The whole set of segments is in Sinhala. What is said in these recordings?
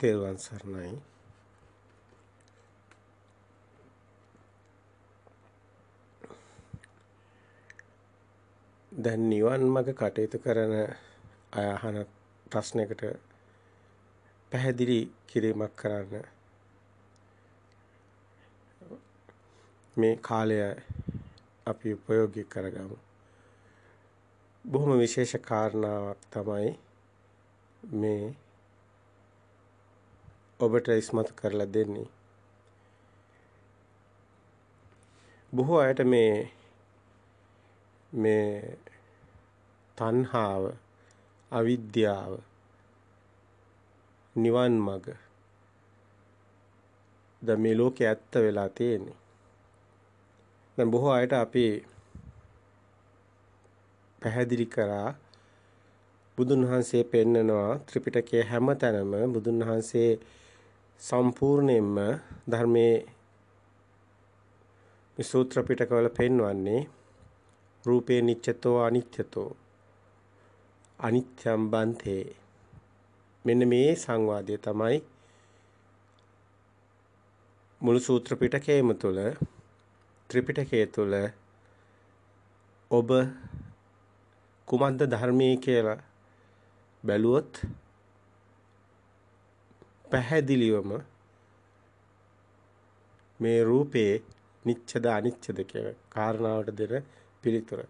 තෙරුවන් සරණයි දැන් නිවන් මඟ කටයුතු කරන අය අහන ප්‍රශ්නයකට පැහැදිලි කිරීමක් කරන්න මේ කාලය අපි ප්‍රයෝගික කරගමු බොහොම විශේෂ කාරණාවක් තමයි මේ ඔබට ඉස්මතු කරලා දෙන්නේ. බොහෝ අයට මේ මේ තණ්හාව, අවිද්‍යාව, නිවන් මඟ ද මේ ලෝකේ ඇත්ත වෙලා තියෙන්නේ. දැන් බොහෝ අයට අපි පැහැදිලි කරා බුදුන් වහන්සේ පෙන්නනවා ත්‍රිපිටකයේ හැම තැනම බුදුන් වහන්සේ සම්පූර්ණයෙන්ම ධර්මයේ මේ සූත්‍ර පිටකවල පෙන්වන්නේ රූපේ නිච්චතෝ අනිච්චතෝ අනිච්ඡම් බන්තේ මෙන්න මේ සංවාදය තමයි මුළු සූත්‍ර පිටකයේම තුල ත්‍රිපිටකයේ තුල ඔබ කුමන්ද ධර්මයේ කියලා බැලුවොත් පැහැදිලිවම මේ රූපයේ නිච්ඡද අනිච්ඡද කියන කාරණාවට දෙන පිළිතුර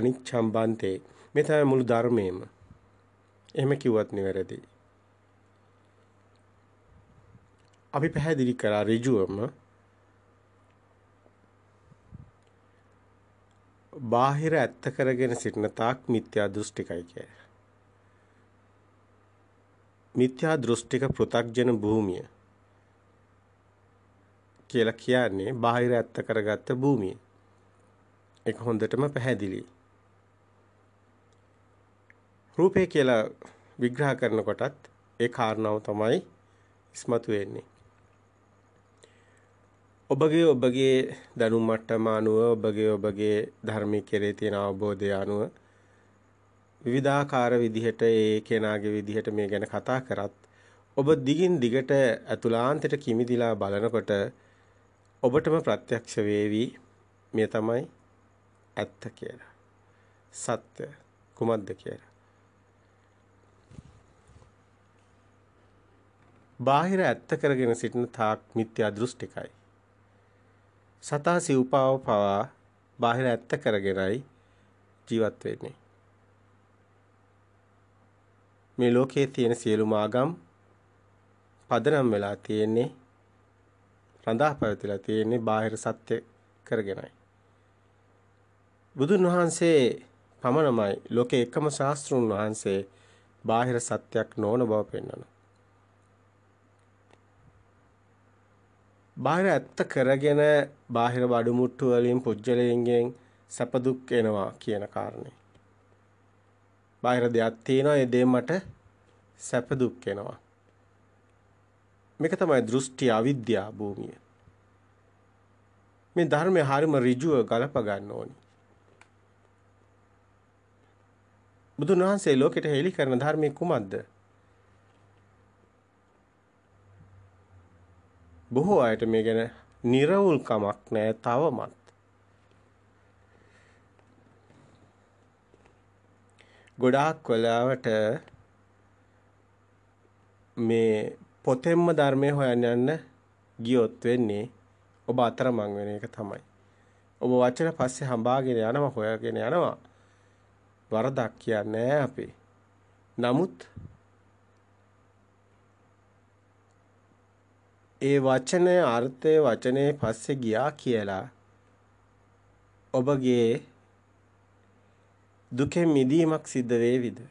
අනිච්ඡම්බන්තේ මේ තමයි මුළු ධර්මයේම එහෙම කිව්වත් නෙවෙයි අපි පැහැදිලි කරා ඍජුවම බාහිර ඇත්ත කරගෙන සිටන තාක් මිත්‍යා දෘෂ්ටිකයි කියලා මිත්‍යා දෘෂ්ටික පෘ탁ජන භූමිය කියලා කියන්නේ බාහිර ඇත්ත කරගත්ත භූමිය. ඒක හොඳටම පැහැදිලි. රූපේ කියලා විග්‍රහ කරනකොටත් ඒ කාරණාව තමයි ඉස්මතු වෙන්නේ. ඔබගේ ඔබගේ දැනුම් මට්ටම අනුව ඔබගේ ඔබගේ ධර්මයේ කෙරේ තියෙන අවබෝධය අනුව විවිධාකාර විදිහට ඒ කෙනාගේ විදිහට මේ ගැන කතා කරත් ඔබ දිගින් දිගට අතුලාන්තයට කිමිදිලා බලනකොට ඔබටම ප්‍රත්‍යක්ෂ වේවි මේ තමයි ඇත්ත කියලා. සත්‍ය කුමක්ද කියලා. බාහිර ඇත්ත කරගෙන සිටින තාක් මිත්‍යා දෘෂ්ටිකයි. සතා සිව්පාව පවා බාහිර ඇත්ත කරගෙනයි ජීවත් වෙන්නේ. මේ ලෝකයේ තියෙන සියලුම ආගම් පදනම් වෙලා තියෙන්නේ රඳා පැවතිලා තියෙන්නේ බාහිර සත්‍ය කරගෙනයි. බුදුන් වහන්සේ පමණමයි ලෝකේ එකම ශාස්ත්‍රුන් වහන්සේ බාහිර සත්‍යක් නොවන බව පෙන්වනවා. බාහිර ඇත්ත කරගෙන බාහිර බඩමුට්ටු වලින් පුජ්‍යලයෙන් සැප දුක් එනවා කියන කාරණේ. බාහිර දෙයක් තියෙනවා ඒ දේ මට සැප දුක් වෙනවා මේක තමයි දෘෂ්ටි අවිද්‍යා භූමිය මේ ධර්මයේ හරිම ඍජුව ගලප ගන්න ඕනි බුදුන් වහන්සේ ලෝකෙට හෙළි කරන ධර්මයේ කුමක්ද බොහෝ අයට මේ ගැන නිර්වුල්කමක් නැහැ තවමත් ගොඩාක් වෙලාවට මේ පොතෙන්ම ධර්මය හොයන්න යන්න ගියොත් වෙන්නේ ඔබ අතරමං වෙන එක තමයි. ඔබ වචන පස්සේ හඹාගෙන යනවා හොයාගෙන යනවා. වරදක් කියන්නේ අපේ. නමුත් ඒ වචනේ අර්ථය වචනේ පස්සේ ගියා කියලා ඔබගේ දුකෙන් මිදීමක් සිද්ධ වේවිද?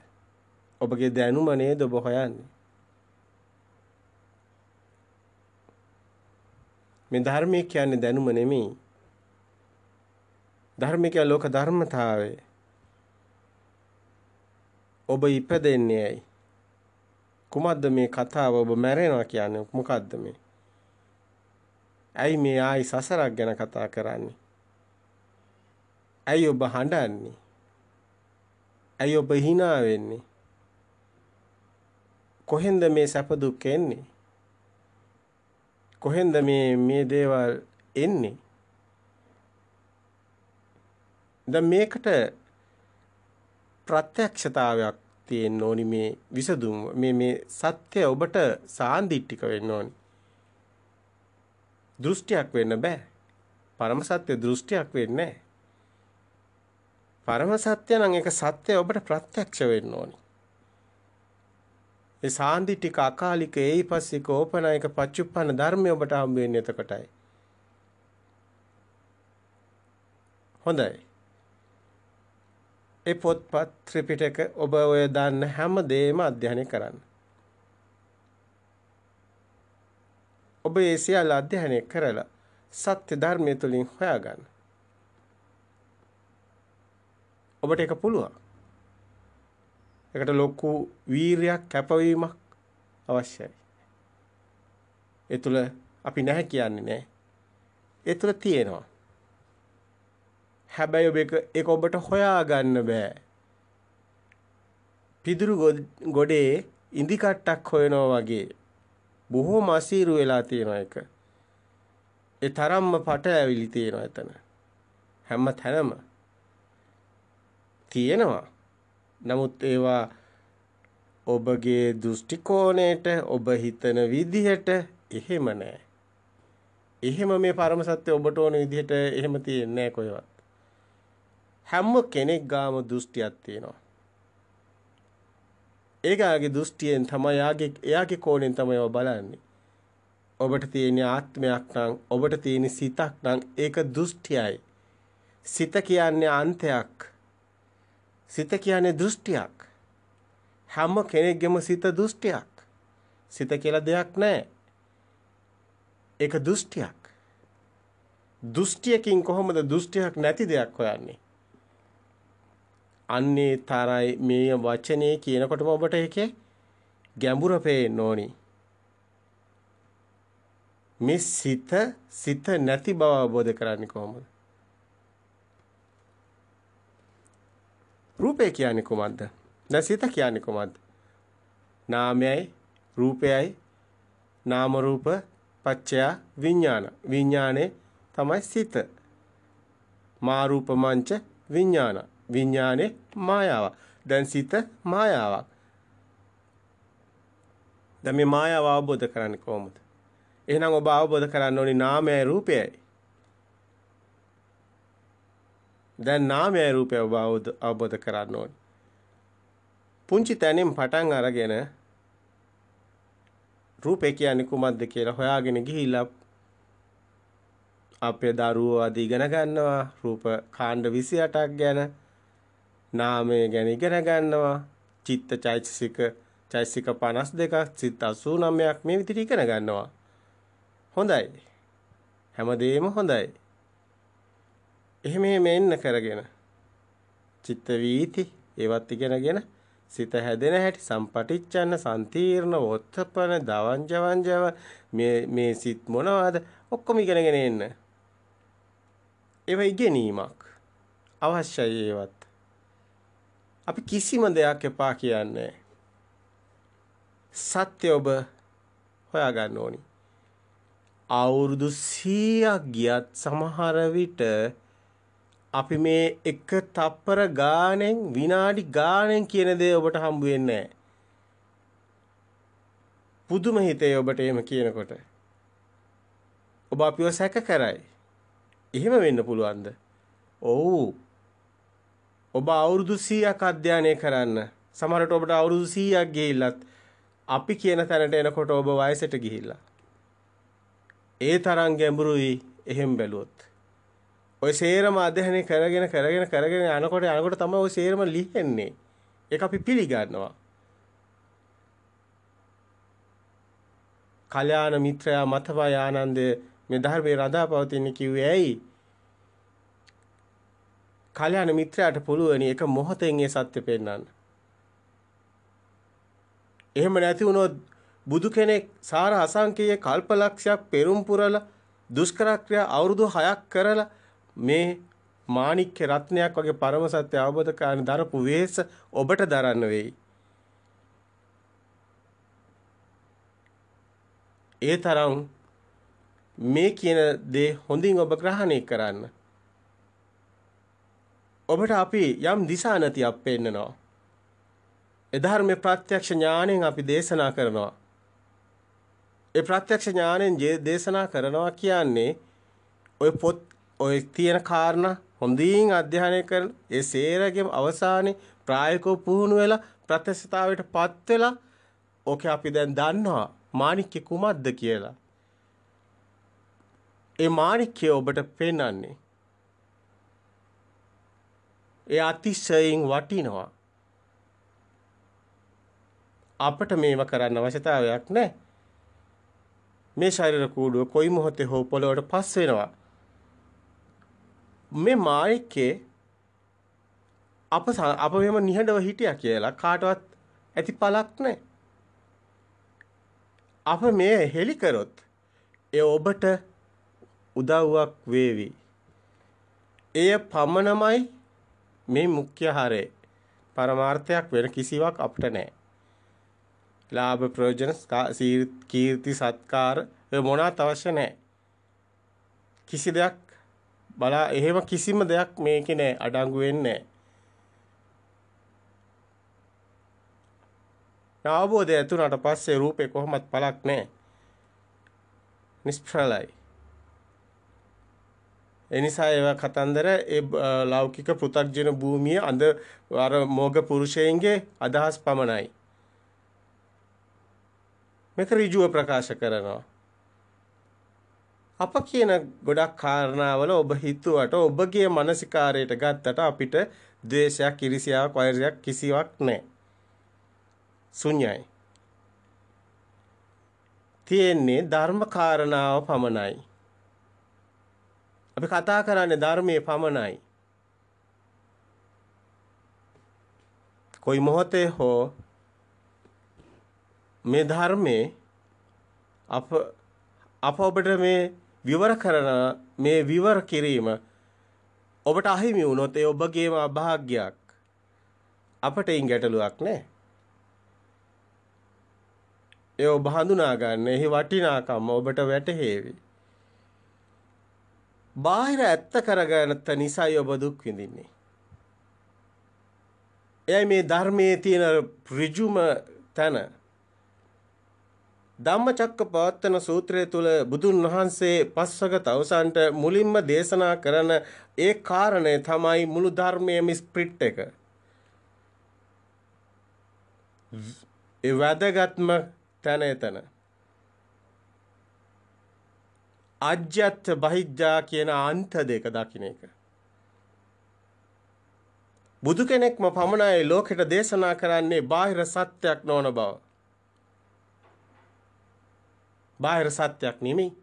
ඔබගේ දැනුම නේද ඔබ හොයන්නේ? මේ ධර්මය කියන්නේ දැනුම නෙමෙයි. ධර්මය කියන්නේ ලෝක ධර්මතාවය. ඔබ ඉපදෙන්නේ ඇයි? කුමක්ද මේ කතාව ඔබ මැරෙනවා කියන්නේ මොකද්ද මේ? ඇයි මේ ආයි සසරක් ගැන කතා කරන්නේ? ඇයි ඔබ හඬන්නේ? ඇයි ඔබ hina වෙන්නේ? කොහෙන්ද මේ සැප දුක් එන්නේ? කොහෙන්ද මේ මේ දේවල් එන්නේ? දැන් මේකට ප්‍රත්‍යක්ෂතාවයක් තියෙන්න ඕනි මේ විසඳුම මේ මේ සත්‍ය ඔබට සාන්දිටික වෙන්න ඕනි. දෘෂ්ටියක් වෙන්න බෑ. පරම සත්‍ය දෘෂ්ටියක් වෙන්නේ නෑ. පරම සත්‍ය නම් ඒක සත්‍ය ඔබට ප්‍රත්‍යක්ෂ වෙන්න ඕනි. ඒ සාන්දි ටික අකාලික ඒයිපස්සික ඕපනායක පච්චුප්පන ධර්මය ඔබට හම්බ වෙන්නේ එතකොටයි. හොඳයි. ඒ පොත්පත් ත්‍රිපිටක ඔබ ඔය දන්න හැම දෙයක්ම අධ්‍යයනය කරන්න. ඔබ ඒ සියල්ල අධ්‍යයනය කරලා සත්‍ය ධර්මය තුලින් හොයාගන්න. ඔබට ඒක පුළුවන්. ඒකට ලොකු වීරයක් කැපවීමක් අවශ්‍යයි. ඒ තුල අපි නැහැ කියන්නේ නෑ. ඒ තුල තියෙනවා. හැබැයි ඔබ ඒක ඔබට හොයාගන්න බෑ. පිදුරු ගොඩේ ඉඳි කට්ටක් හොයනවා වගේ බොහෝම අසීරු වෙලා තියෙන එක. ඒ තරම්ම පටලැවිලි තියෙනවා එතන. හැම තැනම තියෙනවා. නමුත් ඒවා ඔබගේ දෘෂ්ටි කෝණයට ඔබ හිතන විදිහට එහෙම නෑ. එහෙම මේ පරම සත්‍ය ඔබට ඕන විදිහට එහෙම තියෙන්නේ නෑ කොහෙවත්. හැම කෙනෙක් ගාම දෘෂ්ටියක් තියෙනවා. ඒකාගේ දෘෂ්ටියෙන් තමයි යාගේ එයාගේ කෝණයෙන් තමයි ඔය බලන්නේ. ඔබට තියෙන ආත්මයක් නම් ඔබට තියෙන සිතක් නම් ඒක දෘෂ්ටියයි. සිත කියන්නේ අන්තයක්. සිත කියන්නේ දෘෂ්ටියක්. හැම කෙනෙක්ගේම සිත දෘෂ්ටියක්. සිත කියලා දෙයක් නැහැ. ඒක දෘෂ්ටියක්. දෘෂ්ටියකින් කොහොමද දෘෂ්ටියක් නැති දෙයක් හොයන්නේ? අන්නේ තරයි මේ වචනේ කියනකොටම ඔබට ඒකේ ගැඹුර පේන්න ඕනි. මේ සිත සිත නැති බව අවබෝධ කරන්නේ කොහොමද? රූපය කියන්නේ කුමක්ද? දැන් සිත කියන්නේ කුමක්ද? නාමයයි රූපයයි නාම රූප පත්‍ය විඥාන. විඥානේ තමයි සිත. මා රූප මංච විඥාන. විඥානේ මායාව. දැන් සිත මායාවක්. දැන් මේ මායාව අවබෝධ කරන්නේ කොහොමද? එහෙනම් ඔබ අවබෝධ කරන්න ඕනි නාමයයි රූපයයි. දැන් නාමය රූපය අවබෝධ කරගන්න ඕනේ. පුංචි තැනින් පටන් අරගෙන රූපේ කියන්නේ කුමක්ද කියලා හොයාගෙන ගිහිල්ලා අපේ දරුවෝ අද ඉගෙන ගන්නවා රූප කාණ්ඩ 28ක් ගැන නාමය ගැන ඉගෙන ගන්නවා චිත්ත චෛතසික චෛතසික 52ක් චිත්ත 89ක් මේ විදිහට ඉගෙන ගන්නවා හොඳයි හැමදේම හොඳයි එහෙම එහෙම එන්න කරගෙන චිත්ත වීති ඒවත් ඉගෙනගෙන සිත හැදෙන හැටි සම්පටිච්ඡන්න සම්තීර්ණ වොත්තපන දවංජවංජව මේ මේ සිත් මොනවද ඔක්කොම ඉගෙනගෙන එන්න. ඒව ඉගෙනීමක් අවශ්‍යයි ඒවත්. අපි කිසිම දෙයක් එපා කියන්නේ සත්‍ය ඔබ හොයාගන්න ඕනි. අවුරුදු 100ක් ගියත් සමහර විට අපි මේ එක තප්පර ගාණෙන් විනාඩි ගාණෙන් කියන දේ ඔබට හම්බ වෙන්නේ නැහැ. පුදුම හිතේ ඔබට එහෙම කියනකොට. ඔබ අපිව සැක කරයි. එහෙම වෙන්න පුළුවන්ද? ඔව්. ඔබ අවුරුදු 100ක් අධ්‍යයනය කරන්න. සමහරට ඔබට අවුරුදු 100ක් ගිහිල්ලත් අපි කියන තැනට එනකොට ඔබ වයසට ගිහිල්ලා. ඒ තරම් ගැඹුරුයි එහෙම බැලුවොත්. ඔය සේරම අධ්‍යයනය කරගෙන කරගෙන කරගෙන යනකොට යනකොට තමයි ඔය සේරම ලියෙන්නේ. ඒක අපි පිළිගන්නවා. කල්‍යාණ මිත්‍රයා මතවය ආනන්ද මේ ධර්මයේ රඳාපවතින කිව්වේ ඇයි? කල්‍යාණ මිත්‍රයාට පුළුවනි එක මොහොතෙන් ඒ සත්‍ය පෙන්වන්න. එහෙම නැති වුණොත් බුදු කෙනෙක් සාර අසංකේය කල්පලක්ෂයක් පෙරම් පුරලා දුෂ්කරක්‍රියා අවුරුදු 6ක් කරලා මේ මාණික්ක රත්නයක් වගේ පරම සත්‍ය අවබෝධ කරගෙන දරපු වේස ඔබට දරන්න වෙයි. ඒ තරම් මේ කියන දේ හොඳින් ඔබ ග්‍රහණය කරන්න. ඔබට අපි යම් දිසා නැතිවක් පෙන්නනවා. ඒ ධර්මයේ ප්‍රත්‍යක්ෂ ඥාණයෙන් අපි දේශනා කරනවා. ඒ ප්‍රත්‍යක්ෂ ඥාණයෙන් දේශනා කරනවා කියන්නේ ඔය පොත් ඔය තියෙන කාරණා හොඳින් අධ්‍යයනය කරලා ඒ සේරගේම අවසානයේ ප්‍රායෝගිකව පුහුණු වෙලා ප්‍රත්‍යක්ෂතාවයටපත් වෙලා ඕකේ අපි දැන් දන්නවා මාණික්‍ය කුමක්ද කියලා. ඒ මාණික්‍ය ඔබට පෙන්වන්නේ. ඒ අතිශයින් වටිනවා. අපට මේව කරන්න අවශ්‍යතාවයක් නැහැ. මේ ශරීර කූඩුව කොයි මොහොතේ හෝ පොළොවට පස් වෙනවා. මේ මායිකේ අප අප මෙහෙම නිහඬව හිටියා කියලා කාටවත් ඇති පළක් නැහැ. අප මේ හෙලි කරොත් ඒ ඔබට උදව්වක් වේවි. එය පමණමයි මේ මුඛ්‍ය හරේ. පරමාර්ථයක් වෙන කිසිවක් අපිට නැහැ. ලාභ ප්‍රයෝජන කීර්ති සත්කාර මොනවත් අවශ්‍ය නැහැ. කිසි දෙයක් බලා එහෙම කිසිම දෙයක් මේකේ නෑ අඩංගු වෙන්නේ නෑ. අවබෝධය ඇතුණට පස්සේ රූපේ කොහොමත් පළක් නෑ. නිෂ්ප්‍රලයි. එනිසා ඒව කතන්දර ඒ ලෞකික පෘථග්ජන භූමිය අඳ අර මෝග පුරුෂයන්ගේ අදහස් පමණයි. මේක ඍජුව ප්‍රකාශ කරනවා. අප කියන ගොඩක් කාරණාවල ඔබ හිතුවට ඔබගේ මානසිකාරයට ගත්තට අපිට ද්වේෂයක්, ඉරිසියාවක්, වෛරයක් කිසිවක් නැහැ. ශුන්‍යයි. තියෙන්නේ ධර්ම කාරණාව පමණයි. අපි කතා කරන්නේ ධර්මයේ පමණයි. කොයි මොහොතේ හෝ මේ ධර්මයේ අප අප ඔබට මේ විවර කරන මේ විවර කිරීම ඔබට අහිමි වුණොත් ඒ ඔබගේම අභාග්‍යයක්. අපට ඉන් ගැටලුවක් නැහැ. ඒ ඔබ හඳුනා ගන්න එහි වටිනාකම ඔබට වැටහෙවි. බාහිර ඇත්ත කරගන්නත් නිසයි ඔබ දුක් විඳින්නේ. එයි මේ ධර්මයේ තියෙන ඍජුම තන ධම්මචක්කපවත්තන සූත්‍රය තුල බුදුන් වහන්සේ පස්වග තවසන්ට මුලින්ම දේශනා කරන ඒ කාරණය තමයි මුළු ධර්මයේම ස්ප්‍රිට් එක. ඒ වැදගත්ම තැන එතන. අජ්‍යත් බහිජ්ජා කියන අන්ත දෙක දකින්න එක. බුදු කෙනෙක්ම පමණයි ලෝකෙට දේශනා කරන්නේ බාහිර සත්‍යයක් නොවන බව. බාහිර සත්‍යයක් නෙමෙයි.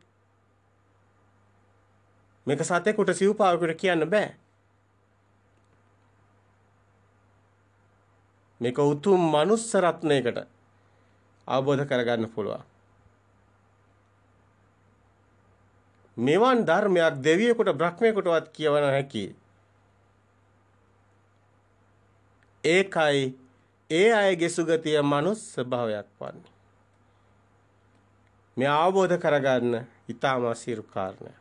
මේක සතෙකුට සිව්පාවකට කියන්න බෑ. මේක උතුම් මනුස්ස රත්නයකට අවබෝධ කරගන්න පුළුවන්. මෙවන් ධර්මයක් දෙවියෙකුට බ්‍රහ්මයෙකුටවත් කියවන හැකි. ඒකයි ඒ අයගේ සුගතිය මනුස්ස භාවයක් වන්නේ. මේ අවබෝධ කරගන්න ඊටාම අසීරු කාරණා.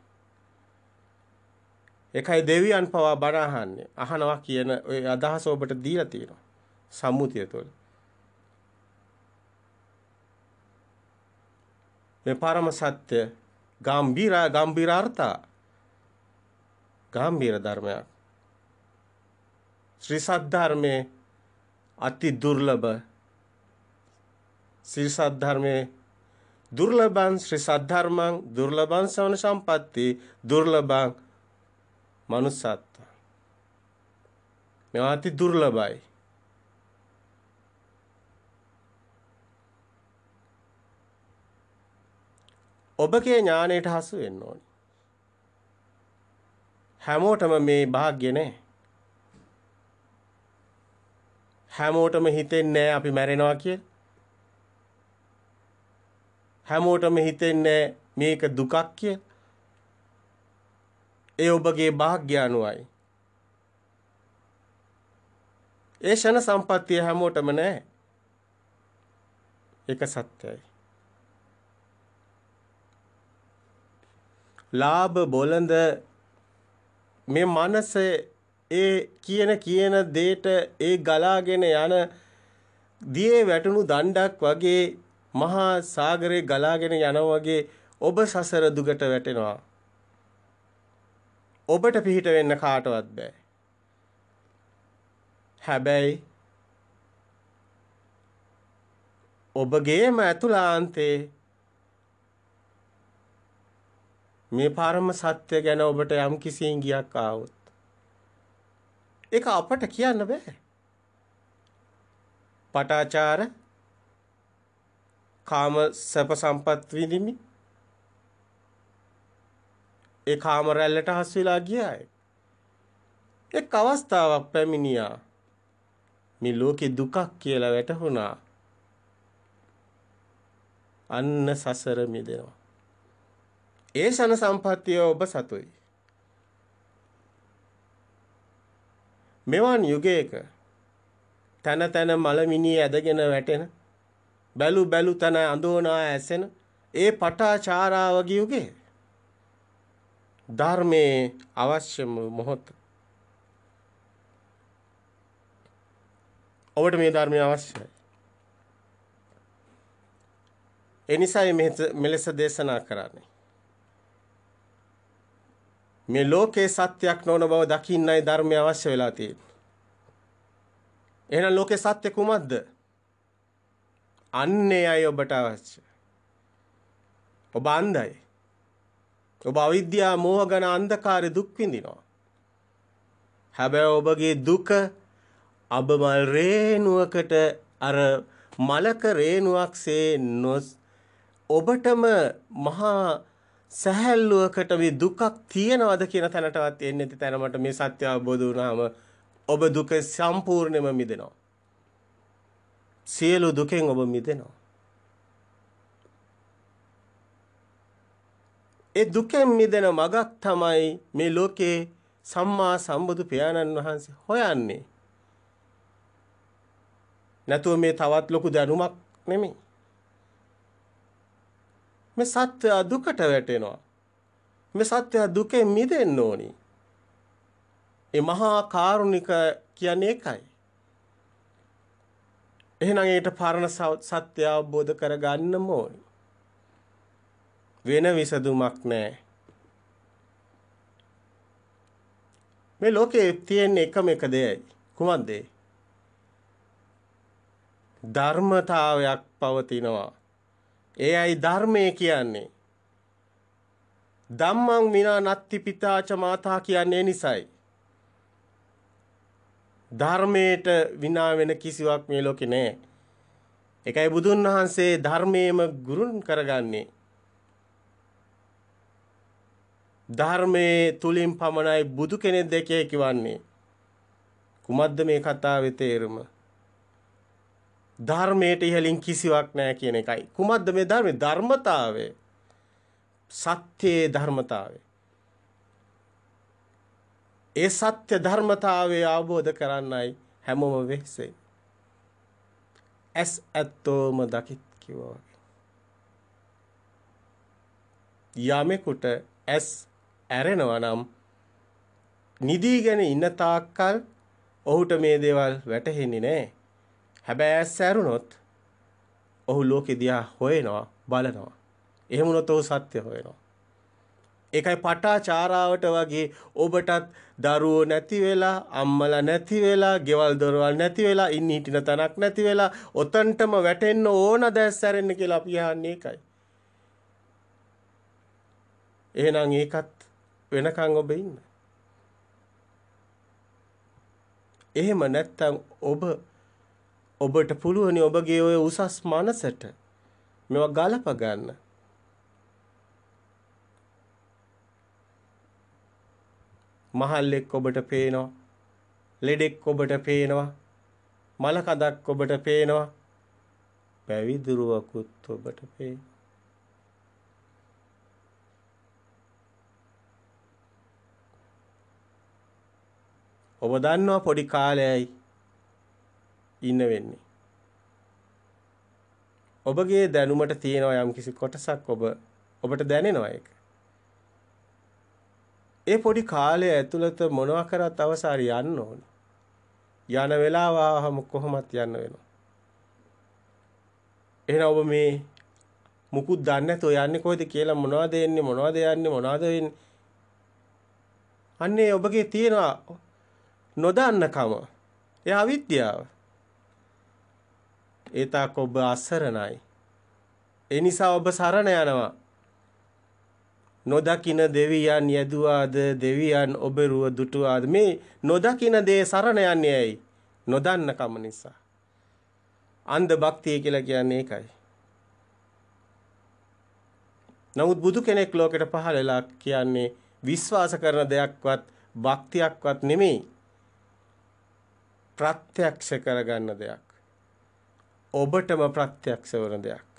එකයි දෙවියන් පවා බණ අහන්නේ. අහනවා කියන ওই අදහස ඔබට දීලා තියෙනවා. සම්මුතිය තුළ. මේ පරම සත්‍ය ගම්බීර ගම්බීරාර්ථ ගම්බීර ධර්මයක්. ශ්‍රී සද්ධර්මයේ අති දුර්ලභ ශ්‍රී සද්ධර්මයේ දුර්ලභං ශ්‍රී සද්ධර්මං දුර්ලභං සවන සම්පatti දුර්ලභං manussත් මේවා අති දුර්ලභයි ඔබගේ ඥාණයට හසු වෙන්න ඕනි හැමෝටම මේ වාග්ය නැහැ හැමෝටම හිතෙන්නේ නැහැ අපි මැරෙනවා කියලා හැමෝටම හිතෙන්නේ මේක දුකක් කියලා. ඒ ඔබගේ වාග්යානුවයි. ඒ ෂණ සම්පත්තිය හැමෝටම නැහැ. ඒක සත්‍යයි. ලාභ බොළඳ මේ මනස ඒ කියන කියන දේට ඒ ගලාගෙන යන දියේ වැටුණු දණ්ඩක් වගේ මහා සාගරේ ගලාගෙන යනවා වගේ ඔබ සසර දුකට වැටෙනවා. ඔබට පිහිට වෙන්න කාටවත් බෑ. හැබැයි ඔබගේම ඇතුළාන්තේ මේ පරම සත්‍ය ගැන ඔබට යම් කිසි ඉඟියක් ආවොත් ඒක අපට කියන්න බෑ. පටාචාර කාම සැප සම්පත් විඳිමි. ඒ කාම රැල්ලට හසු වෙලා ගියාය. එක් අවස්ථාවක් පැමිණියා. මේ ලෝකේ දුකක් කියලා වැටහුණා. අන්න සසර මිදෙනවා. ඒ ශන සම්පත්තිය ඔබ සතුයි. මෙවන් යුගයක තන තන මලමිනී ඇදගෙන වැටෙන බැලු බැලු තන අඳෝනා ඇසෙන ඒ පටාචාරාවගේ යුගයේ ධර්මයේ අවශ්‍යම මොහොත ඔබට මේ ධර්මය අවශ්‍යයි. එනිසායි මෙලෙස දේශනා කරන්නේ. මේ ලෝකේ සත්‍යයක් නොවන බව දකින්නයි ධර්මය අවශ්‍ය වෙලා තියෙන්නේ. එහෙනම් ලෝකේ සත්‍ය කුමක්ද? අන්නේ අය ඔබට අවශ්‍ය. ඔබ අන්ධයි. ඔබ අවිද්‍යා මෝහ ගන අන්ධකාරේ දුක් විඳිනවා. හැබැයි ඔබගේ දුක අබමල් රේණුවකට අර මලක රේණුවක්සේ නොස් ඔබටම මහා සැහැල්ලුවකට මේ දුකක් තියනවද කියන තැනටවත් එන්නේ නැති තැනමට මේ සත්‍ය අවබෝධ වුණාම ඔබ දුක සම්පූර්ණයෙන්ම මිදෙනවා. සියලු දුකෙන් ඔබ මිදෙනවා. ඒ දුකෙන් මිදෙන මගක් තමයි මේ ලෝකේ සම්මා සම්බුදු පියාණන් වහන්සේ හොයන්නේ. නැතුව මේ තවත් ලොකු දැනුමක් නෙමෙයි. මේ සත්‍ය දුකට වැටෙනවා. මේ සත්‍ය දුකෙන් මිදෙන්න ඕනි. ඒ මහා කාරුණික කියන්නේ ඒකයි. එහෙනම් ඊට පරණ සත්‍ය අවබෝධ කරගන්නම ඕනි. වෙන විසඳුමක් නැහැ. මේ ලෝකේ තියෙන එකම එක දෙයයි. කුමක්ද ඒ? ධර්මතාවයක් පවතිනවා. ඒයි ධර්මය කියන්නේ. ධම්මං විනා නත්ති පිතාච මාතා කියන්නේ නිසයි. ධර්මයට විනා වෙන කිසිවක් මේ ලෝකේ නැහැ. ඒකයි බුදුන් වහන්සේ ධර්මයේම ගුරුන් කරගන්නේ. ධර්මයේ තුලින් පමණයි බුදු කෙනෙක් දෙකේ කිවන්නේ. කුමද්ද මේ කතාවේ තේරුම? ධර්මයට ඉහලින් කිසිවක් නැහැ කියන එකයි. කුමද්ද මේ ධර්මයේ ධර්මතාවය? සත්‍යයේ ධර්මතාවය. ඒ සත්‍ය ධර්මතාවය අවබෝධ කරන්නයි හැමෝම වෙහසෙයි. ඇස් ඇත්තෝම දකිත් කිව්වා වගේ. යමෙකුට ඇස් ඇරෙනවා නම් නිදීගෙන ඉන්න තාක්කල් ඔහුට මේ දේවල් වැටහෙන්නේ නැහැ. හැබැයි ඇස් ඇරුණොත් ඔහු ලෝකෙ දිහා හොයනවා, බලනවා. එහෙම වුණොත් ඔහු සත්‍ය හොයනවා. ඒකයි පටාචාරාවට වගේ ඔබටත් දරුවෝ නැති වෙලා අම්මලා නැති වෙලා ගෙවල් දොරවල් නැති වෙලා ඉන්න හිටින තනක් නැති වෙලා ඔතනටම වැටෙන්න ඕන දැස් ඇරෙන්න කියලා අපි අහන්නේ ඒකයි. එහෙනම් ඒකත් වෙනකන් ඔබ ඉන්න. එහෙම නැත්තම් ඔබ ඔබට පුළුවනි ඔබගේ ඔය උසස් මනසට මේවා ගලප ගන්න. මහල්ලෙක් ඔබට පේනවා. ලෙඩෙක් ඔබට පේනවා. මල කඳක් ඔබට පේනවා. පැවිදුරුවකුත් ඔබට පේනවා. ඔබ දන්නවා පොඩි කාලයයි ඉන්න වෙන්නේ. ඔබගේ දැනුමට තියෙනවා යම්කිසි කොටසක් ඔබ ඔබට දැනෙනවා ඒක. ඒ පොඩි කාලය ඇතුළත මොනවා කරත් අවසාරි යන්න ඕන. යන වෙලාව ආවම කොහොමත් යන්න වෙනවා. එහෙනම් ඔබ මේ මුකුත් දන්නේ නැතුව යන්නේ කොහෙද කියලා මොනවද එන්නේ මොනවද යන්නේ මොනවද වෙන්නේ අන්නේ ඔබගේ තියෙනවා නොදන්නකම ඒ අවිද්‍යාව ඒ තාක් ඔබ අසරණයි ඒ නිසා ඔබ සරණ යනවා නොදකින දෙවියන් යදුවාද දෙවියන් ඔබරුව දුටුවාද මේ නොදකින දේ සරණ යන්නේ ඇයි නොදන්න කම නිසා අන්ධ භක්තිය කියලා කියන්නේ ඒකයි නමුත් බුදු කෙනෙක් ලෝකෙට පහළලා කියන්නේ විශ්වාස කරන දෙයක්වත් භක්තියක්වත් නෙමෙයි ප්‍රත්‍යක්ෂ කරගන්න දෙයක් ඔබටම ප්‍රත්‍යක්ෂ වන දෙයක්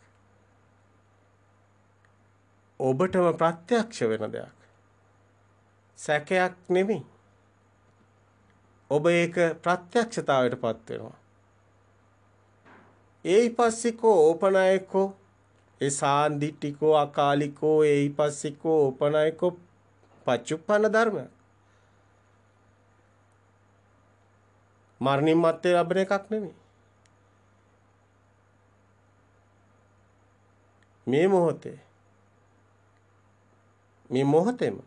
ඔබටම ප්‍රත්‍යක්ෂ වෙන දෙයක්. සැකයක් නෙමෙයි. ඔබ ඒක ප්‍රත්‍යක්ෂතාවයටපත් වෙනවා. ඒයිපස්සිකෝ ඕපනායකෝ ඒ සාන්දිටිකෝ අකාලිකෝ ඒයිපස්සිකෝ ඕපනායකෝ පච්චුප්පන ධර්ම. මරණින් මත්තේ ලැබෙන එකක් නෙමෙයි. මේ මොහොතේ මේ මොහොතේම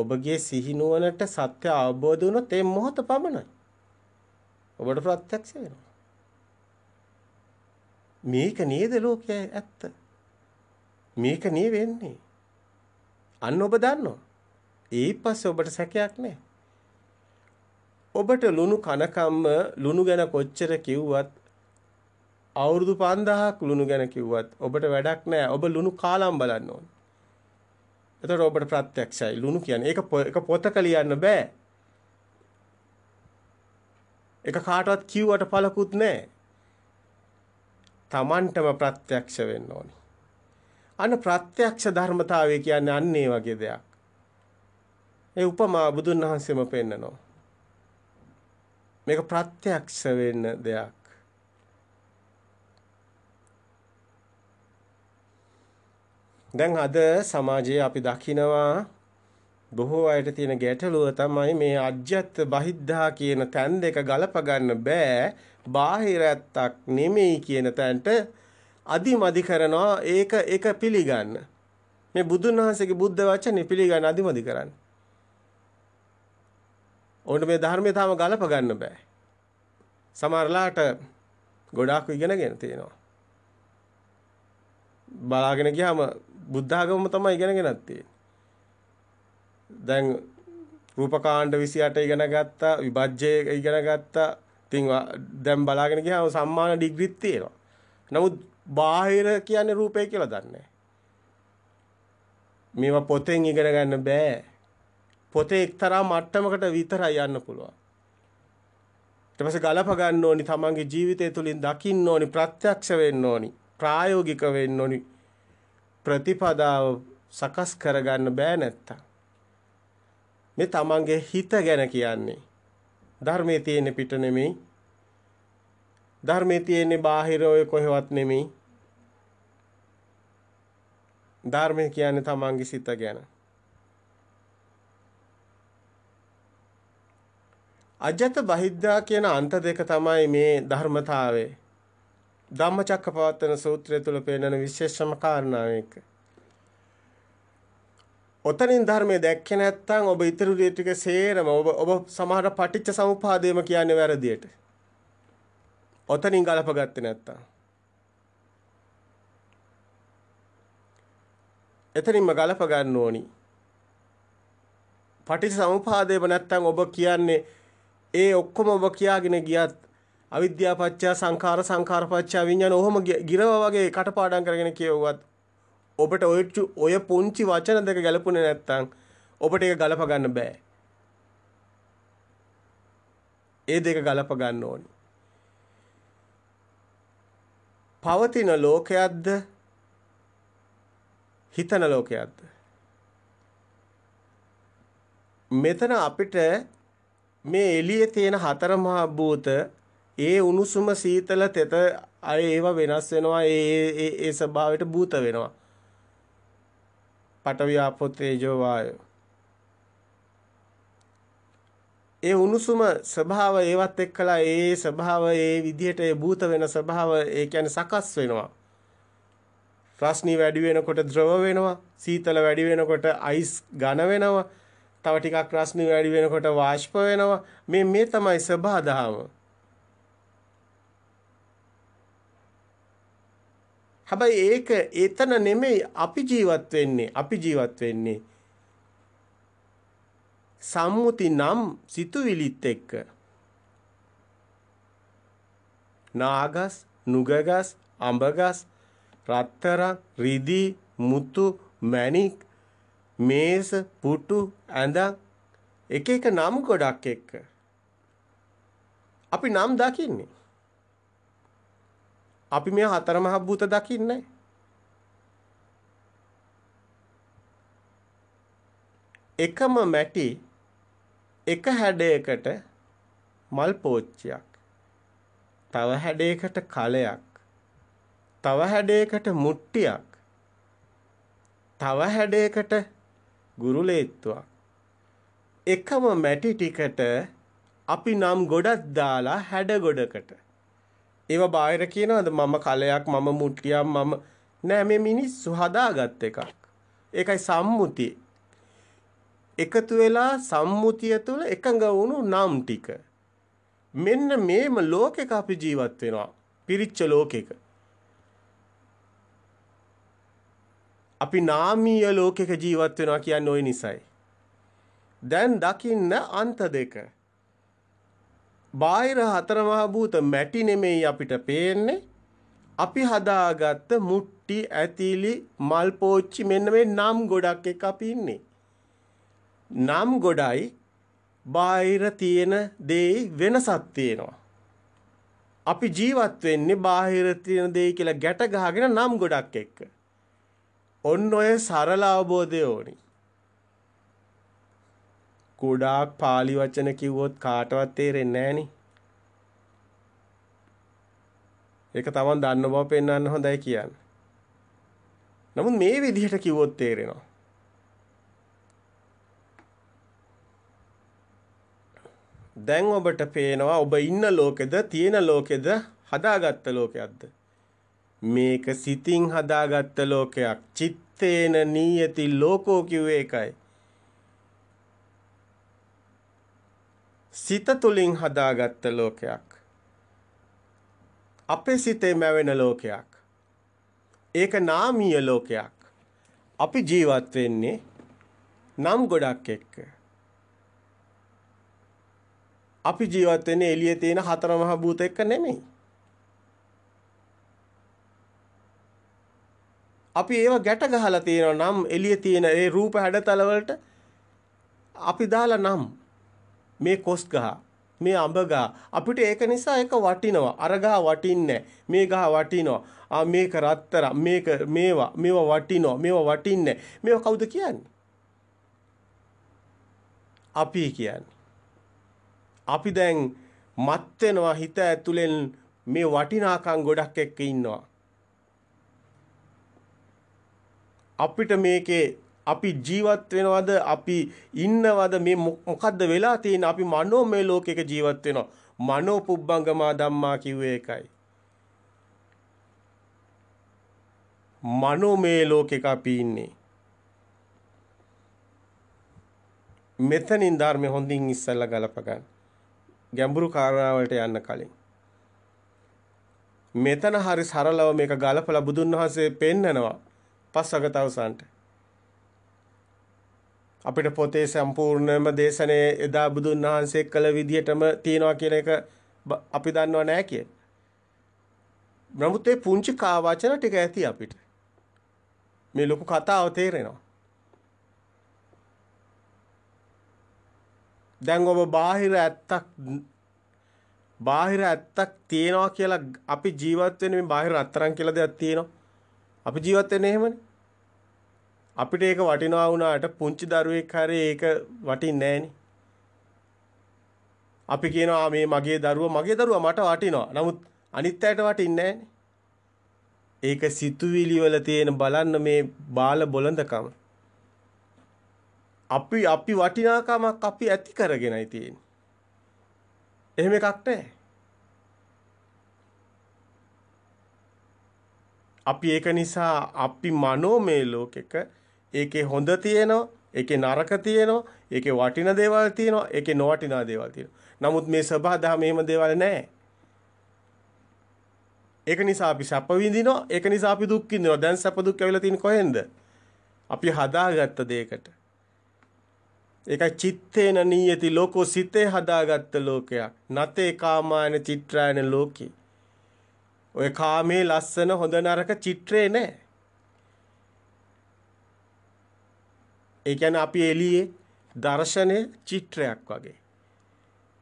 ඔබගේ සිහිනුවනට සත්‍ය අවබෝධ වුණොත් ඒ මොහොත පමණයි. ඔබට ප්‍රත්‍යක්ෂ වෙනවා. මේක නේද ලෝකයේ ඇත්ත. මේක නේ වෙන්නේ. අන්න ඔබ දන්නවා. ඒ පස්සේ ඔබට සැකයක් නැහැ. ඔබට ලුණු කනකම්ම ලුණු ගැන කොච්චර කිව්වත් අවුරුදු 5000ක් ලුණු ගැන කිව්වත් ඔබට වැඩක් නැහැ. ඔබ ලුණු කාලම් බලන්න ඕනේ. එතකොට ඔබට ප්‍රත්‍යක්ෂයි ලුණු කියන්නේ. ඒක එක පොතක ලියන්න බෑ. ඒක කාටවත් කිව්වට පළකුත් නැහැ. Tamanටම ප්‍රත්‍යක්ෂ වෙන්න ඕනි. අන්න ප්‍රත්‍යක්ෂ ධර්මතාවය කියන්නේ අන්න ඒ වගේ දෙයක්. ඒ උපමා බුදුන් වහන්සේම පෙන්නනවා. මේක ප්‍රත්‍යක්ෂ වෙන්න දෙයක්. දැන් අද සමාජයේ අපි දකිනවා බොහෝ අයට තියෙන ගැටලුව තමයි මේ අජ්‍යත් බහිද්ධා කියන තැන් දෙක ගලප ගන්න බෑ බාහිර ඇත්තක් නෙමෙයි කියන තැනට අදිමදි කරනවා ඒක ඒක පිළිගන්න මේ බුදුන් වහන්සේගේ බුද්ධ වචනේ පිළිගන්න අදිමදි කරන්න ඕන මේ ධර්මයේ තාම ගලප ගන්න බෑ සමහරලාට ගොඩාක් ඉගෙනගෙන තියෙනවා බලාගෙන ගියාම බුද්ධාගම තමයි ඉගෙන ගෙනත් තියෙන්නේ. දැන් රූපකාණ්ඩ 28 ඉගෙන ගත්තා, විභජ්‍ය ඉගෙන ගත්තා. ඉතින් දැන් බලාගෙන ගියාම සම්මාන ඩිග්‍රීත් තියෙනවා. නමුත් බාහිර කියන්නේ රූපය කියලා දන්නේ මේවා පොතෙන් ඉගෙන ගන්න බෑ. පොතේ එක්තරා මට්ටමකට විතරයි යන්න පුළුවන්. ඊට පස්සේ ගලප ගන්න ඕනි තමන්ගේ ජීවිතය තුළින් දකින්න ඕනි ප්‍රත්‍යක්ෂ වෙන්න ඕනි ප්‍රායෝගික වෙන්න ඕනි ප්‍රතිපදාව සකස් කරගන්න බෑ නැත්තම් මේ තමන්ගේ හිත ගැන කියන්නේ ධර්මයේ තියෙන පිට නෙමෙයි ධර්මයේ තියෙන බාහිර ඔය කොහෙවත් නෙමෙයි ධර්මය කියන්නේ තමන්ගේ සිත ගැන අජත බහිද්දා කියන අන්ත දෙක තමයි මේ ධර්මතාවයේ ධම්මචක්කපවත්තන සූත්‍රය තුල පෙන්වන විශේෂම කාරණාවක්. ඔතනින් ධර්මයේ දැක්කේ නැත්නම් ඔබ ඉතුරු දේ ටික සේරම ඔබ ඔබ සමහර පටිච්ච සමුපාදයේම කියන්නේ වැරදියට. ඔතනින් ගලපගත්තේ නැත්නම්. එතනින්ම ගලප ගන්න ඕනි. පටිච්ච සමුපාදයේම නැත්නම් ඔබ කියන්නේ ඒ ඔක්කොම ඔබ කියාගෙන ගියත් අවිද්‍යාපච්චා සංඛාර සංඛාරපච්චා විඥාන ඔහොම ගිරව වගේ කටපාඩම් කරගෙන කියවුවත් ඔබට ඔය පුංචි වචන දෙක ගැලපුණේ නැත්නම් ඔබට ඒක ගලප ගන්න බෑ. ඒ දෙක ගලප ගන්න ඕනි. පවතින ලෝකයක්ද හිතන ලෝකයක්ද? මෙතන අපිට මේ එළියේ තියෙන හතර මහා භූත ඒ උණුසුම සීතල තෙත අය ඒව වෙනස් වෙනවා ඒ ඒ ඒ ස්වභාවයට භූත වෙනවා පඨවි ආපෝ තේජෝ වායෝ ඒ උණුසුම ස්වභාව ඒවත් එක්කලා ඒ ස්වභාව ඒ විදිහට ඒ භූත වෙන ස්වභාව ඒ කියන්නේ සකස් වෙනවා රස්නි වැඩි වෙනකොට ද්‍රව වෙනවා සීතල වැඩි වෙනකොට අයිස් ඝන වෙනවා තව ටිකක් රස්නි වැඩි වෙනකොට වාෂ්ප වෙනවා මේ මේ තමයි සබහාදාම හැබැයි ඒක එතන නෙමෙයි අපි ජීවත් වෙන්නේ. අපි ජීවත් වෙන්නේ සම්මුති නම් සිතුවිලිත් එක්ක. නාගස්, නුගගස්, අඹගස්, රත්තරන්, රිදී, මුතු, මණික්, මේස, පුටු, ඇඳක් එක එක නම් ගොඩක් එක්ක. අපි නම් දකින්නේ අපි මේ හතර මහ භූත දකින්නේ. එකම මැටි එක හැඩයකට මල් පෝච්චියක්. තව හැඩයකට කලයක්. තව හැඩයකට මුට්ටියක්. තව හැඩයකට ගුරුලේත්තුවක්. එකම මැටි ටිකට අපි නම් ගොඩක් දාලා හැඩ ගොඩකට ඒව බාහිර කියනවාද මම කලයක් මම මුට්ටියක් මම නෑ මේ මිනිස්සු හදාගත් එකක්. ඒකයි සම්මුතිය. එකතු වෙලා සම්මුතිය තුළ එකඟ වුණු නම් ටික. මෙන්න මේම ලෝකෙක අපි ජීවත් වෙනවා. පිරිච්ච ලෝකෙක. අපි නාමීය ලෝකෙක ජීවත් වෙනවා කියන්නේ ওই නිසයි. දැන් දකින්න අන්ත දෙක. බාහිර හතර මහ භූත මැටි නෙමෙයි අපිට පේන්නේ. අපි හදාගත්ත මුට්ටි ඇතිලි මල් පෝච්චි මෙන්න මේ නම් ගොඩක් එක අපි ඉන්නේ. නම් ගොඩයි බාහිර තියෙන දෙයි වෙනසක් තියෙනවා. අපි ජීවත් වෙන්නේ බාහිර තියෙන දෙයි කියලා ගැට ගහගෙන නම් ගොඩක් එක්ක. ඔන්න ඔය සරල අවබෝධය ඕනි. ගොඩාක් pāli වචන කිව්වොත් කාටවත් තේරෙන්නේ නැහනේ. ඒක තමන් දන්න බව පෙන්වන්න හොඳයි කියන්නේ. නමුත් මේ විදිහට කිව්වොත් තේරෙනවා. දැන් ඔබට පේනවා ඔබ ඉන්න ලෝකෙද තියෙන ලෝකෙද හදාගත්ත ලෝකයක්ද මේක සිතින් හදාගත්ත ලෝකයක් චිත්තේන නීයති ලෝකෝ කිව්වේ ඒකයි සිත තුලින් හදාගත්ත ලෝකයක්. අපේ සිතේ මැවෙන ලෝකයක්. ඒක නාමීය ලෝකයක්. අපි ජීවත් වෙන්නේ නම් ගොඩක් එක්ක. අපි ජීවත් වෙන්නේ එළියේ තියෙන හතර මහ භූත එක්ක නෙමෙයි. අපි ඒව ගැට ගහලා තියෙනවා නම් එළියේ තියෙන ඒ රූප හැඩතල වලට අපි දාලා නම් මේ කොස් ගහ මේ අඹ ගහ අපිට ඒක නිසා ඒක වටිනවා අර ගහ වටින්නේ මේ ගහ වටිනවා ආ මේක රත්තර මේක මේවා මේවා වටිනවා මේවා වටින්නේ මේවා කවුද කියන්නේ අපි කියන්නේ අපි දැන් මත් වෙනවා හිත ඇතුලෙන් මේ වටිනාකම් ගොඩක් එක්ක ඉන්නවා අපිට මේකේ අපි ජීවත් වෙනවද අපි ඉන්නවද මේ මොකද්ද වෙලා තියෙන්නේ අපි මනෝමය ලෝකයක ජීවත් වෙනවා මනෝ පුබ්බංගමා ධම්මා කිව්වේ ඒකයි මනෝමය ලෝකයක අපි ඉන්නේ මෙතනින් ධර්මය හොඳින් ඉස්සල්ලා ගලප ගන්න ගැඹුරු කාරණාවලට යන්න කලින් මෙතන හරි සරලව මේක ගලපලා බුදුන් වහන්සේ පෙන්නනවා පස්වගත අවසන්ට අපිට පොතේ සම්පූර්ණම දේශනේ එදා බුදුන් වහන්සේ කළ විදිහටම තියනවා කියන එක අපි දන්නව නෑ කිය. නමුත් මේ පුංචි කා වචන ටික ඇති අපිට. මේ ලොකු කතාව තේරෙනවා. දැන් ඔබ බාහිර ඇත්තක් බාහිර ඇත්තක් තියෙනවා කියලා අපි ජීවත් වෙන්නේ මේ බාහිර අත්තරන් කියලා දෙයක් තියෙනවා. අපි ජීවත් වෙන්නේ එහෙමනේ. අපිට ඒක වටිනවා වුණාට පුංචි දරුවෙක් හරි ඒක වටින්නේ නැහනේ. අපි කියනවා මේ මගේ දරුවා මගේ දරුවා මට වටිනවා. නමුත් අනිත් අයට වටින්නේ ඒක සිතුවිලි වල තියෙන බලන්න මේ බාල බොළඳකම. අපි අපි වටිනාකමක් අපි ඇති කරගෙනයි තියෙන්නේ. එහෙම එකක් නැහැ. අපි ඒක නිසා අපි මනෝමය ලෝකෙක ඒකේ හොඳ තියෙනවා, ඒකේ නරක තියෙනවා, ඒකේ වටින දේවල් තියෙනවා, ඒකේ නොවටිනා දේවල් තියෙනවා. නමුත් මේ සබහාදහම එහෙම දේවල් නැහැ. ඒක නිසා අපි සැප විඳිනවා, ඒක නිසා අපි දුක් විඳිනවා. දැන් සැප දුක් ඇවිල්ලා තියෙන්නේ කොහෙන්ද? අපි හදාගත්ත දෙයකට. ඒකයි චිත්තේන නියති ලෝකෝ සිතේ හදාගත්ත ලෝකයක්. නතේ කාමාන චිත්‍රායන ලෝකේ. ඔය කාමේ ලස්සන හොඳ නරක චිත්‍රේ නැහැ. ඒ කියන්නේ අපි එළියේ දර්ශනය චිත්‍රයක් වගේ.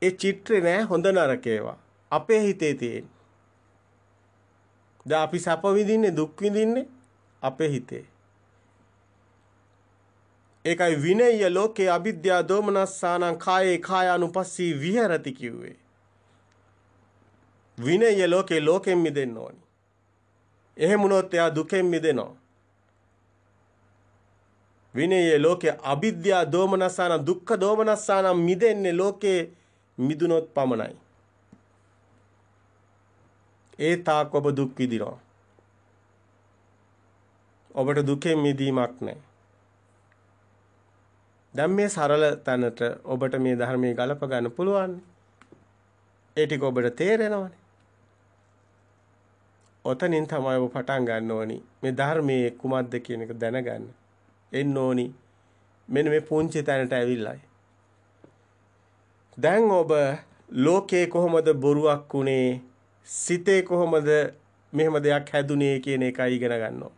ඒ චිත්‍රේ නෑ හොඳ නරක ඒවා. අපේ හිතේ තියෙන. දැන් අපි සැප විඳින්නේ දුක් විඳින්නේ අපේ හිතේ. ඒකයි විනය ලෝකේ අවිද්‍යා දෝමනස්සානං කායේ කායානුපස්සී විහෙරති කිව්වේ. විනය ලෝකේ ලෝකෙන් මිදෙන්න ඕනි. එහෙම වුණොත් එයා දුකෙන් මිදෙනවා. විනයේ ලෝකේ අවිද්‍යා දෝමනස්සාන දුක්ඛ දෝමනස්සාන මිදෙන්නේ ලෝකේ මිදුනොත් පමණයි. ඒ තාක් ඔබ දුක් විඳිනවා. ඔබට දුකෙන් මිදීමක් නැහැ. දැන් මේ සරල තැනට ඔබට මේ ධර්මයේ ගලප ගන්න පුළුවන්. ඒ ටික ඔබට තේරෙනවනේ. ඔතනින් තමයි ඔබ පටන් ගන්න ඕනි. මේ ධර්මයේ කුමක්ද කියන එක දැනගන්න. එන්න ඕනි. මෙන්න මේ පුංචි තැනට ඇවිල්ලායි. දැන් ඔබ ලෝකේ කොහොමද බොරුවක් උනේ? සිතේ කොහොමද මෙහෙම දෙයක් හැදුනේ කියන එකයි ඉගෙන ගන්නවා.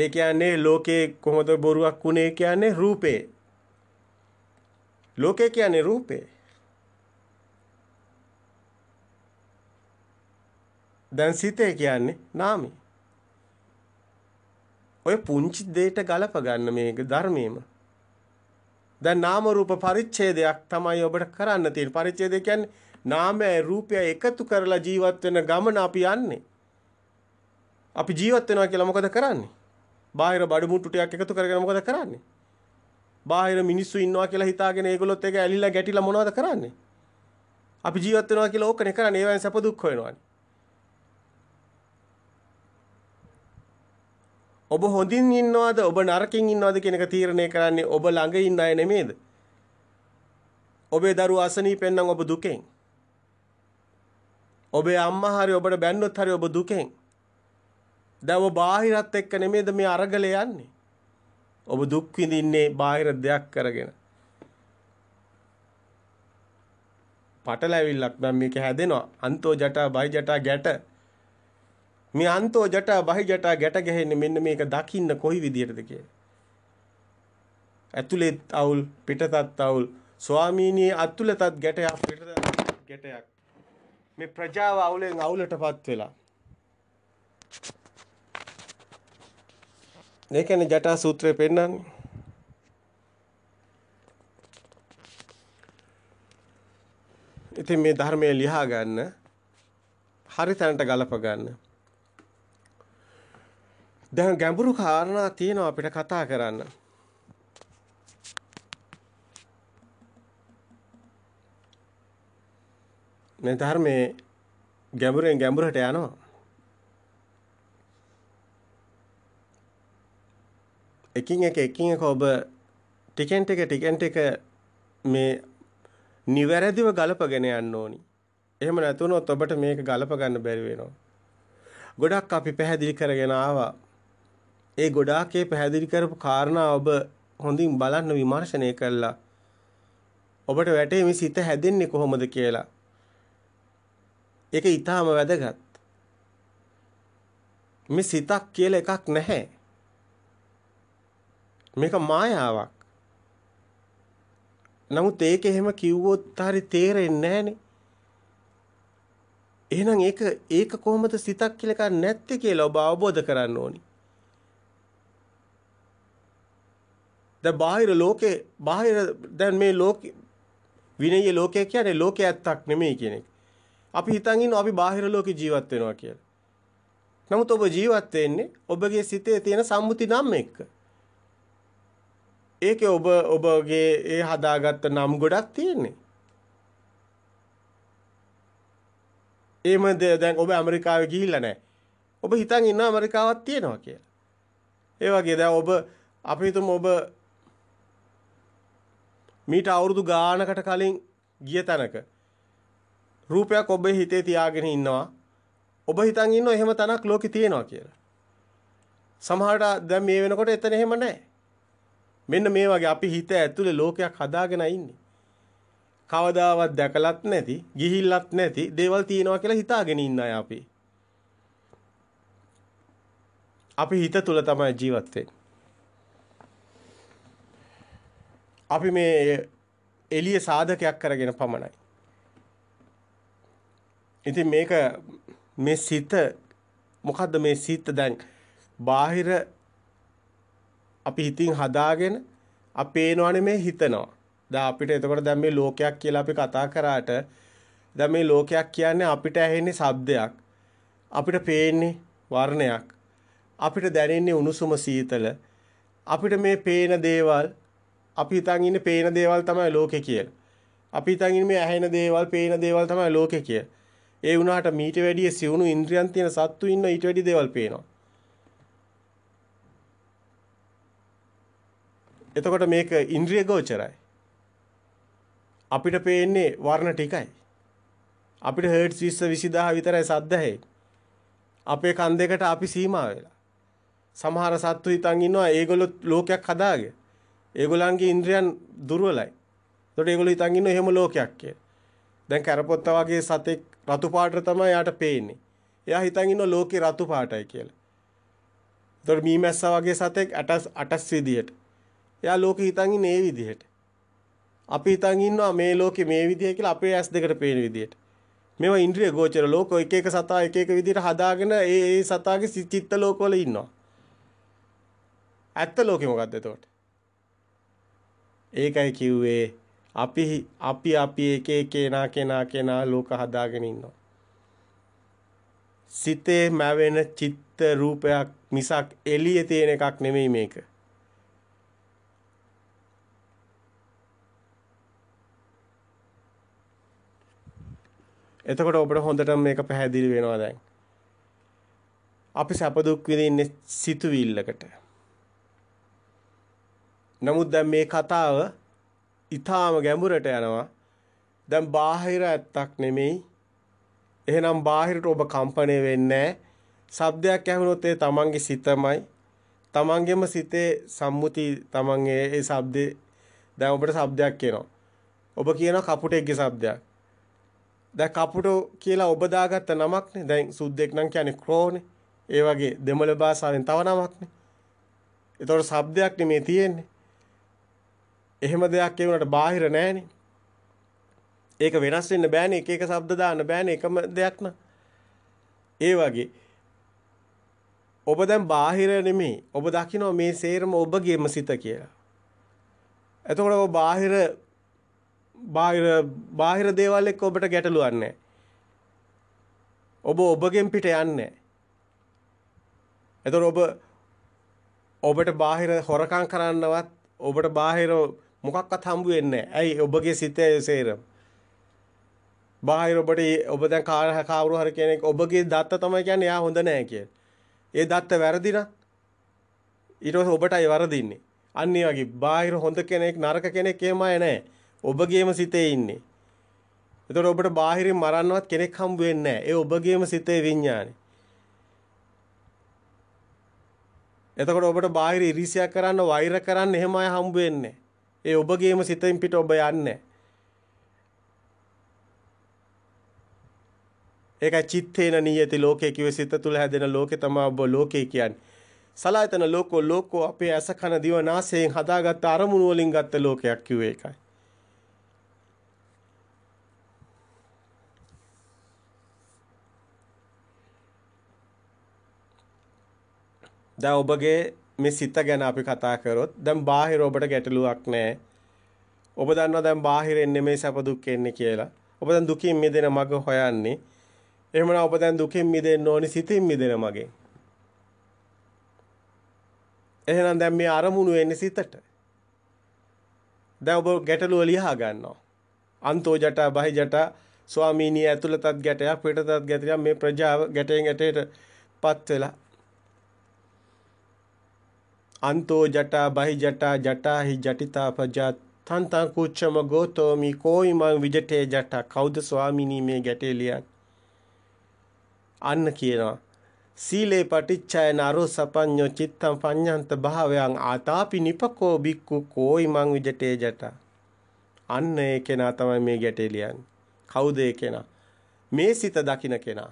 ඒ කියන්නේ ලෝකේ කොහොමද බොරුවක් උනේ කියන්නේ රූපේ. ලෝකේ කියන්නේ රූපේ. දැන් සිතේ කියන්නේ නාමේ. ඔය පුංචි දෙයට ගලප ගන්න මේක ධර්මයේම. දැන් නාම රූප පරිච්ඡේදයක් තමයි ඔබට කරන්න තියෙන. පරිච්ඡේදය කියන්නේ නාමයයි රූපයයි එකතු කරලා ජීවත් වෙන ගමන අපි යන්නේ. අපි ජීවත් වෙනවා කියලා මොකද කරන්නේ? බාහිර බඩමුට්ටු ටිකක් එකතු කරගෙන මොකද කරන්නේ? බාහිර මිනිස්සු ඉන්නවා කියලා හිතාගෙන ඒගොල්ලොත් එක ඇලිලා ගැටිලා මොනවද කරන්නේ? අපි ජීවත් වෙනවා කියලා ඕකනේ කරන්නේ. ඒවෙන් සැප දුක් හොයනවානේ. ඔබ හොඳින් ඉන්නවද ඔබ නරකින් ඉන්නවද කියන එක තීරණය කරන්නේ ඔබ ළඟ ඉන්න අය නෙමේද? ඔබේ දරුවා අසනීපෙන් නම් ඔබ දුකෙන්. ඔබේ අම්මා හරි ඔබට බැන්නොත් හරි ඔබ දුකෙන්. දැන් ඔබ බාහිරත් එක්ක නෙමේද මේ අරගල යන්නේ. ඔබ දුක් විඳින්නේ බාහිර දෙයක් කරගෙන. පටලැවිල්ලක් නම් මේක හැදෙනවා. අන්තෝ ජටා බයි ජටා ගැට මේ අන්තෝ ජටා බහි ජටා ගැට ගැහෙන්නේ මෙන්න මේක දකින්න කොයි විදියටද කියලා. ඇතුළෙත් අවුල් පිටතත් අවුල් ස්වාමීනී අතුලතත් ගැටයක් පිටතත් ගැටයක් මේ ප්‍රජාව අවුලෙන් අවුලටපත් වෙලා. ඒකනේ ජටා සූත්‍රය පෙන්නන්නේ. ඉතින් මේ ධර්මය ලියා ගන්න හරි තැනට ගලප ගන්න දැන් ගැඹුරු කාරණා තියෙනවා අපිට කතා කරන්න. මේ ධර්මයේ ගැඹුරෙන් ගැඹුරට යනවා. එකින් එක එකින් එක ඔබ ටිකෙන් ටික ටිකෙන් ටික මේ නිවැරදිව ගලපගෙන යන්න ඕනි. එහෙම නැතුනොත් ඔබට මේක ගලප ගන්න බැරි වෙනවා. ගොඩක් අපි පැහැදිලි කරගෙන ආවා. ඒ ගොඩාක් ඒ පැහැදිලි කරපු කාරණා ඔබ හොඳින් බලන්න විමර්ශනය කළා. ඔබට වැටේ මේ සිත හැදෙන්නේ කොහොමද කියලා. ඒක ඊටාම වැදගත්. මේ සිතක් කියලා එකක් නැහැ. මේක මායාවක්. නමුත් ඒක එහෙම කිව්වොත් හරි තේරෙන්නේ නැහනේ. එහෙනම් ඒක ඒක කොහොමද සිතක් කියලා එකක් නැත්තේ කියලා ඔබ අවබෝධ කරගන්න ඕනි. දැන් බාහිර ලෝකේ බාහිර දැන් මේ ලෝකේ විනය ලෝකය කියන්නේ ලෝකයේ ඇත්තක් නෙමෙයි කියන එක. අපි හිතන් ඉන්නවා අපි බාහිර ලෝකේ ජීවත් වෙනවා කියලා. නමුත් ඔබ ජීවත් වෙන්නේ ඔබගේ සිතේ තියෙන සම්මුති නම් එක්ක. ඒකේ ඔබ ඔබගේ ඒ හදාගත්ත නම් ගොඩක් තියෙන්නේ. එහෙමද දැන් ඔබ ඇමරිකාවේ ගිහිල්ලා නැහැ. ඔබ හිතන් ඉන්න ඇමරිකාවක් තියෙනවා කියලා. ඒ වගේ දැන් ඔබ අපි හිතමු ඔබ මීට අවුරුදු ගානකට කලින් ගිය තැනක රූපයක් ඔබේ හිතේ තියාගෙන ඉන්නවා. ඔබ හිතන් ඉන්නව එහෙම තැනක් ලෝකේ තියෙනවා කියලා. සමහරට දැන් මේ වෙනකොට එතන එහෙම නැහැ. මෙන්න මේ වගේ අපි හිත ඇතුලේ ලෝකයක් හදාගෙන ඉන්නේ. කවදාවත් දැකලත් නැති, ගිහිල්ලත් නැති දේවල් තියෙනවා කියලා හිතාගෙන ඉන්න අය අපි. අපි හිත තුල තමයි ජීවත් වෙන්නේ. අපි මේ එළිය සාධකයක් කරගෙන පමණයි. ඉතින් මේක මේ සිත මොකද්ද මේ සිත දැන් බාහිර අපි හිතින් හදාගෙන අපේනවනේ මේ හිතනවා. දැන් අපිට එතකොට දැන් මේ ලෝකයක් කියලා අපි කතා කරාට දැන් මේ ලෝකයක් කියන්නේ අපිට ඇහෙන්නේ ශබ්දයක්. අපිට පේන්නේ වර්ණයක්. අපිට දැනෙන්නේ උණුසුම සීතල. අපිට මේ පේන දේවල් අපි හිතන් ඉන්නේ පේන දේවල් තමයි ලෝකේ කියලා. අපි හිතන් ඉන්නේ මේ ඇහෙන දේවල්, පේන දේවල් තමයි ලෝකේ කියලා. ඒ වුණාට මීට වැඩිය සිවුණු ඉන්ද්‍රියන් තියෙන සත්තු ඉන්න ඊට වැඩි දේවල් පේනවා. එතකොට මේක ඉන්ද්‍රිය ගෝචරයි. අපිට පේන්නේ වර්ණ ටිකයි. අපිට හර්ට්ස් 20 20000 විතරයි සද්දහේ. අපේ කන් දෙකට අපි සීමා වෙලා. සමහර සත්තු හිතන් ඉන්නවා ඒගොල්ලෝ ලෝකයක් හදාගෙන. ඒගොල්ලන්ගේ ඉන්ද්‍රියන් දුර්වලයි. ඒතකොට ඒගොල්ලෝ හිතන් ඉන්නේ එහෙම ලෝකයක් කියලා. දැන් කරපොත්ත වගේ සතෙක් රතු පාටට තමයි යාට පේන්නේ. එයා හිතන් ඉන්න ලෝකේ රතු පාටයි කියලා. ඒතකොට මීමැස්සා වගේ සතෙක් 8 8 විදියට. එයා ලෝකේ හිතන් ඉන්නේ මේ විදියට. අපි හිතන් ඉන්නවා මේ ලෝකේ මේ විදිය කියලා අපේ ඇස් දෙකට පේන විදියට. මේවා ඉන්ද්‍රිය ගෝචර ලෝක එක එක සතා එක එක විදිහට හදාගෙන ඒ ඒ සතාගේ චිත්ත ලෝකවල ඉන්නවා. ඇත්ත ලෝකේ මොකද්ද එතකොට? ඒකයි කිව්වේ අපි අපි අපි එක එක කෙනා කෙනා කෙනා ලෝක හදාගෙන ඉන්නවා. සිතේ මැවෙන චිත්ත රූපයක් මිසක් එළියේ තියෙන එකක් නෙමෙයි මේක. එතකොට ඔබට හොඳට මේක පැහැදිලි වෙනවා දැන්. අපි සැප දුක් විඳින්නේ සිතුවිල්ලකට. නමුත් දැන් මේ කතාව ඊටාම ගැඹුරට යනවා. දැන් බාහිර ඇත්තක් නෙමෙයි. එහෙනම් බාහිරට ඔබ කම්පණය වෙන්නේ සබ්දයක් ඇහුනොත් ඒ තමන්ගේ සිතමයි. තමන්ගේම සිතේ සම්මුති තමන් ඒ සබ්දේ දැන් ඔබට සබ්දයක් එනවා. ඔබ කියනවා කපුටෙක්ගේ සබ්දයක්. දැන් කපුටෝ කියලා ඔබ දාගත්ත නමක්නේ. දැන් සුද්දෙක් නම් කියන්නේ ක්‍රෝනේ. ඒ වගේ දෙමළ භාෂාවෙන් තව නමක්නේ. ඒතකොට શબ્දයක් නෙමේ තියෙන්නේ. එහෙම දෙයක් ඒ උනට බාහිර නැහැනේ. ඒක වෙනස් වෙන්න බෑනේ එක එක ශබ්ද දාන්න බෑනේ එකම දෙයක් න ะ. ඒ වගේ ඔබ දැන් බාහිර නෙමෙයි. ඔබ දකිනවා මේ සේරම ඔබගේම සිත කියලා. එතකොට ඔබ බාහිර බාහිර බාහිර දේවල් එක්ක ඔබට ගැටලුවක් නැහැ. ඔබ ඔබගෙන් පිට යන්නේ එතකොට ඔබ ඔබට බාහිර හොරකම් කරන්නවත් ඔබට බාහිර මොකක්වත් හම්බ වෙන්නේ ඇයි ඔබගේ සිතේ සේරම. බාහිර ඔබට ඔබ දැන් කවුරු හරි කෙනෙක් ඔබගේ දත්ත තමයි කියන්නේ එයා හොඳ නැහැ කියලා. ඒ දත්ත වැරදිනම් ඊට පස්සේ ඔබටයි වරදින්නේ. අන්න ඒ වගේ බාහිර හොඳ කෙනෙක් නරක කෙනෙක් එමය නැහැ. ඔබගේම සිතේ ඉන්නේ. එතකොට ඔබට බාහිරින් මරන්නවත් කෙනෙක් හම්බ වෙන්නේ නැහැ. ඒ ඔබගේම සිතේ විඥානේ. එතකොට ඔබට බාහිර ඉරිසියා කරන්න වෛර කරන්න එහෙම අය හම්බ වෙන්නේ නැහැ. ඒ ඔබගේම සිතින් පිට ඔබ යන්නේ. ඒක චිත්තේන නියති ලෝකේ කිව්ව සිත තුල හැදෙන ලෝකේ තමයි ඔබ ලෝකේ කියන්නේ. සලායතන ලෝකෝ ලෝකෝ අපේ ඇස කන දිව නාසයෙන් හදාගත්ත අරමුණු වලින් ගත්ත ලෝකයක් කිව්වේ ඒකයි. දැන් ඔබගේ මේ සිත ගැන අපි කතා කරොත් දැන් බාහිර ඔබට ගැටලුවක් නැහැ. ඔබ දන්නවා දැන් බාහිරෙන් නෙමෙයි සැප දුක් එන්නේ කියලා. ඔබ දැන් දුකින් මිදෙන මඟ හොයන්නේ. එහෙමනම් ඔබ දැන් දුකින් මිදෙන්න ඕනි සිතින් මිදෙන මගේ. එහෙනම් දැන් මේ අරමුණු එන්නේ සිතට. දැන් ඔබ ගැටලුව ලියා ගන්නවා. අන්තෝ ජටා බහි ජටා ස්වාමීනී ඇතුළතත් ගැටයක් පිටතත් ගැටයක් මේ ප්‍රජාව ගැටෙන් ගැටේටපත් වෙලා අන්තෝ ජටා බහි ජටා ජටා හි ජටිතා පජාත් තන්තං කුච්චම ගෝතෝ මි කෝයි මං විජටේ ජටා කවුද ස්වාමිනී මේ ගැටේ ලියන් අන්න කියනවා සීලේ පටිච්චායන අරෝ සපඤ්ඤෝ චිත්තං පඤ්ඤන්ත භාවයන් ආතාපි නිපකෝ බික්කු කෝයි මං විජටේ ජටා අන්න ඒ කෙනා තමයි මේ ගැටේ ලියන්නේ කවුද ඒ කෙනා මේ සිත දකින කෙනා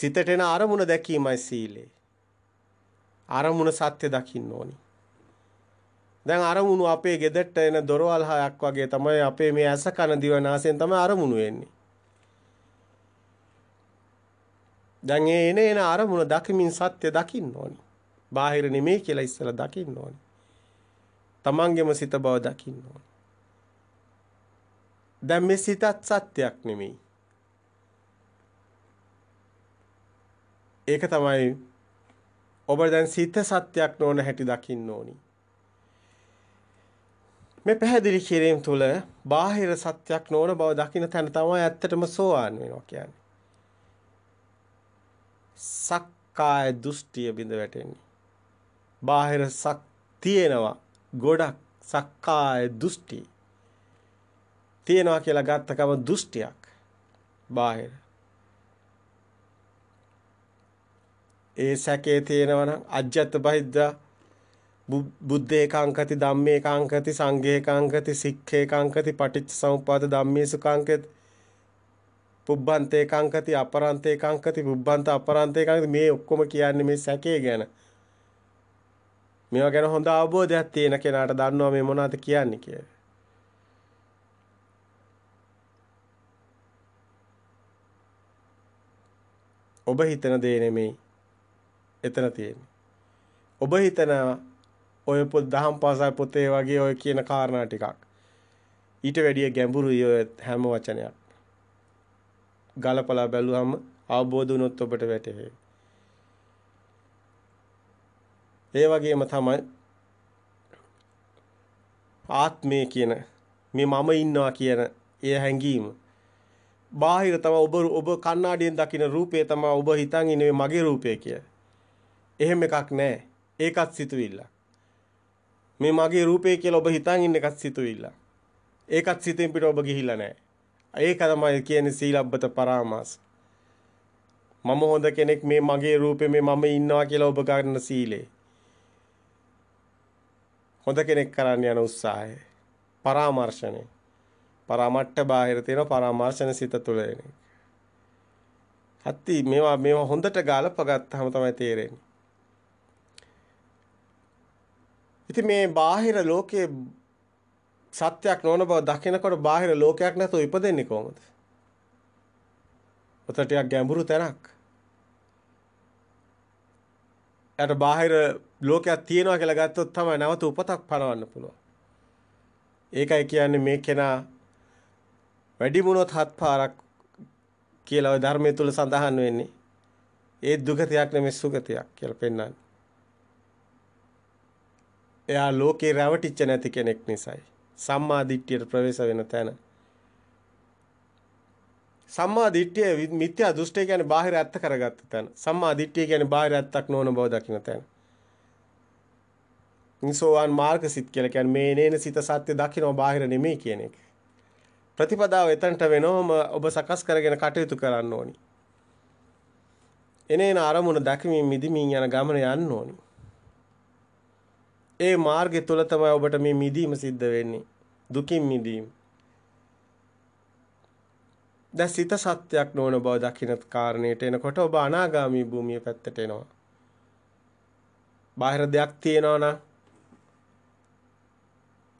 සිතට එන අරමුණ දැකීමයි සීලය. අරමුණ සත්‍ය දකින්න ඕනි. දැන් අරමුණු අපේ ගෙදරට එන දොරවල් හයක් වගේ තමයි අපේ මේ ඇස කන දිව නාසයෙන් තමයි අරමුණු වෙන්නේ. දැන් ඒ එන එන අරමුණ දකිමින් සත්‍ය දකින්න ඕනි. බාහිර නෙමෙයි කියලා ඉස්සලා දකින්න ඕනි. තමන්ගෙම සිත බව දකින්න ඕනි. දැන් මේ සිතත් සත්‍යයක් නෙමෙයි. ඒක තමයි ඔබ දැන් සිත සත්‍යයක් නොවන හැටි දකින්න ඕනි. මේ පැහැදිලි කිරීම තුළ බාහිර සත්‍යයක් නොවන බව දකින තැන තමයි ඇත්තටම සෝවාන් වෙනවා කියන්නේ. සක්කාය දෘෂ්ටිය බිඳ වැටෙන්නේ. බාහිර සක් තියෙනවා ගොඩක් සක්කාය දෘෂ්ටි. තියෙනවා කියලා ගත්තකම දෘෂ්ටියක්. බාහිර ඒ සැකේ තියෙනවනම් අජ්ජත් බහිද්දා බුද්ධේ කාංකති ධම්මේ කාංකති සංඝේ කාංකති සික්ඛේ කාංකති පටිච්ච සමුප්පාද ධම්මේසු කාංකති පුබ්බන්තේ කාංකති අපරන්තේ කාංකති පුබ්බන්ත අපරන්තේ කාංකති මේ ඔක්කොම කියන්නේ මේ සැකේ ගැන මේවා ගැන හොඳ අවබෝධයක් තියෙන කෙනාට දන්නවා මේ මොනවද කියන්නේ කියලා ඔබ හිතන දේ නෙමෙයි එතන තියෙන්නේ. ඔබ හිතන ඔය පොත් දහම් පාසල් පොතේ වගේ ඔය කියන කාරණා ටිකක්. ඊට වැඩිය ගැඹුරුයි ඔය හැම වචනයක්. ගලපලා බැලුවම අවබෝධ වුණොත් ඔබට වැටහෙයි. ඒ වගේම තමයි ආත්මය කියන මේ මම ඉන්නවා කියන ඒ හැඟීම බාහිර තමයි ඔබ ඔබ කණ්ණාඩියෙන් දකින රූපය තමයි ඔබ හිතන් ඉන්නේ මගේ රූපය කියලා. එහෙම එකක් නැහැ. ඒකත් සිතුවිල්ලක්. මේ මගේ රූපය කියලා ඔබ හිතන් ඉන්න එකත් සිතුවිල්ලක්. ඒකත් සිතෙන් පිට ඔබ ගිහිල්ලා නැහැ. ඒක තමයි කියන්නේ සීලබ්බත පරාමාස. මම හොඳ කෙනෙක් මේ මගේ රූපේ මේ මම ඉන්නවා කියලා ඔබ ගන්න සීලේ. හොඳ කෙනෙක් කරන්න යන උත්සාහය. පරාමර්ශණය. පරාමට්ට බාහිර තියෙන පරාමර්ශන සිත තුළ එන. හත්ති මේවා මේවා හොඳට ගාලා පගත්තාම තමයි තේරෙන්නේ. ඉතින් මේ බාහිර ලෝකයේ සත්‍යයක් නොවන බව දකිනකොට බාහිර ලෝකයක් නැතුව ඉපදෙන්නේ කොහොමද? ඔතන ගැඹුරු තැනක්. යට බාහිර ලෝකයක් තියෙනවා කියලා ගත්තොත් තමයි නැවත උපතක් පණවන්න පුළුවන්. ඒකයි කියන්නේ මේ කෙනා වැඩි මුණොත් හත් පාරක් කියලා ওই ධර්මයේ තුල සඳහන් වෙන්නේ. ඒ දුගතියක් නෙමෙයි සුගතියක් කියලා පෙන්වන්නේ. එයා ලෝකේ රැවටිච්ච නැති කෙනෙක් නිසායි. සම්මා දිට්ඨියට ප්‍රවේශ වෙන තැන. සම්මා දිට්ඨිය මිත්‍යා දෘෂ්ටි කියන්නේ බාහිර ඇත්ත කරගත්ත තැන. සම්මා දිට්ඨිය කියන්නේ බාහිර ඇත්තක් නොවන බව දකින්න තැන. නිසෝවන් මාර්ග සිත් කියලා කියන්නේ මේ නේන සිත සත්‍ය දකින්න බාහිර නෙමෙයි කියන එක. ප්‍රතිපදාව එතනට වෙනවම ඔබ සකස් කරගෙන කටයුතු කරන්න ඕනි. එනේන අරමුණ දැකීමෙන් මිදීමින් යන ගමන යන්න ඕනි. ඒ මාර්ගය තුල තමයි ඔබට මේ මිදීම සිද්ධ වෙන්නේ. දුකින් මිදීම. දැන් සිත සත්‍යයක් නොවන බව දකින්නත් කාරණයට එනකොට ඔබ අනාගාමී භූමිය පැත්තට එනවා. බාහිර දෙයක් තියෙනවා නම්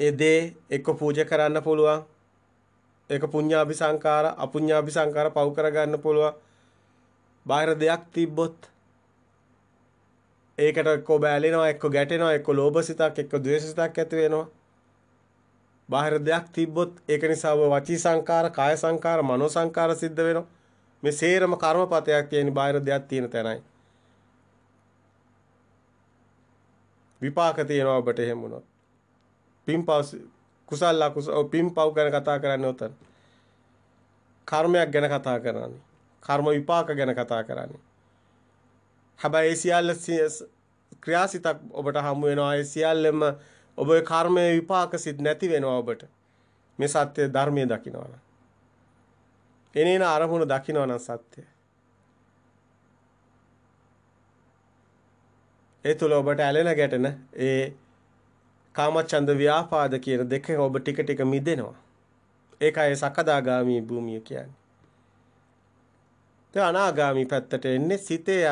ඒ දේ එක්ක පූජා කරන්න පුළුවන්. ඒක පුඤ්ඤාභි සංකාර, අපුඤ්ඤාභි සංකාර පව් කරගන්න පුළුවන්. බාහිර දෙයක් තිබ්බොත් ඒකට එක්කෝ බෑලෙනවා එක්කෝ ගැටෙනවා එක්කෝ ලෝභ සිතක් එක්කෝ ද්වේෂ සිතක් ඇති වෙනවා. බාහිර දෙයක් තිබ්බොත් ඒක නිසා ඔය වචී සංකාර, කාය සංකාර, මනෝ සංකාර සිද්ධ වෙනවා. මේ සේරම කර්මපතයක් තියෙන බාහිර දෙයක් තියෙන තැනයි. විපාක තියෙනවා ඔබට එහෙම වුණොත්. පින්පව් කුසල් ලකුසල් පින්පව් ගැන කතා කරන්නේ උතන. කර්මයක් ගැන කතා කරන්නේ. කර්ම විපාක ගැන කතා කරන්නේ. හැබැයි ඒ සියල්ල ක්‍රියාසිතක් ඔබට හමු වෙනවා. ඒ සියල්ලම ඔබේ කර්මයේ විපාක සිත් නැති වෙනවා ඔබට. මේ සත්‍ය ධර්මයේ දකින්නවා නම්. එනේන අරමුණ දකින්නවා නම් සත්‍යය. ඒ තුල ඔබට ඇලෙන ගැටෙන ඒ කාමච්ඡන්ද ව්‍යාපාද කියන දෙක ඔබ ටික ටික මිදෙනවා. ඒකයි සකදාගාමි භූමිය කියන්නේ. ඒ අනාගාමි පැත්තට එන්නේ සිතේ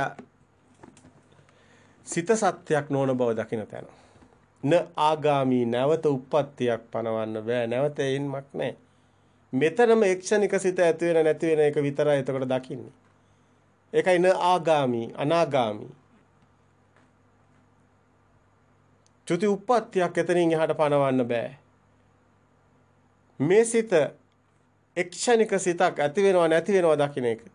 සිත සත්‍යයක් නොවන බව දකින තැන. න ආගාමී නැවත උප්පත්තියක් පනවන්න බෑ. නැවත එයින්මක් නැහැ. මෙතනම එක්ෂණික සිත ඇති වෙන නැති වෙන එක විතරයි එතකොට දකින්නේ. ඒකයි න ආගාමී අනාගාමී. චුති උප්පත්තියක් එතනින් එහාට පනවන්න බෑ. මේ සිත එක්ෂණික සිතක් ඇති වෙනවා නැති වෙනවා දකින්න එක.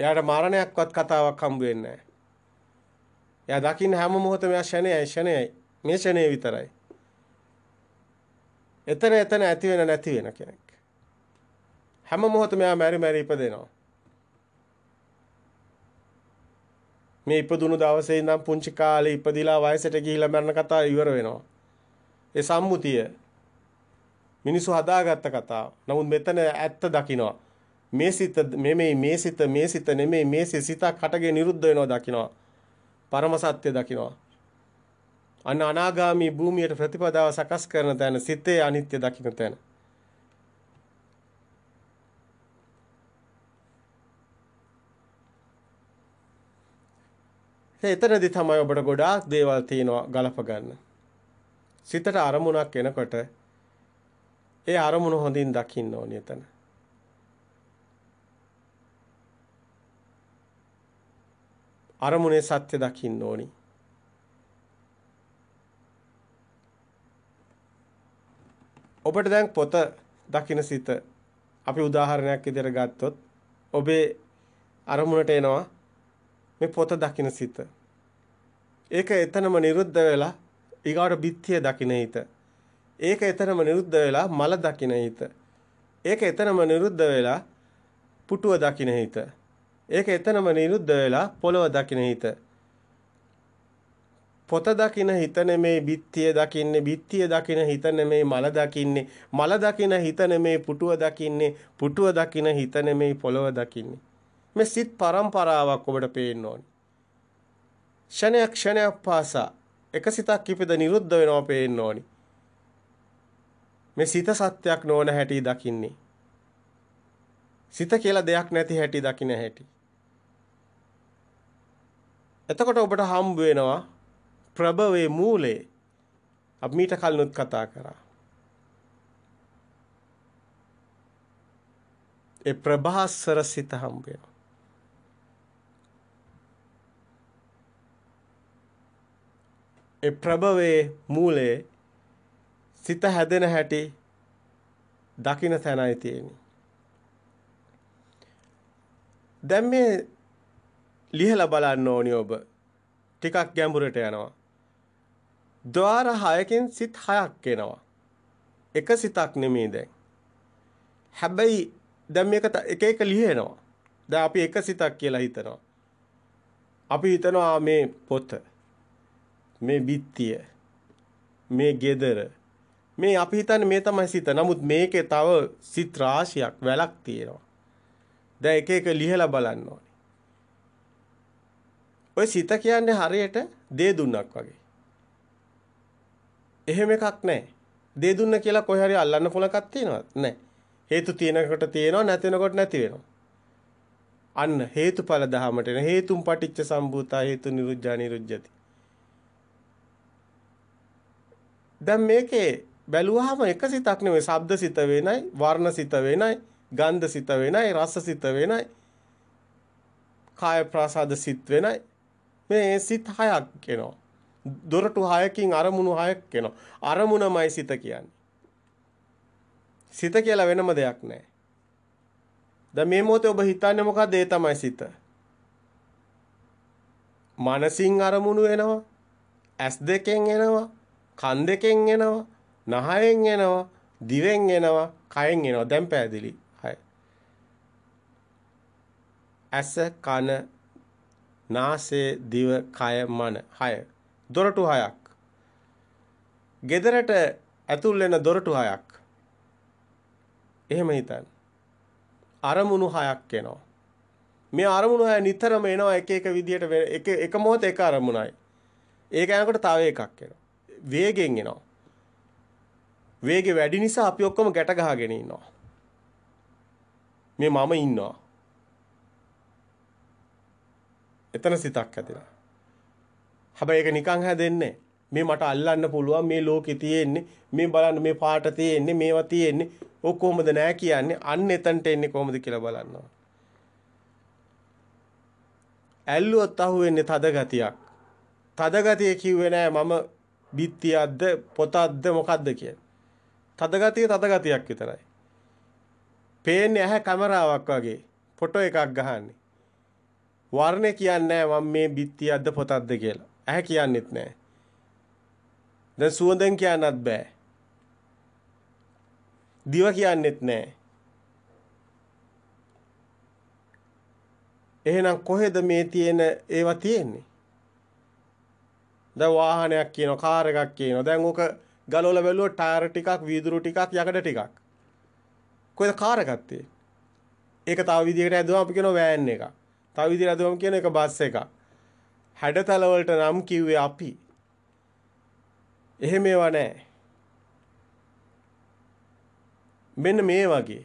එයාට මරණයක්වත් කතාවක් හම්බ වෙන්නේ නැහැ. එයා දකින්න හැම මොහොතම එයා ෂණයයි ෂණයයි මේ ෂණය විතරයි. එතන එතන ඇති වෙන නැති වෙන කෙනෙක්. හැම මොහොතම එයා මැරි මැරි ඉපදෙනවා. මේ ඉපදුණු දවසේ ඉඳන් පුංචි කාලේ ඉපදිලා වයසට ගිහිලා මරණ කතාව ඉවර වෙනවා. ඒ සම්මුතිය මිනිස්සු හදාගත්ත කතාව. නමුත් මෙතන ඇත්ත දකින්නවා. මේ සිත මෙමෙයි මේ සිත මේ සිත නෙමෙයි මේ සිතක් හටගෙන නිරුද්ධ වෙනවා දකිනවා. පරම සත්‍ය දකිනවා. අන්න අනාගාමි භූමියට ප්‍රතිපදාව සකස් කරන තැන සිතේ අනිත්‍ය දකින්න තැන. එතනදි තමයි ඔබට ගොඩාක් දේවල් තියෙනවා ගලප ගන්න. සිතට අරමුණක් එනකොට ඒ අරමුණ හොඳින් දකින්න ඕනේ එතන. අරමුණේ සත්‍ය දකින්න ඕනි. ඔබට දැන් පොත දකින සිත අපි උදාහරණයක් විදිහට ගත්තොත් ඔබේ අරමුණට එනවා මේ පොත දකින සිත. ඒක එතනම නිරුද්ධ වෙලා ඊගාට බිත්තිය දකින හිත. ඒක එතනම නිරුද්ධ වෙලා මල දකින හිත. ඒක එතනම නිරුද්ධ වෙලා පුටුව දකින හිත. ඒක එතනම නිරුද්ධ වෙලා පොළව දකින්න හිත. පොත දකින්න හිත නෙමේ බිත්තිය දකින්නේ බිත්තිය දකින්න හිත නෙමේ මල දකින්නේ මල දකින්න හිත නෙමේ පුටුව දකින්නේ පුටුව දකින්න හිත නෙමේ පොළව දකින්නේ මේ සිත් පරම්පරාවක් ඔබට පේන්න ඕනි ක්ෂණයක් ක්ෂණයක් පාසා එක සිතක් කිපෙද නිරුද්ධ වෙනවා පේන්න ඕනි මේ සිත සත්‍යයක් නොවන හැටි දකින්නේ සිත කියලා දෙයක් නැති හැටි දකින්න හැටි එතකොට ඔබට හම්බ වෙනවා ප්‍රභවයේ මූලය. අපි මීට කලිනුත් කතා කරා. ඒ ප්‍රභාස්වර සිත හම්බ වෙනවා. ඒ ප්‍රභවයේ මූලයේ සිත හැදෙන හැටි දකින්න තැනයි තියෙන්නේ. දැන් මේ ලිහලා බලන්න ඕනි ඔබ. ටිකක් ගැඹුරට යනවා. ద్వාර 6කින් සිත් 6ක් එනවා. එක සිතක් නෙමෙයි දැන්. හැබැයි දැන් මේක එක එක ලියනවා. දැන් අපි එක සිතක් කියලා හිතනවා. අපි හිතනවා මේ පොත මේ බිත්තිය මේ gedara මේ අපි හිතන්නේ මේ තමයි සිත. නමුත් මේකේ තව සිත් රාශියක් වැලක් තියෙනවා. දැන් එක එක ලියලා බලන්න ඕනේ. ඔය සිත කියන්නේ හරියට දේ දුන්නක් වගේ. එහෙම එකක් නැහැ. දේ දුන්න කියලා කොහේ හරි අල්ලන්න පොලකක් තියෙනවද? නැහැ. හේතු තියෙනකොට තියෙනවා නැතිනකොට නැති වෙනවා. අන්න හේතුඵල ධහමට එන හේතුම් පටිච්ච සම්භූතා හේතු නිරුද්ධා නිරුද්ධති. දැන් මේකේ බැලුවාම එක සිතක් නෙවෙයි ශබ්ද සිත වෙනයි වර්ණ සිත වෙනයි ගන්ධ සිත වෙනයි රස සිත වෙනයි කාය ප්‍රසාද සිත් වෙනයි මේ සිත් හයක් එනවා. දොරටු හයකින් අරමුණු හයක් එනවා. අරමුණමයි සිත කියන්නේ. සිත කියලා වෙනම දෙයක් නැහැ. දැන් මේ මොහොතේ ඔබ හිතන්නේ මොකද්ද? ඒ තමයි සිත. මනසින් අරමුණු එනවා. ඇස් දෙකෙන් එනවා. කන් දෙකෙන් එනවා. නහයෙන් එනවා. දිවෙන් එනවා. කයෙන් එනවා. දැන් පැහැදිලි. හයි. ඇස කන නාසය, දිව, කය, මන 6. දොරටු 6ක්. ගෙදරට ඇතුල් වෙන දොරටු 6ක්. එහෙම හිතන්න. අරමුණු 6ක් එනවා. මේ අරමුණු 6 නිතරම එනවා එක එක විදිහට එක එක මොහොත එක අරමුණයි. ඒක යනකොට තව එකක් එනවා. වේගෙන් එනවා. වේගෙ වැඩි නිසා අපි ඔක්කොම ගැට ගහගෙන ඉන්නවා. මේ මම ඉන්නවා. එතන සිතක් ඇතිලා. හැබැයි ඒක නිකන් හැදෙන්නේ මේ මට අල්ලන්න පුළුවන් මේ ලෝකේ තියෙන්නේ මේ බලන්න මේ පාට තියෙන්නේ මේවා තියෙන්නේ ඔක් කොහොමද නෑ කියන්නේ අන්න එතනට එන්නේ කොහොමද කියලා බලනවා. ඇල්ලුවත් අහුවෙන්නේ තද ගතියක්. තද ගතිය කිව්වේ නෑ මම බිත්තියක්ද පොතක්ද මොකක්ද කියන්නේ. තද ගතිය තද ගතියක් විතරයි. පේන්නේ ඇහැ කැමරාවක් වගේ ෆොටෝ එකක් ගහන්නේ. වර්ණය කියන්නේ නැහැ මම මේ බිත්තියක්ද පොතක්ද කියලා. ඇහැ කියන්නෙත් නැහැ. දැන් සුවඳෙන් කියන්නත් බෑ. දිව කියන්නෙත් නැහැ. එහෙනම් කොහෙද මේ තියෙන ඒවා තියෙන්නේ? දැන් වාහනයක් කියනවා, කාර් එකක් කියනවා. දැන් ඕක ගලවලා බැලුවොත් ටයර් ටිකක්, වීදුරු ටිකක්, යකඩ ටිකක්. කොහෙද කාර් එකක් තියෙන්නේ? ඒක තව විදිහකට ඇදුවම අපි කියනවා වෑන් එකක්. තව ඉදිරියදවම් කියන එක බස් එකක්. හැඩතල වලට නම් කිව්වේ අපි. එහෙම ඒවා නැහැ. මෙන්න මේ වගේ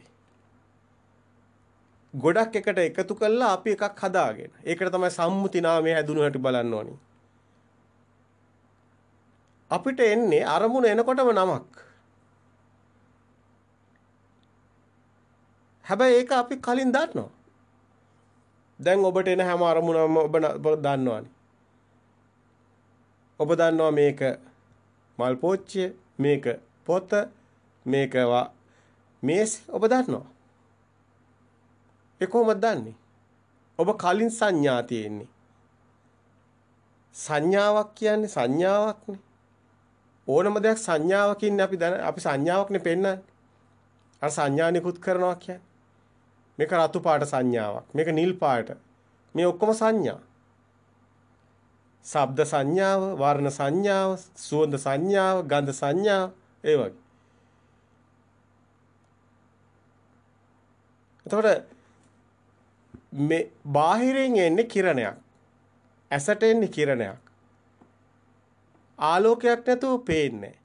ගොඩක් එකට එකතු කළා අපි එකක් හදාගෙන. ඒකට තමයි සම්මුති නාමය හැදුණු හැටි බලන්න ඕනි. අපිට එන්නේ අරමුණ එනකොටම නමක්. හැබැයි ඒක අපි කලින් දන්නවා. දැන් ඔබට එන හැම අරමුණම ඔබ දන්නවනේ. ඔබ දන්නවා මේක මල් පෝච්චිය, මේක පොත, මේකවා මේස් ඔබ දන්නවා. ඒ කොහොමද දන්නේ? ඔබ කලින් සංඥා තියෙන්නේ. සංඥාවක් කියන්නේ සංඥාවක්නේ. ඕනම දෙයක් සංඥාවකින් අපි අපි සංඥාවක්නේ පෙන්වන්නේ. අර සංඥා නිකුත් කරනවා කියන්නේ. මේක රතු පාට සංඥාවක්. මේක නිල් පාට. මේ ඔක්කොම සංඥා. ශබ්ද සංඥාව, වර්ණ සංඥාව, සුවඳ සංඥාව, ගන්ධ සංඥාව ඒ වගේ. එතකොට මේ බාහිරින් එන්නේ කිරණයක්. ඇසට එන්නේ කිරණයක්. ආලෝකයක් නැතුව පේන්නේ නැහැ.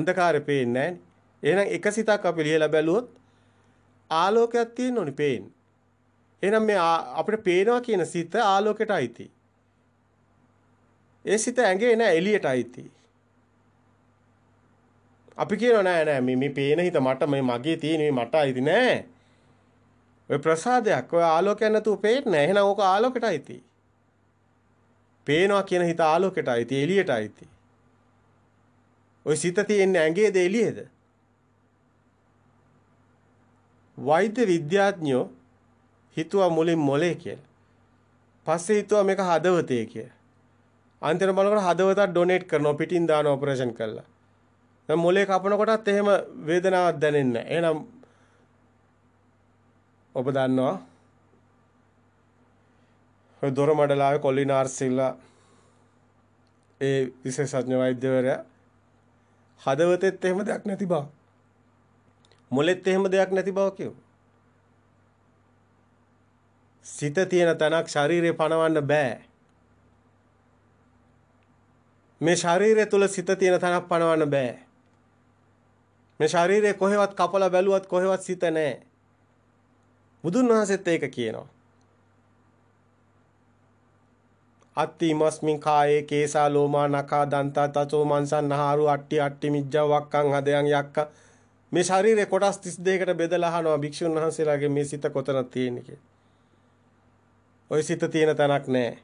අන්ධකාරය පේන්නේ නැහැ. එහෙනම් එක සිතක් අපි ලියලා බැලුවොත් ආලෝකයක් තියෙන්න ඕනි පේන්න. එහෙනම් මේ අපිට පේනවා කියන සිත ආලෝකයට අයිති. ඒ සිත ඇඟේ නෑ එළියට අයිති. අපි කියනවා නෑ නෑ මේ මේ පේන හිත මට මේ මගේ තියෙන මේ මට අයිති නෑ. ඔය ප්‍රසාදයක් ඔය ආලෝකයක් නැතුව පේන්නේ නෑ. එහෙනම් ඕක ආලෝකයට අයිති. පේනවා කියන හිත ආලෝකයට අයිති එළියට අයිති. ඔය සිත තියෙන්නේ ඇඟේද එළියේද? වෛද්‍ය විද්‍යාඥයෝ හිතුවා මුලින් මොලේ කියලා. පස්සේ හිතුවා මේක හදවතේ කියලා. අන්තිමට බලනකොට හදවතට ඩොනේට් කරනවා පිටින් දාන ඔපරේෂන් කළා. දැන් මොලේ කපනකොටත් එහෙම වේදනාවක් දැනෙන්නේ නැහැ. එහෙනම් ඔබ දන්නවා ඔය දොරමඩලාවේ කොලින් ආර්සිල්ලා ඒ විශේෂඥ වෛද්‍යවරයා හදවතෙත් එහෙම දෙයක් නැති බව මොලෙත් එහෙම දෙයක් නැති බව කියමු. සිත තියෙන තැනක් ශරීරේ පණවන්න බෑ. මේ ශරීරය තුල සිත තියෙන තැනක් පණවන්න බෑ. මේ ශරීරය කොහෙවත් කපලා බැලුවත් කොහෙවත් සිත නැහැ. බුදුන් වහන්සේත් ඒක කියනවා. අත්තිමස්මින් කායේ කේසා ලෝමා නකා දන්තා තචෝ මන්සන් නහාරු අට්ටි අට්ටි මිජ්ජා වක්කං හදයන් යක්ක මේ ශරීරය කොටස් 32කට බෙදලා අහනවා භික්ෂුන් වහන්සේලාගේ මේ සිත කොතනද තියෙන්නේ කියලා. ওই සිත තියෙන තැනක් නැහැ.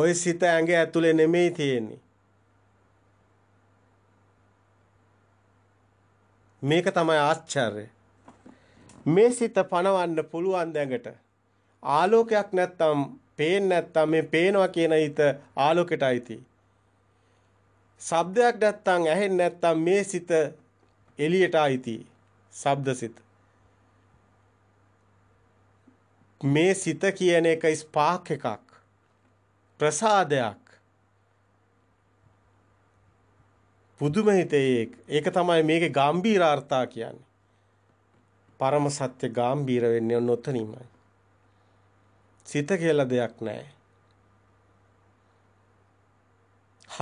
ওই සිත ඇඟ ඇතුලේ නෙමෙයි තියෙන්නේ. මේක තමයි ආශ්චර්යය. මේ සිත පණවන්න පුළුවන් දැඟට ආලෝකයක් නැත්තම් පේන්නේ නැත්තම් මේ පේනවා කියන හිත ආලෝකයට අයිති. ශබ්දයක් නැත්තම් ඇහෙන්නේ නැත්තම් මේ සිත එළියට අයිති. ශබ්දසිත. මේ සිත කියන එක ස්පාක් එකක්. ප්‍රසාදයක්. පුදුම හිතේ ඒක තමයි මේකේ ගැඹීරාර්ථා කියන්නේ. පරම සත්‍ය ගැඹීර වෙන්නේ ඔන්න ඔතනීමයි. සිත කියලා දෙයක් නැහැ.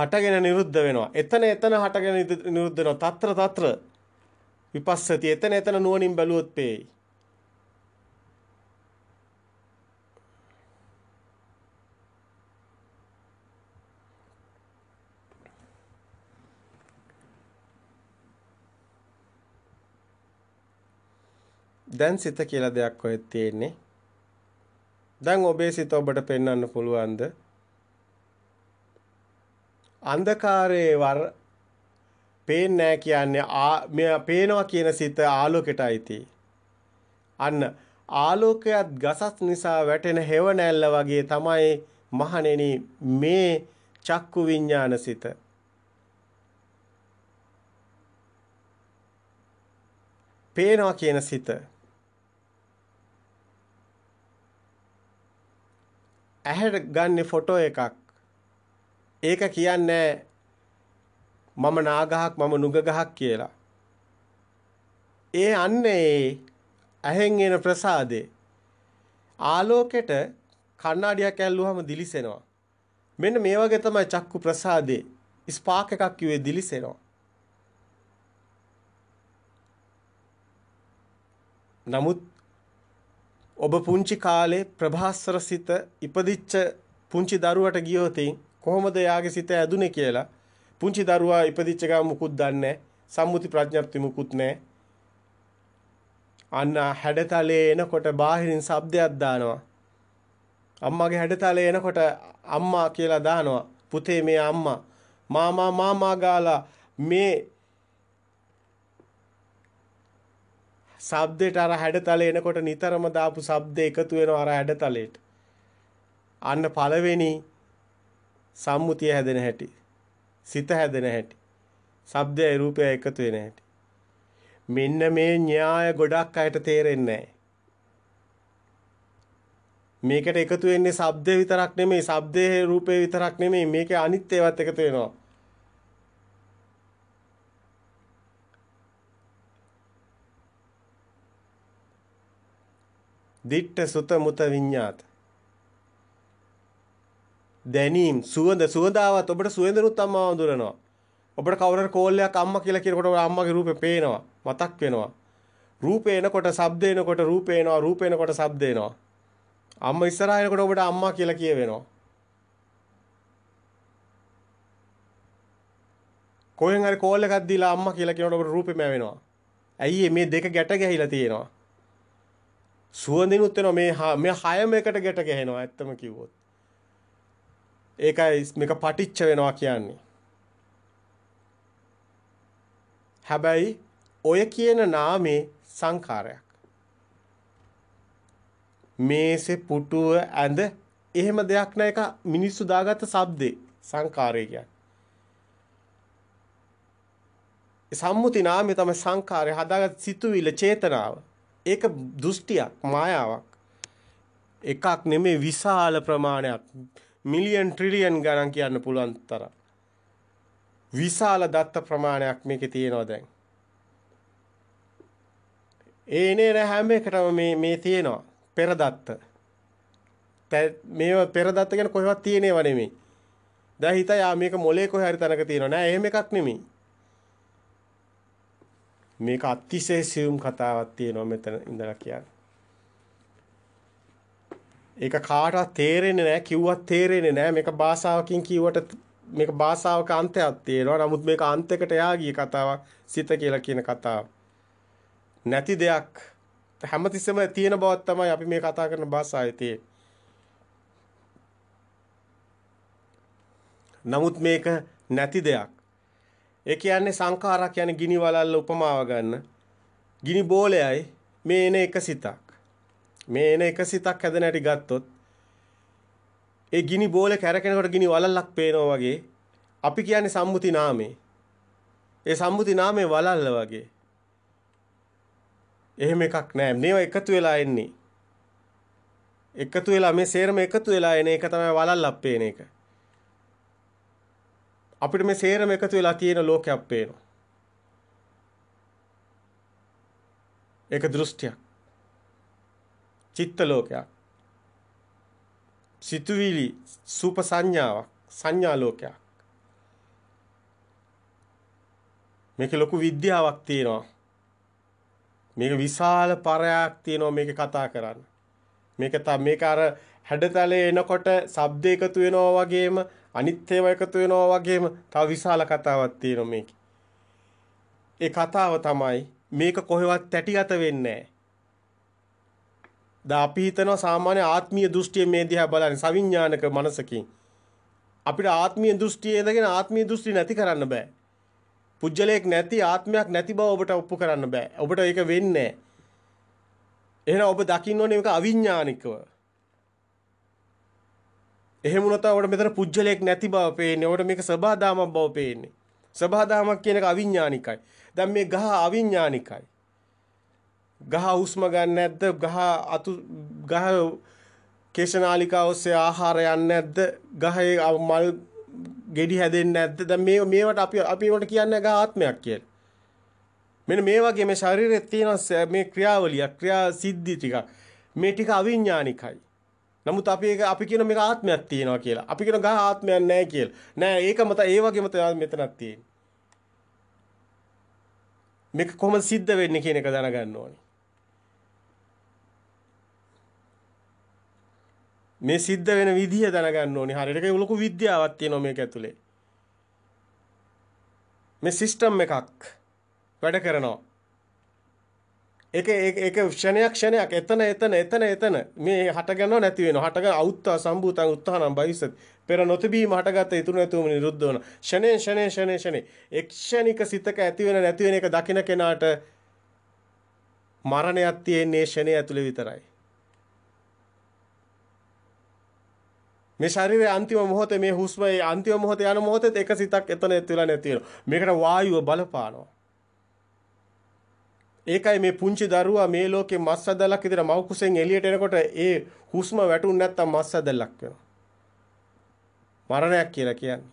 හටගෙන නිරුද්ධ වෙනවා. එතන එතන හටගෙන නිරුද්ධ වෙනවා. తත්‍ර తත්‍ර විපස්සති. එතන එතන නුවණින් බැලුවොත් පේයි. දැන් සිත කියලා දෙයක් ඔය තියෙන්නේ දැන් ඔබේ සිත ඔබට පෙන්වන්න පුළුවන්ද? අන්ධකාරයේ වර පේන්නේ නැහැ කියන්නේ මෙයා පේනවා කියන සිත ආලෝකයටයි තියෙන්නේ. අන්න ආලෝකයත් ගසස් නිසා වැටෙන හේව නැල්ල වගේ තමයි මහණෙනි මේ චක්කු විඥාන සිත. පේනවා කියන සිත ඇහැට ගන්නේ ෆොටෝ එකක්. ඒක කියන්නේ මම නාගහක් මම නුගගහක් කියලා. ඒ අන්නේ ඇහෙන් එන ප්‍රසාදේ ආලෝකයට කණ්ණාඩියක් ඇල්ලුවාම දිලිසෙනවා. මෙන්න මේ වගේ තමයි චක්කු ප්‍රසාදේ ස්පාක් එකක් කිව්වේ දිලිසෙනවා. නමුත් ඔබ පුංචි කාලේ ප්‍රභාස්වර සිත ඉපදිච්ච පුංචි දරුවට ගියොත් කොහොමද යාගේ සිත ඇදුනේ කියලා පුංචි දරුවා ඉපදිච්ච ගම මුකුත් දන්නේ සම්මුති ප්‍රඥප්ති මුකුත් නැහැ අන්න හැඩතලේ එනකොට බාහිරින් ශබ්දයක් දානවා අම්මාගේ හැඩතලේ එනකොට අම්මා කියලා දානවා පුතේ මේ අම්මා මාමා මාමා ගාලා මේ සබ්දෙට අර හැඩතල එනකොට නිතරම දාපු සබ්ද එකතු වෙනවා අර හැඩතලෙට. අන්න පළවෙනි සම්මුතිය හැදෙන හැටි. සිත හැදෙන හැටි. සබ්දය රූපය එකතු වෙන හැටි. මෙන්න මේ න්‍යාය ගොඩක් අයට තේරෙන්නේ මේකට එකතු වෙන්නේ ශබ්දේ විතරක් නෙමෙයි ශබ්දේ රූපේ විතරක් නෙමෙයි මේකේ අනිත් ඒවාත් එකතු වෙනවා දිට්ඨ සුත මුත විඤ්ඤාත දැනීම් සුවඳ සුවඳාවත් ඔබට සුවඳනුත් අම්මා වඳුරනවා. ඔබට කවුරුර කෝල්ලයක් අම්මා කියලා කියනකොට අම්මාගේ රූපේ පේනවා, මතක් වෙනවා. රූපේ එනකොට, ශබ්ද එනකොට රූපේ එනවා, රූපේ එනකොට ශබ්ද එනවා. අම්මා ඉස්සරහා එනකොට ඔබට අම්මා කියලා කියවෙනවා. කොහෙන් හරි කෝල් එකක් දීලා අම්මා කියලා කියනකොට ඔබට රූපෙම වෙනවා. ඇයි මේ දෙක ගැට ගැහිලා තියෙනවා? සුවඳිනුත් වෙනවා මේ මේ හයම එකට ගැට ගැහෙනවා ඇත්තම කිව්වොත්. ඒකයි මේක පටිච්ච වෙනවා කියන්නේ. හැබැයි ඔය කියන නාමේ සංඛාරයක්. මේසේ පුටුව ඇඳ එහෙම දෙයක් නෑ එක මිනිස්සු දාගත්ත shabdේ සංඛාරය කියන්නේ. සම්මුති නාමය තමයි සංඛාරය හදාගත් සිතුවිල්ල චේතනාව. ඒක දෘෂ්ටියක් මායාවක්. එකක් නෙමේ විශාල ප්‍රමාණයක් මිලියන් ට්‍රිලියන් ගණන් කියන්න පුළුවන් තරම්. විශාල දත්ත ප්‍රමාණයක් මේකේ තියෙනවා දැන්. ඒ එනේ හැම එකටම මේ මේ තියෙනවා පෙර දත්ත. මේව පෙර දත්ත ගැන කොහෙවත් තියෙනේව නෙමෙයි. දැන් හිතා යා මේක මොලේ කොහේ හරි තැනක තියෙනවා නෑ එහෙම එකක් නෙමෙයි. මේක අතිශය සියුම් කතාවක් තියෙනවා මෙතන ඉඳලා කියන්නේ. ඒක කාටවත් තේරෙන්නේ නැහැ කිව්වත් තේරෙන්නේ නැහැ මේක භාෂාවකින් කිව්වට මේක භාෂාවක අන්තයක් තියෙනවා. නමුත් මේක අන්තයකට යාගිය කතාවක් සිත කියලා කියන කතාව. නැති දෙයක් හැමතිස්සම තියෙන බවක් තමයි අපි මේ කතා කරන භාෂාවේ තියෙන්නේ. නමුත් මේක නැති දෙයක්. ඒ කියන්නේ සංඛාරා කියන්නේ ගිනි වලල්ල උපමාව ගන්න. ගිනි බෝලයයි මේ එන එක සිතක්. මේ එන එක සිතක් හැදෙන හැටි ගත්තොත් ඒ ගිනි බෝලේ කැරකෙනකොට ගිනි වලල්ලක් පේනවා වගේ අපි කියන්නේ සම්මුති නාමේ. ඒ සම්මුති නාමේ වලල්ල වගේ. එහෙම එකක් නෑ. මේවා එකතු වෙලා එන්නේ. එකතු වෙලා මේ සේරම එකතු වෙලා එන එක තමයි වලල්ලක් පේන එක. අපිට මේ සේරම එකතු වෙලා තියෙන ලෝකයක් පේනවා. ඒක දෘෂ්ටියක්. චිත්ත ලෝකයක්. සිතුවිලි සූප සංඥාවක් සංඥා ලෝකයක්. මේක ලොකු විද්‍යාවක් තියෙනවා. මේක විශාල පරයක් තියෙනවා මේක කතා කරන්න. මේක මේක අර හැඩතලේ එනකොට ශබ්ද එකතු වෙනවා වගේම අනිත් ඒවා එකතු වෙනවා වගේම තව විශාල කතාවක් තියෙනවා මේකේ. ඒ කතාව තමයි මේක කොහෙවත් තැටිගත වෙන්නේ නැහැ. අපි හිතනවා සාමාන්‍ය ආත්මීය දෘෂ්ටිය මේ දිහා බලන්නේ සවිඥානික මනසකින්. අපිට ආත්මීය දෘෂ්ටිය ඉඳගෙන ආත්මීය දෘෂ්ටි නැති කරන්න බෑ. පුජ්‍යලයක් නැති ආත්මයක් නැති බව ඔබට ඔප්පු කරන්න බෑ. ඔබට ඒක වෙන්නේ නැහැ. එහෙනම් ඔබ දකින්න ඕනේ මේක අවිඥානිකව. එහෙම වුණත් ඔබට මෙතන පුජ්‍යලයක් නැති බව පේන්නේ. ඔබට මේක සබහාදාමක් බව පේන්නේ. සබහාදාමක් කියන එක අවිඥානිකයි. දැන් මේ ගහ අවිඥානිකයි. ගහ හුස්ම ගන්න නැද්ද? ගහ අතු ගහ කේශනාලිකා ඔස්සේ ආහාර යන්නේ නැද්ද? ගහේ මල් ගෙඩි හැදෙන්නේ නැද්ද? දැන් මේ මේවට අපි අපි ඒවට කියන්නේ ගහ ආත්මයක් කියලා. මෙන්න මේ වගේ මේ ශරීරයේ තියෙන මේ ක්‍රියාවලිය ක්‍රියා සිද්ධි ටික මේ ටික අවිඥානිකයි. නමුත් අපි ඒක අපි කියන මේක ආත්මයක් තියෙනවා කියලා. අපි කියන ගහ ආත්මයක් නැහැ කියලා. නෑ ඒක මත ඒ වගේම තමයි මෙතනක් තියෙන්නේ. මේක කොහොමද සිද්ධ වෙන්නේ කියන එක දැනගන්න ඕනේ. මේ සිද්ධ වෙන විදිය දැනගන්න ඕනේ. හරියට ඒක ලොකු විද්‍යාවක් තියෙනවා මේක ඇතුලේ. මේ සිස්ටම් එකක් වැඩ කරනවා. ඒක ඒක ක්ෂණයක් ක්ෂණයක් එතන එතන එතන එතන මේ හටගනව නැති වෙනව හටග අවුත්තා සම්භූතං උත්තානම් බයිසත් පෙර නොතිබීම හටගත ඉතුරු නැතුවම නිරුද්ධ වන ෂණේ ෂණේ ෂණේ ෂණේ එක්ෂණික සිතක ඇති වෙන නැති වෙන එක දකින කෙනාට මරණයක් තියෙන්නේ ෂණේ ඇතුලේ විතරයි මේ ශරීරයේ අන්තිම මොහොතේ මේ හුස්මේ අන්තිම මොහොතේ යන මොහොතේත් එක සිතක් එතන ඇතුළේ නැති වෙනවා මේකට වායුව බලපානවා ඒකයි මේ පුංචි දරුවා මේ ලෝකේ මස් ඇදලක් විතර මව් කුසෙන් එළියට එනකොට ඒ හුස්ම වැටුන්නේ නැත්තම් මස් ඇදලක් වෙනවා. මරණයක් කියලා කියන්නේ.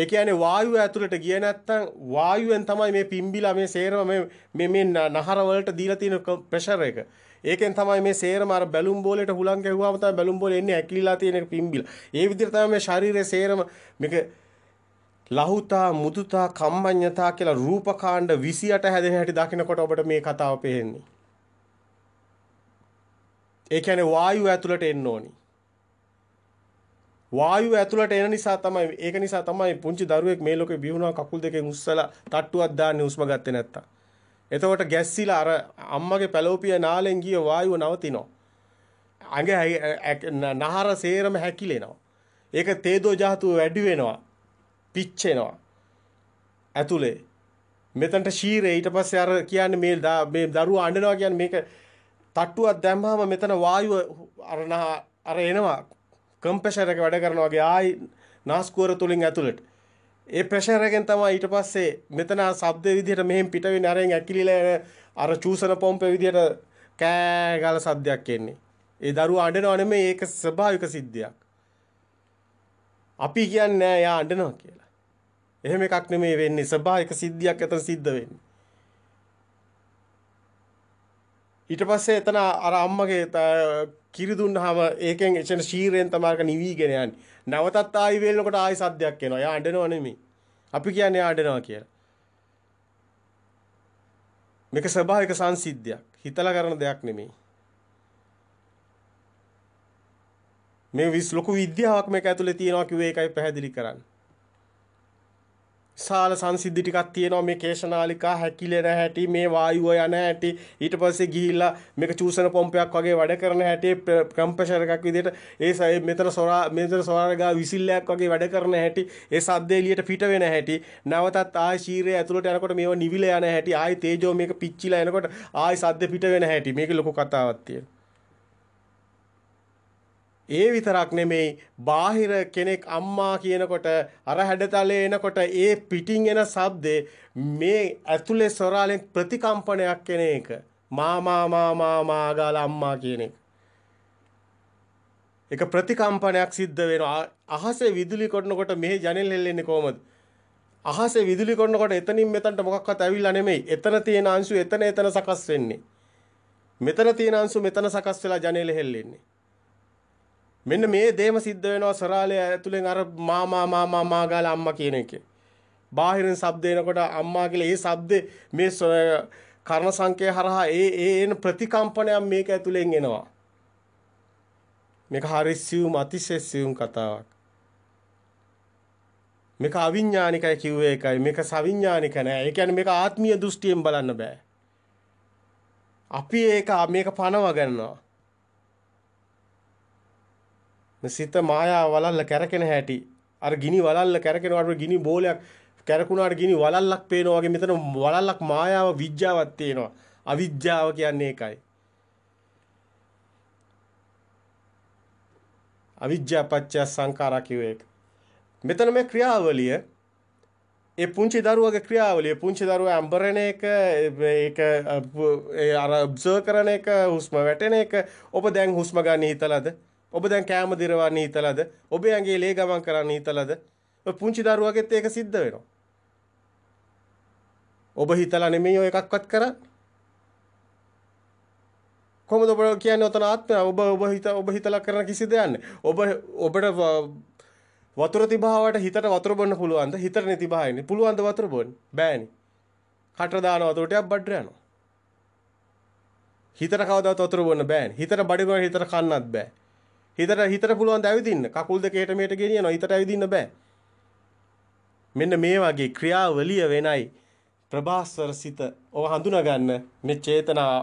ඒ කියන්නේ වායුව ඇතුළට ගිය නැත්තම් වායුවෙන් තමයි මේ පිම්බිලා මේ සේරම මේ මේ මේ නහර වලට දීලා තියෙන ප්‍රෙෂර් එක. ඒකෙන් තමයි මේ සේරම අර බැලුම් බෝලේට හුලං ගැහුවාම තමයි බැලුම් බෝලේ එන්නේ ඇකිලිලා තියෙන පිම්බිලා. ඒ විදිහට තමයි මේ ශරීරයේ සේරම මේක ලහුතා මුදුතා කම්මඤ්ඤතා කියලා රූපකාණ්ඩ 28 හැදෙන හැටි දකිනකොට ඔබට මේ කතාව පේන්නේ. ඒ කියන්නේ වායුව ඇතුළට එන්න ඕනි. වායුව ඇතුළට එන නිසා තමයි ඒක නිසා තමයි පුංචි දරුවෙක් මේ ලෝකේ බිහුණා කකුල් දෙකෙන් උස්සලා තට්ටුවක් දාන්නේ උස්ම ගත්තේ නැත්තම්. එතකොට ගැස්සিলা අර අම්මගේ පැලෝපිය නාලෙන් ගිය වායුව නවතිනවා. අඟ නහර සේරම හැකිලෙනවා. ඒක තේදෝ ජාතුව වැඩි වෙනවා. පිච්චෙනවා. ඇතුලේ. මෙතනට ශීරේ ඊට පස්සේ අර කියන්නේ මේ මේ දරුවා අඬනවා කියන්නේ මේක තට්ටුවක් දැම්මම මෙතන වායුව අර අර එනවා කම්ප්‍රෙෂර් එක වැඩ කරනවා වගේ ආයි නාස්කුවර තුලින් ඇතුළට. ඒ ප්‍රෙෂර් එකෙන් තමයි ඊට පස්සේ මෙතන ශබ්ද විදිහට මෙහෙන් පිට වෙන අරෙන් ඇකිලිලා අර චූසන පොම්පේ විදිහට කෑ ගාල සද්දයක් එන්නේ. ඒ දරුවා අඬනව නෙමෙයි ඒක ස්වභාවික සිද්ධියක්. අපි කියන්නේ නෑ එයා අඬනවා කියලා. එහෙම එකක් නෙමෙයි වෙන්නේ ස්වභාවික සිද්ධියක් එතන සිද්ධ වෙන්නේ. ඊට පස්සේ එතන අර අම්මගේ කිරි දුන්නාම ඒකෙන් එචන ශීරයෙන් තමයි නිවිගෙන යන්නේ. නැවතත් ආයි වේලනකොට ආයි සද්දයක් එනවා. එයා අඬනව නෙමෙයි. අපි කියන්නේ අඬනවා කියලා. මේක ස්වභාවික සංසිද්ධියක්. හිතලා කරන දෙයක් නෙමෙයි. මේ විශ් ලොකු විද්‍යාවක් මේක ඇතුලේ තියෙනවා කිව්වේ ඒකයි පැහැදිලි කරන්නේ. විශාල සංසිද්ධි ටිකක් තියෙනවා මේ කේශනාලිකා හැකිලෙන හැටි මේ වායුව යන හැටි ඊට පස්සේ ගිහිල්ලා මේක චූසන පොම්පයක් වගේ වැඩ කරන හැටි කම්ප්‍රෙසර් එකක් විදිහට ඒ මෙතන සොරා මෙතන සොරාගා විසිල්ලයක් වගේ වැඩ කරන හැටි ඒ සද්ද එළියට පිට වෙන හැටි නැවතත් ආය ශීරය ඇතුළට යනකොට මේව නිවිල යන හැටි ආයි තේජෝ මේක පිච්චිලා එනකොට ආයි සද්ද පිට වෙන හැටි මේක ලොකු කතාවක් තියෙනවා ඒ විතරක් නෙමෙයි බාහිර කෙනෙක් අම්මා කියනකොට අර හැඩතලේ එනකොට ඒ පිටින් එන ශබ්දේ මේ ඇතුලේ ස්වරාලෙන් ප්‍රතිකම්පනයක් එන එක මාමා මාමා මා ගාලා අම්මා කියන එක. ඒක ප්‍රතිකම්පනයක් සිද්ධ වෙනවා. අහසේ විදුලි කොටනකොට මෙහි ජනෙල් හෙල්ලෙන්නේ කොහමද? අහසේ විදුලි කොටනකොට එතනින් මෙතනට මොකක්වත් ඇවිල්ලා නෙමෙයි. එතන තියෙන අංශු එතන එතන සකස් වෙන්නේ. මෙතන තියෙන අංශු මෙතන සකස් වෙලා ජනෙල් හෙල්ලෙන්නේ. මෙන්න මේ දේම සිද්ධ වෙනවා සරාලේ ඇතුලෙන් අර මාමා මාමා මා ගාලා අම්මා කියන එක. බාහිරින් ශබ්ද එනකොට අම්මා කියලා ඒ ශබ්දේ මේ කර්ණ සංකේ හරහා ඒ ඒ එන ප්‍රතිකම්පනයක් මේක ඇතුලෙන් එනවා. මේක හරි සියුම් අතිශය සියුම් කතාවක්. මේක අවිඥානිකයි කිව්වේ එකයි. මේක සවිඥානික නෑ. ඒ කියන්නේ මේක ආත්මීය දෘෂ්ටියෙන් බලන්න බෑ. අපි ඒක මේක පනව ගන්නවා. මේ සිත මායාව වලල්ල කැරකෙන හැටි අර ගිනි වලල්ල කැරකෙනවාට ගිනි බෝලයක් කැරකුණාට ගිනි වලල්ලක් පේනවා වගේ මෙතන වලල්ලක් මායාව විඥාවක් තියෙනවා අවිද්‍යාව කියන්නේ ඒකයි අවිද්‍යා පත්‍ය සංඛාරා කියව එක මෙතන මේ ක්‍රියාවලිය ඒ පුංචි දරුවගේ ක්‍රියාවලිය පුංචි දරුවා අම්බරන එක ඒක අර ඔබ්සර්ව් කරන එක හුස්ම වැටෙන එක ඔබ දැන් හුස්ම ගන්න හිතලාද ඔබ දැන් කෑම දිරවන්න හිතලාද? ඔබේ ඇඟේ ලේ ගමන් කරන්න හිතලාද? ඔය පුංචි දරුවගෙත් ඒක සිද්ධ වෙනවා. ඔබ හිතලා නෙමෙයි ඔය එකක්වත් කරන්නේ. කොහොමද ඔබ කියන්නේ ඔතන ආත්මය ඔබ ඔබ හිත ඔබ හිතලා කරන කිසි දෙයක් නෑ. ඔබ ඔබට වතුර තිබහවට හිතට වතුර බොන්න පුළුවන්ද? හිතට නේ තිබහයිනේ. පුළුවන්ද වතුර බොන්න? බෑනේ. කට දාන වතුර ටිකක් බඩට යනවා. හිතට කවදාවත් වතුර බොන්න බෑනේ. හිතට බඩගොන හිතට කන්නත් බෑ. හිතට හිතට පුළුවන් දැවිදින්න කකුල් දෙක හෙට මෙහෙට ගෙනියනවා හිතට ඇවිදින්න බෑ. මෙන්න මේ වගේ ක්‍රියාවලිය වෙනයි ප්‍රභාස්වර සිත ඔව හඳුනා ගන්න මේ චේතනා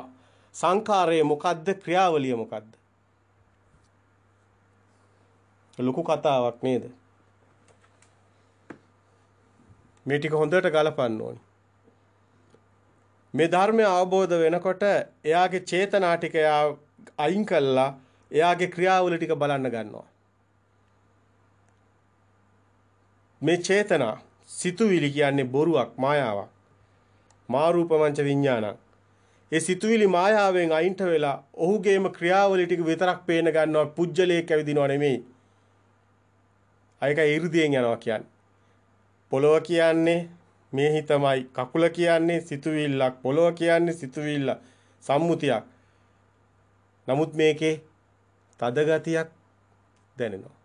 සංකාරයේ මොකද්ද ක්‍රියාවලිය මොකද්ද? ලොකු කතාවක් නේද? මේ ටික හොඳට ගලපන්න ඕනි. මේ ධර්මය අවබෝධ වෙනකොට එයාගේ චේතනා ටික එයා අයින් කළා එයාගේ ක්‍රියාවල ටික බලන්න ගන්නවා. මේ චේතනා සිතුවිලි කියන්නේ බොරුවක් මායාවක්. මාරූපමංච විඥානං. ඒ සිතුවිලි මායාවෙන් අයින්ට වෙලා ඔහුගේම ක්‍රියාවලි ටික විතරක් පේන ගන්නවා පුජ්‍යලයක් ඇවිදිනව නෙමෙයි. අයක 이르දියෙන් යනවා කියන්නේ. පොළොව කියන්නේ මේ හිතමයි කකුල කියන්නේ සිතුවිල්ලක් පොළොව කියන්නේ සිතුවිල්ල සම්මුතියක්. නමුත් මේකේ තද ගතියක් දැනෙනවා.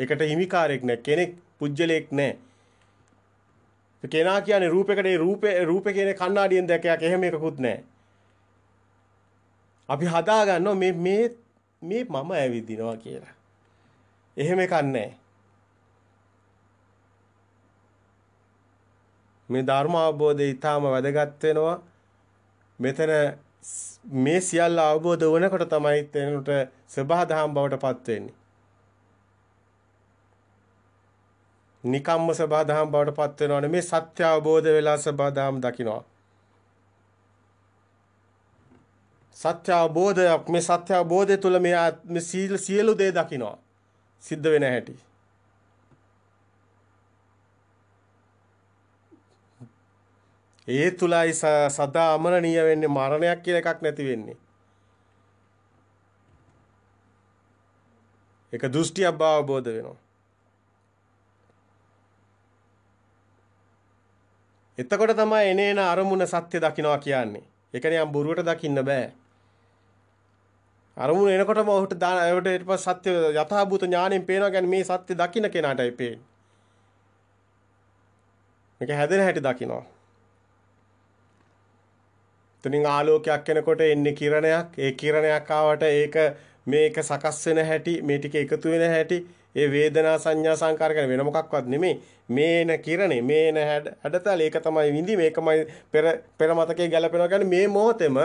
ඒකට හිමිකාරයක් නැහැ. කෙනෙක් පුජ්‍යලයක් නැහැ. කෙනා කියන්නේ රූපයකට ඒ රූපේ රූපේ කියන කණ්ණාඩියෙන් දැකයක් එහෙම එකකුත් නැහැ. අපි හදා ගන්නවා මේ මේ මේ මම ඇවිදිනවා කියලා. එහෙම එකක් නැහැ. මේ ධර්ම අවබෝධය ඊටාම වැදගත් වෙනවා. මෙතන මේ සියල්ල අවබෝධ වනකොට තමයි එනට සබහාදහම් බවට පත් වෙන්නේ. නිකම්ම සබහාදහම් බවට පත් වෙනවනේ මේ සත්‍ය අවබෝධ වෙලා සබහාදහම් දකිනවා. සත්‍ය අවබෝධයක් මේ සත්‍ය අවබෝධය තුළ මේ සියලු දේ දකිනවා. සිද්ධ වෙන හැටි. ඒ තුලයි සදා අමරණීය වෙන්නේ මරණයක් කියලා එකක් නැති වෙන්නේ. ඒක දෘෂ්ටි අවබෝධ වෙනවා. එතකොට තමයි එනේන අරමුණ සත්‍ය දකින්නවා කියන්නේ. ඒක නියම් බොරුවට දකින්න බෑ. අරමුණ එනකොටම ඔහුට දානවට ඊට පස්සේ සත්‍ය යථාභූත ඥාණයෙන් පේනවා කියන්නේ මේ සත්‍ය දකින්න කෙනාටයි පේන්නේ. මේක හැදෙන හැටි දකින්නවා. එතනින් ආලෝකයක් එනකොට එන්නේ කිරණයක්. ඒ කිරණයක් ආවට ඒක මේක සකස් වෙන හැටි, මේ ටික එකතු වෙන හැටි, ඒ වේදනා සංඥා සංකාර ගැන වෙන මොකක්වත් නෙමෙයි. මේන කිරණේ, මේන හැඩතල ඒක තමයි විඳි මේකමයි පෙර පෙර මතකයේ ගැලපෙනවා කියන්නේ මේ මොහොතේම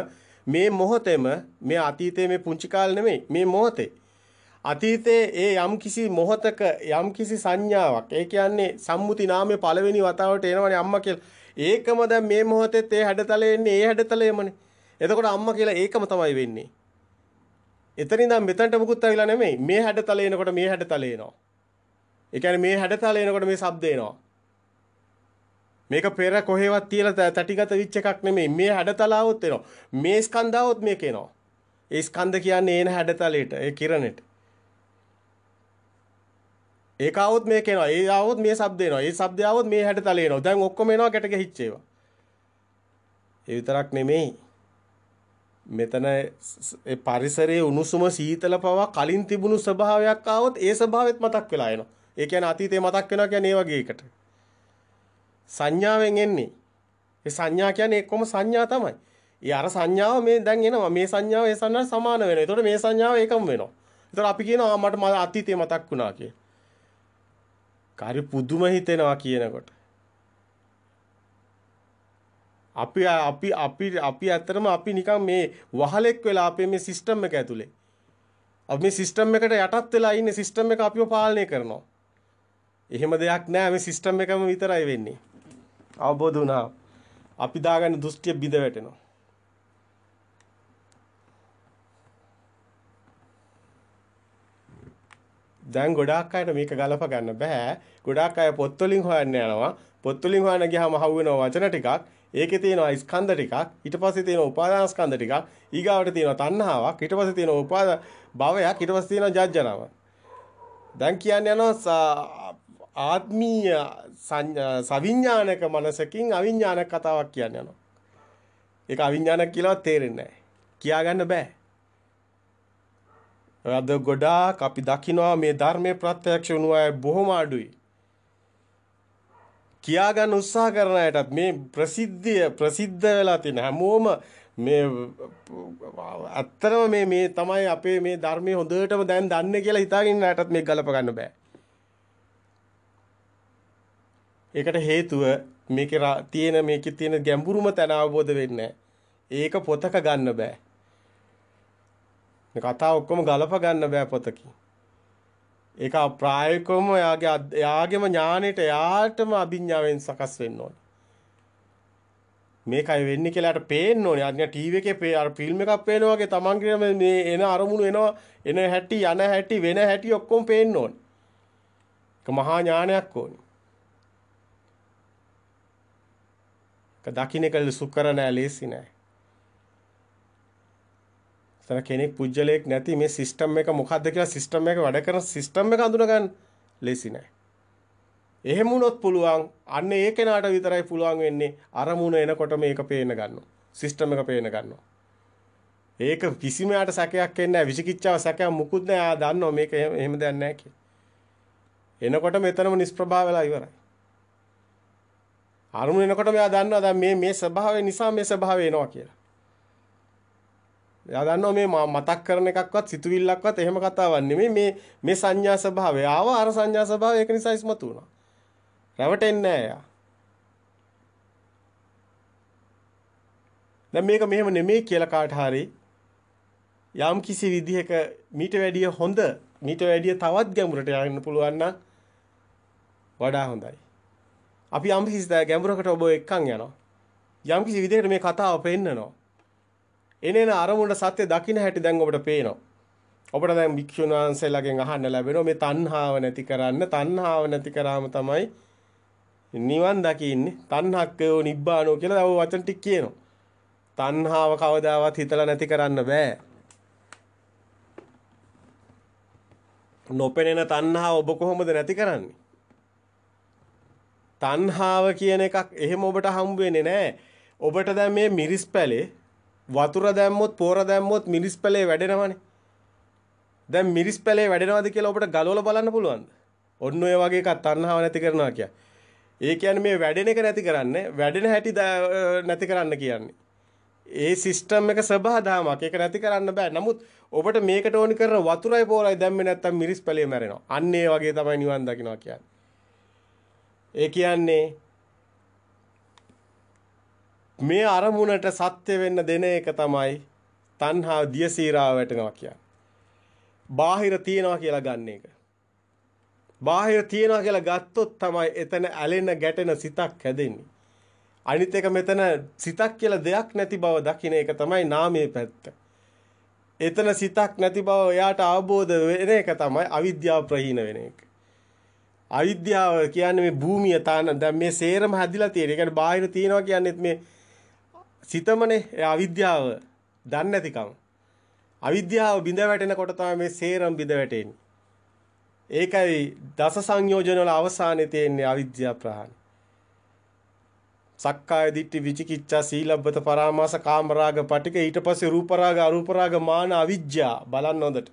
මේ මොහොතේම මේ අතීතයේ මේ පුංචි කාලේ නෙමෙයි මේ මොහොතේ අතීතයේ ඒ යම්කිසි මොහතක යම්කිසි සංඥාවක් ඒ කියන්නේ සම්මුති නාමයේ පළවෙනි වතාවට එනවනේ අම්මා කියලා ඒකම දැන් මේ මොහොතේත් ඒ හැඩතලේ එන්නේ ඒ හැඩතලෙමනේ. එතකොට අම්මා කියලා ඒකම තමයි වෙන්නේ. එතන ඉඳන් මෙතනට මුකුත් අවිලා නෙමෙයි. මේ හැඩතලේ එනකොට මේ හැඩතලේ එනවා. ඒ කියන්නේ මේ හැඩතලේ එනකොට මේ ශබ්ද එනවා. මේක පෙර කොහෙවත් තියලා තටිගත විච් එකක් නෙමෙයි. මේ හැඩතලාවොත් එනවා. මේ ස්කන්ධාවොත් මේක එනවා. ඒ ස්කන්ධ කියන්නේ එන හැඩතලයට, ඒ කිරණයට. ඒක આવොත් මේක එනවා. ඒ આવොත් මේ શબ્ද එනවා. ඒ શબ્ද આવොත් මේ හැඩතල එනවා. දැන් ඔක්කොම එනවා ගැට ගැහිච්ච ඒවා. ඒ විතරක් නෙමෙයි. මෙතන ඒ පරිසරයේ උණුසුම සීතල පවා කලින් තිබුණු ස්වභාවයක් આવොත් ඒ ස්වභාවෙත් මතක් වෙලා එනවා. ඒ කියන්නේ අතීතේ මතක් වෙනවා කියන්නේ ඒ වගේ එකට. සංඥාවෙන් එන්නේ. ඒ සංඥා කියන්නේ එක්කම සංඥා තමයි. ඒ අර සංඥාව මේ දැන් එනවා. මේ සංඥාව ඒ සංඥාට සමාන වෙනවා. ඒතකොට මේ සංඥාව ඒකම වෙනවා. ඒතකොට අපි කියනවා මට අතීතේ මතක් වුණා කියලා. කාරි පුදුම හිතෙනවා කියනකොට. අපි අපි අපි අපි ඇත්තටම අපි නිකන් මේ වහලෙක් වෙලා අපේ මේ සිස්ටම් එක ඇතුලේ. අපි මේ සිස්ටම් එකට යටත් වෙලා ඉන්නේ සිස්ටම් එක අපිව පාලනය කරනවා. එහෙම දෙයක් නෑ මේ සිස්ටම් එකම විතරයි වෙන්නේ. අවබෝධ වුණා. අපි දාගන්න දෘෂ්ටිය බිඳ වැටෙනවා. දැන් ගොඩාක් අයට මේක ගලප ගන්න බෑ. ගොඩාක් අය පොත් වලින් හොයන්න යනවා. පොත් වලින් හොයන්න ගියාම හවු වෙනවා වචන ටිකක්. ඒකේ තියෙනවා ස්කන්ධ ටිකක්. ඊට පස්සේ තියෙනවා උපාදාන ස්කන්ධ ටිකක්. ඊගාවට තියෙනවා තණ්හාවක්. ඊට පස්සේ තියෙනවා උපාද භවයක්. ඊට පස්සේ තියෙනවා ජජ්ජනාව. දැන් කියන්නේ යනවා ආත්මීය සවිඥානික මනසකින් අවිඥානික කතාවක් කියන්නේ යනවා. ඒක අවිඥානික කියලා තේරෙන්නේ නැහැ. කියාගන්න බෑ. අද ගොඩාක් අපි දකිනවා මේ ධර්මයේ ප්‍රත්‍යක්ෂ වුණ අය බොහොම අඩුයි. කියා ගන්න උත්සාහ කරන අයටත් මේ ප්‍රසිද්ධිය ප්‍රසිද්ධ වෙලා තියෙන හැමෝම මේ අත්‍තරම මේ මේ තමයි අපේ මේ ධර්මයේ හොඳටම දැන් දන්නේ කියලා හිතාගෙන ඉන්න අයටත් මේක ගලප ගන්න බෑ. ඒකට හේතුව මේකේ තියෙන මේකේ තියෙන ගැඹුරුම තැන අවබෝධ වෙන්නේ ඒක පොතක ගන්න බෑ. මේ කතා ඔක්කොම ගලප ගන්න බෑ පොතකින්. ඒක ප්‍රායෝගිකවම එයාගේ එයාගේම ඥාණයට එයාටම අභිඥාවෙන් සකස් වෙන්න ඕනේ. මේකයි වෙන්නේ කියලා යට පේන්න ඕනේ. අර ටීවී එකේ අර ෆිල්ම් එකක් පේනවා වගේ තමන්ගේම මේ එන අරමුණු එනවා එන හැටි යන හැටි වෙන හැටි ඔක්කොම පේන්න ඕනේ. ඒක මහා ඥානයක් ඕනේ. ඒක දකින්න කල සුකර නෑ ලේසි නෑ. එතන කෙනෙක් පුජ්‍යලයක් නැති මේ සිස්ටම් එක මොකද්ද කියලා සිස්ටම් එක වැඩ කරන සිස්ටම් එක හඳුන ගන්න ලේසි නෑ. එහෙම වුණොත් පුළුවන් අන්න ඒ කෙනාට විතරයි පුළුවන් වෙන්නේ අරමුණ එනකොට මේක පේන ගන්නවා. සිස්ටම් එක පේන ගන්නවා. ඒක කිසිම යාට සැකයක් එන්නේ නැහැ. විචිකිච්ඡාව සැකයක් මුකුත් නැහැ. ආ දන්නවා මේක එහෙම දෙයක් නැහැ කියලා. එනකොට මෙතනම නිෂ්ප්‍රභා වෙලා ඉවරයි. අරමුණ එනකොට මෙයා දන්නවා දැන් මේ මේ ස්වභාවය නිසා මේ ස්වභාවය එනවා කියලා. එයා දන්නවා මේ මතක් කරන එකක්වත් සිතුවිල්ලක්වත් එහෙම කතාවක් නෙමෙයි මේ මේ සංඥා ස්වභාවය. ආව අර සංඥා ස්වභාවය ඒක නිසා ඉස්මතු වුණා. රැවටෙන්නේ නැහැ එයා. දැන් මේක මෙහෙම නෙමෙයි කියලා කාට හරි යම් කිසි විදිහක මීට වැඩිය හොඳ මීට වැඩිය තවත් ගැඹුරට යන්න පුළුවන් නම් වඩා හොඳයි. අපි යම් කිසි ගැඹුරකට ඔබ එක්කන් යනවා. යම් කිසි විදිහකට මේ කතාව පෙන්නනවා. එනේන අරමුණ සත්‍ය දකින්න හැටි දැන් ඔබට පේනවා. ඔබට දැන් භික්ෂුන් වහන්සේලාගෙන් අහන්න ලැබෙනවා මේ තණ්හාව නැති කරන්න. තණ්හාව නැති කරාම තමයි නිවන් දකින්නේ. තණ්හක්කයෝ නිබ්බානෝ කියලා දව වචන ටික කියනවා. තණ්හාව කවදාවත් හිතලා නැති කරන්න බෑ. නොපෙනෙන තණ්හාව ඔබ කොහොමද නැති කරන්නේ? තණ්හාව කියන එකක් එහෙම ඔබට හම්බ වෙන්නේ නැහැ. ඔබට දැන් මේ මිරිස් පැලේ වතුර දැම්මොත් පෝර දැම්මොත් මිරිස් පැලේ වැඩෙනවනේ. දැන් මිරිස් පැලේ වැඩෙනවද කියලා ඔබට ගලවලා බලන්න පුළුවන්ද? ඔන්න ඔය වගේ එකක් තණ්හාව නැති කරනවා කියන්නේ. ඒ කියන්නේ මේ වැඩෙන එක නැති කරන්නේ, වැඩෙන හැටි නැති කරන්න කියන්නේ. ඒ සිස්ටම් එක සබහාදාමක්. ඒක නැති කරන්න බෑ. නමුත් ඔබට මේකට ඕනි කරන වතුරයි පෝරයි දැම්මේ නැත්තම් මිරිස් පැලේ මැරෙනවා. අන්න ඒ වගේ තමයි නිවන් දකින්නවා කියන්නේ. ඒ කියන්නේ මේ අරමුණට සත්‍ය වෙන්න දෙන එක තමයි තණ්හා දියසීරාව වැටෙනවා කියන්නේ. බාහිර තියනවා කියලා ගන්න එක. බාහිර තියනවා කියලා ගත්තොත් තමයි එතන ඇලෙන ගැටෙන සිතක් හැදෙන්නේ. අනිත් එක මෙතන සිතක් කියලා දෙයක් නැති බව දකින එක තමයි නාමයේ පැත්ත. එතන සිතක් නැති බව එයාට අවබෝධ වෙන එක තමයි අවිද්‍යාව ප්‍රහීන වෙන එක. අවිද්‍යාව කියන්නේ මේ භූමිය තාන දැන් මේ සේරම හැදිලා තියෙන. ඒ කියන්නේ බාහිර තියනවා කියන්නේත් මේ සිතමනේ අවිද්‍යාව දන්නේ නැතිකම. අවිද්‍යාව බිඳ වැටෙනකොට තමයි මේ සේරම බිඳ වැටෙන්නේ. ඒකයි දස සංයෝජන වල අවසානයේ තියෙන්නේ අවිද්‍යා ප්‍රහාණය. සක්කාය දිට්ඨි විචිකිච්ඡා සීලබ්බත පරාමාස කාමරාග පටික ඊට පස්සේ රූපරාග අරූපරාග මාන අවිජ්ජා බලන්න හොඳට.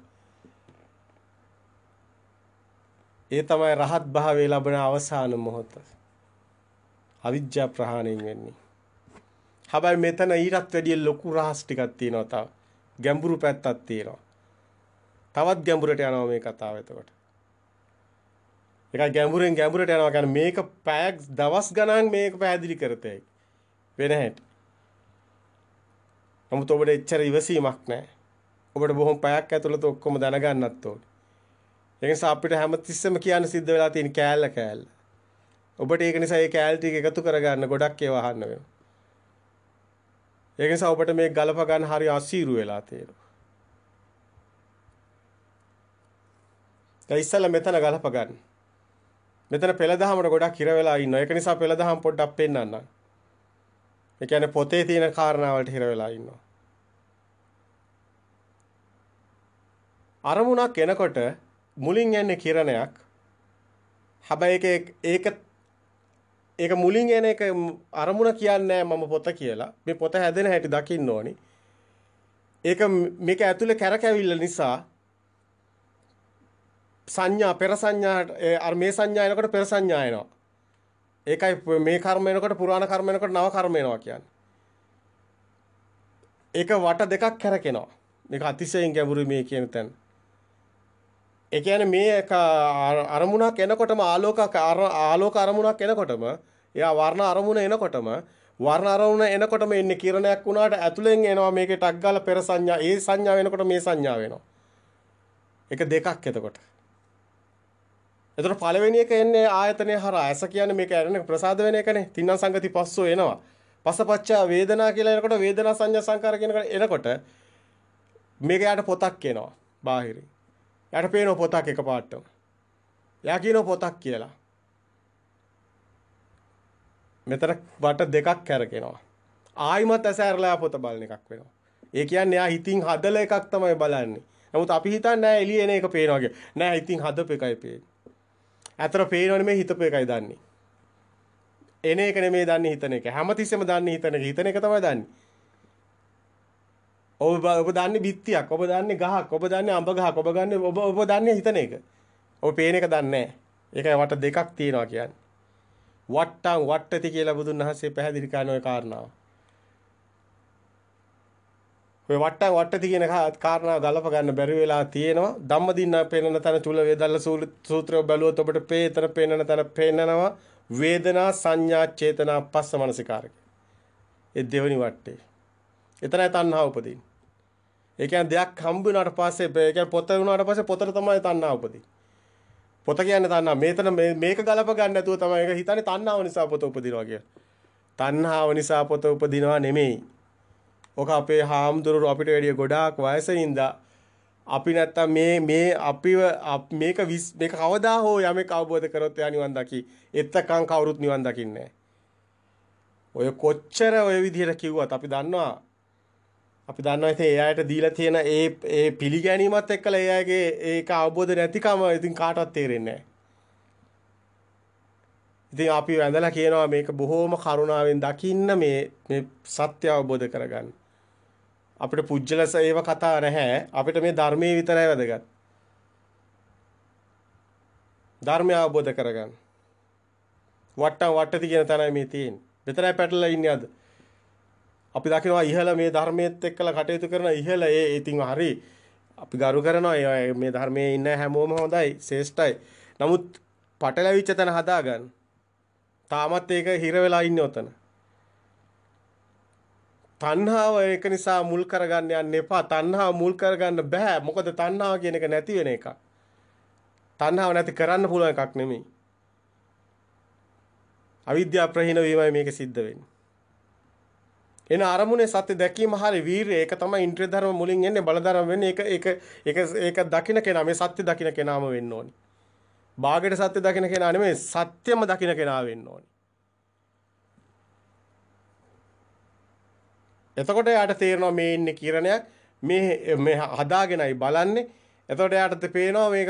ඒ තමයි රහත් භාවයේ ලබන අවසාන මොහොත. අවිජ්ජා ප්‍රහාණයෙන් වෙන්නේ. හැබැයි මෙතන ඊටත් වැඩිය ලොකු රහස් ටිකක් තියෙනවා තව. ගැඹුරු පැත්තක් තියෙනවා. තවත් ගැඹුරට යනවා මේ කතාව එතකොට. ඒක ගැඹුරෙන් ගැඹුරට යනවා කියන්නේ මේක පැයක් දවස් ගණන් මේක පැහැදිලි කරතයි. වෙන හැට. නමුත් ඔබට එච්චර ඉවසීමක් නැහැ. ඔබට බොහොම පැයක් ඇතුළත ඔක්කොම දැනගන්නත් ඕනේ. ඒ නිසා අපිට හැමතිස්සෙම කියන්න සිද්ධ වෙලා තියෙන කෑල්ල කෑල්ල. ඔබට ඒක නිසා ඒ කෑල්ල ටික එකතු කරගන්න ගොඩක් ඒවා අහන්න වෙනවා. ඒක නිසා ඔබට මේ ගලප ගන්න හරි අසීරු වෙලා තියෙනවා. දැන් ඉස්සෙල්ලා මෙතන ගලප ගන්න. මෙතන පෙළදහමට ගොඩක් හිර වෙලා ඉන්නවා. ඒක නිසා පෙළදහම් පොඩ්ඩක් පෙන්නන්න. ඒ කියන්නේ පොතේ තියෙන කාරණාවලට හිර වෙලා ඉන්නවා. අරමුණක් එනකොට මුලින් යන්නේ කිරණයක්. හැබැයි ඒක ඒක ඒක මුලින් එන එක අරමුණ කියන්නේ මම පොත කියලා. මේ පොත හැදෙන හැටි දකින්න ඕනි. ඒක මේක ඇතුලේ කැරකැවිල්ල නිසා සංඥා පෙර සංඥාට අර මේ සංඥා එනකොට පෙර සංඥා එනවා. ඒකයි මේ කර්ම එනකොට පුරාණ කර්ම එනකොට නව කර්ම එනවා කියන්නේ. ඒක වට දෙකක් කැරකෙනවා. මේක අතිශයින් ගැඹුරු මේ කියන තැන. ඒ කියන්නේ මේ අරමුණක් එනකොටම ආලෝක ආලෝක අරමුණක් එනකොටම එයා වර්ණ අරමුණ එනකොටම වර්ණ අරමුණ එනකොටම එන්නේ කිරණයක් වුණාට ඇතුලෙන් එනවා මේකේ ටක් ගාලා පෙර සංඥා ඒ සංඥා වෙනකොට මේ සංඥා වෙනවා. ඒක දෙකක් එතකොට. එතකොට පළවෙනි එක එන්නේ ආයතනය හරහා. ඇස කියන්නේ මේක ඇරෙන ප්‍රසාද වෙන එකනේ. තින්න සංගති පස්සෝ එනවා. පසපච්චා වේදනා කියලා එනකොට වේදනා සංඥා සංකාර කියනකොට එනකොට මේක යාට පොතක් එනවා. බාහිරින්. යාට පේන පොතක් එකපාරටම. යා කියන පොතක් කියලා. මෙතන වට දෙකක් කරකිනවා. ආයිමත් ඇසෑරලා පොත බලන එකක් වෙනවා. ඒ කියන්නේ යා හිතින් හදලා එකක් තමයි බලන්නේ. නමුත් අපි හිතන්නේ නෑ එළියේ එන එක පේනවා කියලා. නෑ හිතින් හදපු එකයි පේන්නේ. ඇතර පේනවනේ මේ හිතපු එකයි දන්නේ. එන එක නෙමෙයි දන්නේ හිතන එක. හැමතිස්සෙම දන්නේ හිතන එක. හිතන එක තමයි දන්නේ. ඔබ ඔබ දන්නේ බිත්තියක්, ඔබ දන්නේ ගහක්, ඔබ දන්නේ අඹ ගහක්, ඔබ ගන්නේ ඔබ ඔබ දන්නේ හිතන එක. ඔබ පේන එක දන්නේ ඒකයි වට දෙකක් තියෙනවා කියන්නේ. වට්ටං වට්ටති කියලා බුදුන් වහන්සේ පැහැදිලි කරන ওই කාරණාව. ඔය වට්ටං වට්ටති කියන කාරණාව ගලප ගන්න බැරි වෙලා තියෙනවා. ධම්මදින්න පේනන තන චුල වේදල්ල සූත්‍රය බැලුවොත් ඔබට පේතර පේනන තන පේනනවා වේදනා සංඥා චේතනා පස්ස මනසිකාරක. ඒ දෙවෙනි වට්ටේ. එතනයි තණ්හා උපදින්නේ. ඒ කියන්නේ දෙයක් හම්බ වුණාට පස්සේ ඒ කියන්නේ පොත වුණාට පස්සේ පොතට තමයි තණ්හා උපදින්නේ. පොත කියන්නේ තණ්හා. මේතන මේක ගලප ගන්න නැතුව තමයි ඒක හිතන්නේ තණ්හාව නිසා පොත උපදිනවා කියලා. තණ්හාව නිසා පොත උපදිනවා නෙමෙයි. ඔක අපේ හාමුදුරුවෝ අපිට වැඩිය ගොඩාක් වයසින්දා අපි නැත්තම් මේ මේ අපිව මේක මේක කවදා හෝ යමෙක් අවබෝධ කරොත් එයා නිවන් දකි. එත්තකන් කවුරුත් නිවන් දකින්නේ නැහැ. ඔය කොච්චර ඔය විදිහට කිව්වත් අපි දන්නවා අපි දන්නවා ඉතින් ඒ අයට දීලා තියෙන ඒ ඒ පිළිගැනීමත් එක්කලා ඒ අයගේ ඒක අවබෝධ නැතිකම ඉතින් කාටවත් තේරෙන්නේ නැහැ. ඉතින් අපි වැඳලා කියනවා මේක බොහොම කරුණාවෙන් දකින්න මේ මේ සත්‍ය අවබෝධ කරගන්න. අපිට පුජ්‍යලස ඒව කතා නැහැ. අපිට මේ ධර්මයේ විතරයි වැදගත්. ධර්මය අවබෝධ කරගන්න. වට්ටම් වට්ටති කියන තැනයි මේ තියෙන්නේ. විතරයි පැටලලා ඉන්නේ අද. අපි දකිනවා ඉහළ මේ ධර්මයේත් එක්කලා කටයුතු කරන ඉහළ ඒ ඉතින් හරි අපි ගරු කරනවා මේ ධර්මයේ ඉන්න හැමෝම හොඳයි ශ්‍රේෂ්ඨයි. නමුත් පටලැවිච්ච තැන හදාගන්න. තාමත් ඒක හිර වෙලා ඉන්නේ ඔතන. තණ්හාව ඒක නිසා මුල් කරගන්න යන්න එපා. තණ්හාව මුල් කරගන්න බෑ. මොකද තණ්හාව කියන එක නැති වෙන එකක්. තණ්හාව නැති කරන්න පුළුවන් එකක් නෙමෙයි. අවිද්‍යාව ප්‍රහීන වීමයි මේක සිද්ධ වෙන්නේ. එන අරමුණේ සත්‍ය දැකීම හරි වීරය ඒක තමයි ඉන්ද්‍රිය ධර්ම මුලින් එන්නේ බල ධර්ම වෙන්නේ ඒක ඒක ඒක ඒක දකින්න කෙනා මේ සත්‍ය දකින්න කෙනාම වෙන්න ඕනි. බාගෙට සත්‍ය දකින්න කෙනා නෙමෙයි සත්‍යම දකින්න කෙනා වෙන්න ඕනි. එතකොට යාට තේරෙනවා මේ ඉන්නේ කිරණයක් මේ මේ හදාගෙනයි බලන්නේ. එතකොට යාට පේනවා මේක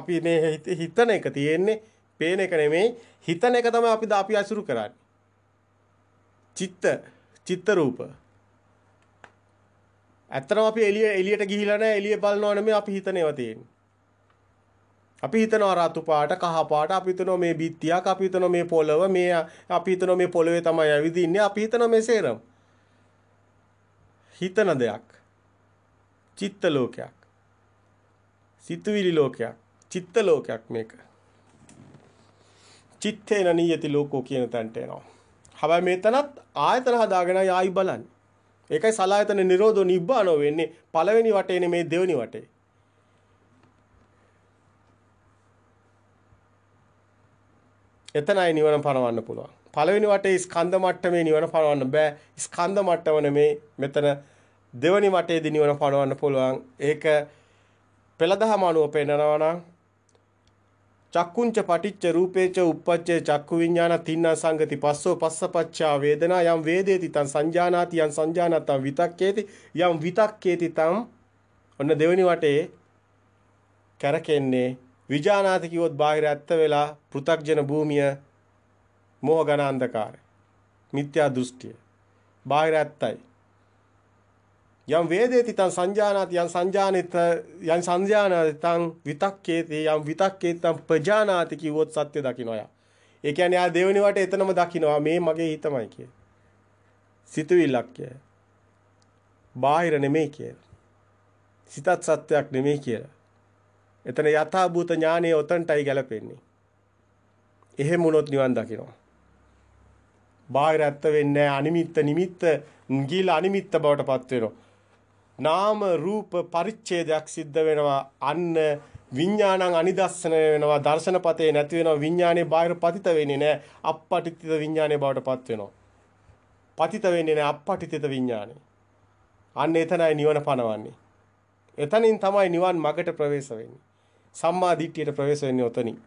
අපි මේ හිතන එක තියෙන්නේ පේන එක නෙමෙයි හිතන එක තමයි අපි අපි අසුරු කරන්නේ. චිත්ත චිත්ත රූප. ඇත්තටම අපි එළිය එළියට ගිහිලා නැහැ එළිය බලනවා නෙමෙයි අපි හිතනේවා තියෙන්නේ. අපි හිතනවා රතු පාට කහ පාට අපි හිතනවා මේ බිත්තියක් අපි හිතනවා මේ පොළව මේ අපි හිතනවා මේ පොළවේ තමයි ඇවිදින්නේ අපි හිතනවා මේ සේරම. හිතන දෙයක්. චිත්ත ලෝකයක්. සිතුවිලි ලෝකයක්. චිත්ත ලෝකයක් මේක. චිත්තේන නියති ලෝකෝ කියන තැනට එනවා. හැබැයි මෙතනත් ආයතන හදාගෙනයි ආයි බලන්නේ. ඒකයි සලායතන නිරෝධෝ නිබ්බානෝ වෙන්නේ පළවෙනි වටේනේ මේ දෙවෙනි වටේ. එතනයි නිවන පරවන්න පුළුවන්. පළවෙනි වටේ ස්කන්ධ මට්ටමේ නිවන පරවන්න බෑ. ස්කන්ධ මට්ටම නෙමේ මෙතන දෙවෙනි වටේදී නිවන පරවන්න පුළුවන්. ඒක පෙළදහම අනුව පෙන්නනවා නම් චක්කුංච පටිච්ච රූපේච උප්පච්චේ චක්කු විඤ්ඤාණ තින්න සංගති පස්සෝ පස්සපච්චා වේදනා යම් වේදේති තං සංජානාති යම් සංජානත්තං විතක්කේති යම් විතක්කේති තං ඔන්න දෙවෙනි වටේ කැරකෙන්නේ විජානාති කිව්වොත් බාහිර ඇත්ත වෙලා පෘ탁ජන භූමිය මෝහ ඝන අන්ධකාරය මිත්‍යා දෘෂ්ටිය බාහිර ඇත්තයි යම් වේදේති තං සංජානාති යම් සංජානිත යම් සංජානාති තං විතක්කේති යම් විතක්කේති තං ප්‍රජානාති කිව්වොත් සත්‍ය දකින්න ඔයා. ඒ කියන්නේ ආ දෙවෙනි වට එතනම දකින්නවා මේ මගේ හිතමයි කිය. සිතුවිල්ලක් කිය. බාහිර නෙමෙයි කියලා. සිතත් සත්‍යයක් නෙමෙයි කියලා. එතන යථා භූත ඥානය උතන්ටයි ගැලපෙන්නේ. එහෙම වුණොත් නිවන් දකින්නවා. බාහිර ඇත්ත වෙන්නේ අනිමිත්ත නිමිත්ත ගිල අනිමිත්ත බවට පත් වෙනවා. නාම රූප පරිච්ඡේදයක් සිද්ධ වෙනවා. අන්න විඥාණං අනිදස්සන වෙනවා. දර්ශනපතේ නැති වෙනවා. විඥානේ බාහිර පතිත වෙන්නේ නැහැ. අපපටිත විඥානේ බවට පත් වෙනවා. පතිත වෙන්නේ නැහැ අපපටිත විඥානේ. අන්න එතනයි නිවන පණවන්නේ. එතනින් තමයි නිවන් මගට ප්‍රවේශ වෙන්නේ. සම්මා දිට්ඨියට ප්‍රවේශ වෙන්නේ ඔතනින්.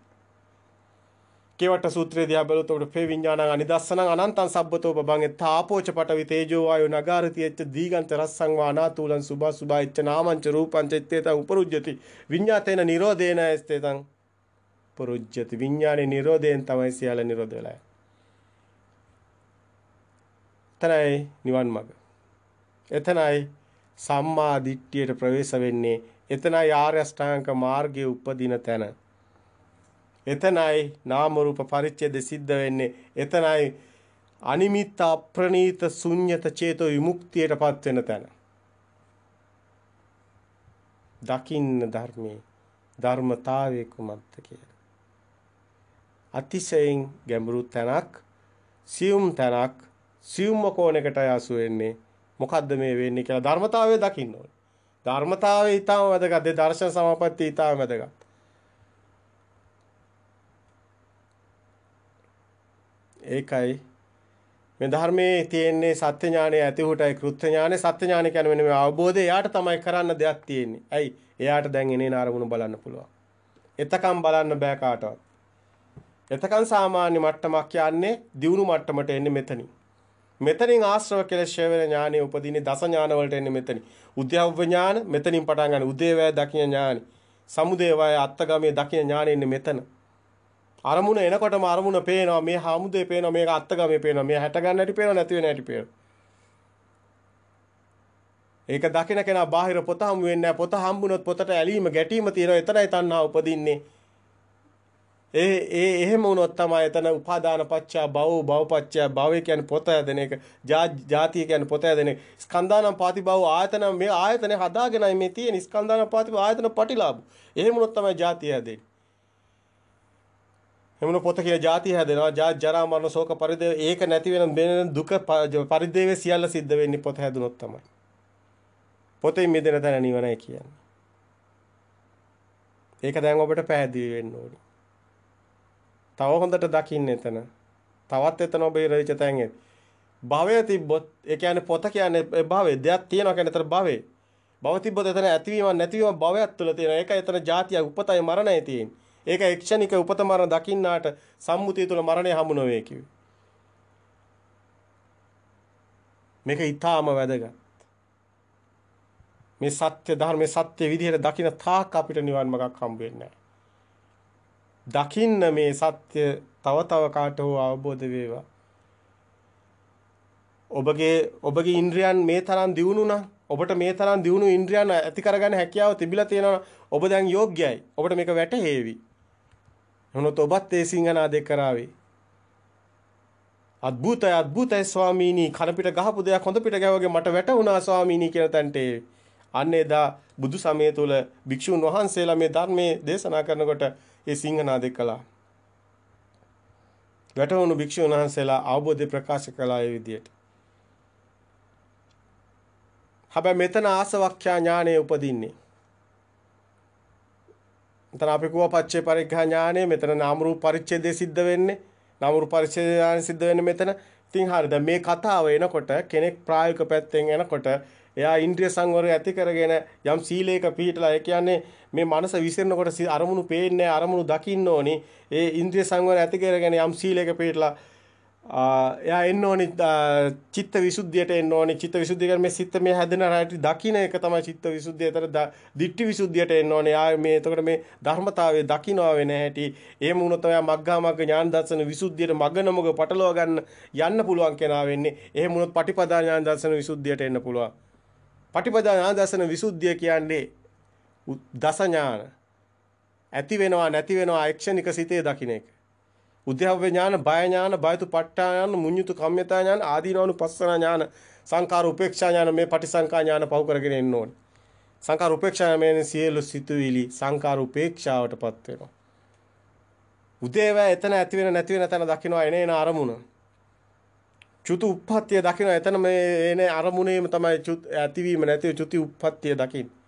කෙවට සූත්‍රය දිහා බැලුවොත් අපිට පේ විඥානං අනිදස්සනං අනන්තං සබ්බතෝ බබං එතාපෝච පටවි තේජෝ වායෝ නගාරති එච්ච දීගන්ත රස්සං වානාතුලං සුභා සුභා එච්ච නාමංච රූපං චිත්තේතං උපරුජ්ජති විඤ්ඤාතේන නිරෝධේන එස්තේතං උපරුජ්ජති විඥානේ නිරෝධයෙන් තමයි සියල්ල නිරෝධ වෙලා එතනයි නිවන් මඟ එතනයි සම්මා දිට්ඨියට ප්‍රවේශ වෙන්නේ එතනයි ආර්ය අෂ්ටාංග මාර්ගයේ උපදින තැන එතනයි නාම රූප පරිච්ඡේද සිද්ධ වෙන්නේ. එතනයි අනිමිත් අප්‍රණීත ශුන්්‍යත චේතෝ විමුක්තියටපත් වෙන තැන. දකින්න ධර්මයේ ධර්මතාවයේ කුමක්ද කියලා. අතිශයින් ගැඹුරු තැනක්, සියුම් තැනක්, සියුම්ම කෝණයකට යසු වෙන්නේ. මොකද්ද මේ වෙන්නේ කියලා ධර්මතාවය දකින්න ඕනේ. ධර්මතාවය ඊටම වැදගත්. දර්ශන සමාපත්තිය ඊටම වැදගත්. ඒකයි මේ ධර්මයේ තියෙන්නේ සත්‍ය ඥානය ඇති උටයි කෘත්‍ය ඥානය සත්‍ය ඥානය කියන්නේ මෙන්න මේ අවබෝධය එයාට තමයි කරන්න දෙයක් තියෙන්නේ. ඇයි? එයාට දැන් එනේන අරමුණු බලන්න පුළුවන්. එතකම් බලන්න බෑ කාටවත්. එතකම් සාමාන්‍ය මට්ටමක් යන්නේ දියුණු මට්ටමට එන්නේ මෙතනින්. මෙතනින් ආශ්‍රව කෙලෙස් ඡේවන ඥානෙ උපදීනේ දස ඥාන වලට එන්නේ මෙතනින්. උද්‍යව්‍ය ඥාන මෙතනින් පටන් ගන්න. උදේවැය දකින්න ඥානෙ. සමුදේවය අත්තගමයේ දකින්න ඥානෙ එන්නේ මෙතන. අරමුණ එනකොටම අරමුණ පේනවා මේ හාමුදේ පේනවා මේක අත්තගමේ පේනවා මේ හැට ගන්න හැටි පේනවා නැති වෙන හැටි පේනවා ඒක දකින කෙනා බාහිර පොත හමු වෙන්නේ නැහැ පොත හම්බුනොත් පොතට ඇලීම ගැටීම තියෙනවා එතනයි තණ්හා උපදින්නේ ඒ ඒ එහෙම වුණොත් තමයි එතන උපාදාන පච්චා භව භවපච්චා භවය කියන්නේ පොත හැදෙන එක ජාතිය කියන්නේ පොත හැදෙන එක ස්කන්ධානම් පාති භව ආයතන මේ ආයතනේ හදාගෙනයි මේ තියෙන ස්කන්ධානම් පාති ආයතන පටිලාභ එහෙම වුණොත් තමයි ජාතිය හැදෙන්නේ එමුණු පොත කියන જાතිය හැදෙනවා. ජාත් ජරා මරණ ශෝක පරිදේ ඒක නැති වෙන දෙන දුක පරිදේවේ සියල්ල සිද්ධ වෙන්නේ පොත හැදුනොත් තමයි. පොතේ මිදෙන තැන නිවනයි කියන්නේ. ඒක දැන් ඔබට පැහැදිලි වෙන්න ඕනි. තව හොඳට දකින්න එතන. තවත් එතන ඔබේ රචිත තැන්ෙත්. භවය තිබ්බොත් ඒ කියන්නේ පොත කියන්නේ භවය දෙයක් තියෙනවා කියන එතන භවේ. භව තිබ්බොත් එතන ඇතිවීම නැතිවීම භවයක් තුළ තියෙනවා. ඒකයි එතන જાතිය උපතයි මරණයි තියෙන්නේ. ඒක එක්ෂණික උපත මරණ දකින්නාට සම්මුතිය තුල මරණය හමු නොවේ කිව්වේ. මේක ඊටාම වැදගත්. මේ සත්‍ය ධර්මයේ සත්‍ය විදිහට දකින්න තාක් අපිට නිවන් මාර්ගක් හම්බ වෙන්නේ දකින්න මේ සත්‍ය තව තව කාට හෝ අවබෝධ වේවා. ඔබගේ ඔබගේ ඉන්ද්‍රියන් මේ තරම් දියුණු නම් ඔබට මේ තරම් දියුණු ඉන්ද්‍රියන් ඇති කරගන්න හැකියාව තිබිලා තියෙනවා ඔබ දැන් යෝග්‍යයි. ඔබට මේක වැටහෙවි. නොනොත් ඔබත් ඒ සිංහනාදය කරාවේ. අද්භූතයි අද්භූතයි ස්වාමීනි කන පිට ගහපු දෙයක් හොඳ පිට ගැවගේ මට වැටුණා ස්වාමීනි කියන තැනට අන්න එදා බුදු සමය තුල භික්ෂුන් වහන්සේලා මේ ධර්මයේ දේශනා කරනකොට ඒ සිංහනාදය කළා. වැටවුණු භික්ෂුන් වහන්සේලා අවබෝධය ප්‍රකාශ කළා ඒ විදිහට. හැබැයි මෙතන ආසවක්ඛ්‍යා ඥානය උපදින්නේ එතන අපි කෝ පච්චේ පරිග්ඝා ඥානය මෙතන නාම රූප පරිච්ඡේදය සිද්ධ වෙන්නේ. නාම රූප පරිච්ඡේදය ඥානය සිද්ධ වෙන්නේ මෙතන. ඉතින් හරි දැන් මේ කතාව එනකොට කෙනෙක් ප්‍රායෝගික පැත්තෙන් එනකොට එයා ඉන්ද්‍රිය සංවරය ඇති කරගෙන යම් සීලයක පිහිටලා ඒ කියන්නේ මේ මනස විසිරෙනකොට අරමුණු පේන්නේ අරමුණු දකින්න ඕනි ඒ ඉන්ද්‍රිය සංවරය ඇති කරගෙන යම් සීලයක පිහිටලා එයා එන්න ඕනි චිත්ත විසුද්ධියට එන්න ඕනි චිත්ත විසුද්ධිය කියන්නේ මේ සිත මේ හැදෙන රාටි දකින්න එක තමයි චිත්ත විසුද්ධිය. ඒතර දිට්ඨි විසුද්ධියට එන්න ඕනි. ආ මේ එතකොට මේ ධර්මතාවයේ දකින්නවා වෙන හැටි. එහෙම වුණොත් ඔයා මග්ගාමග්ග ඥාන දර්ශන විසුද්ධියට මග නමග පටලවා ගන්න යන්න පුළුවන් කෙනා වෙන්නේ. එහෙම වුණොත් පටිපදා ඥාන දර්ශන විසුද්ධියට එන්න පුළුවන්. පටිපදා ඥාන දර්ශන විසුද්ධිය කියන්නේ දස ඥාන. ඇති වෙනවා නැති වෙනවා ක්ෂණික සිතේ දකින්න එක. උද්‍යව්‍ය ඥාන, බය ඥාන, බයතුපත්ඨා ඥාන, මුඤ්ඤුතු කම්මතා ඥාන, ආදීනවනුපස්සනා ඥාන, සංකාර උපේක්ෂා ඥාන මේ පටිසංකා ඥාන පහු කරගෙන එන්න ඕනේ. සංකාර උපේක්ෂා මේ සියලු සිතුවිලි සංකාර උපේක්ෂාවටපත් වෙනවා. උදේව එතන ඇති වෙන නැති වෙන තැන දකින්නවා එනේන අරමුණ. චුතු උප්පත්තිය දකින්න එතන මේ එනේ අරමුණේම තමයි ඇතිවීම නැතිව චුති උප්පත්තිය දකින්නේ.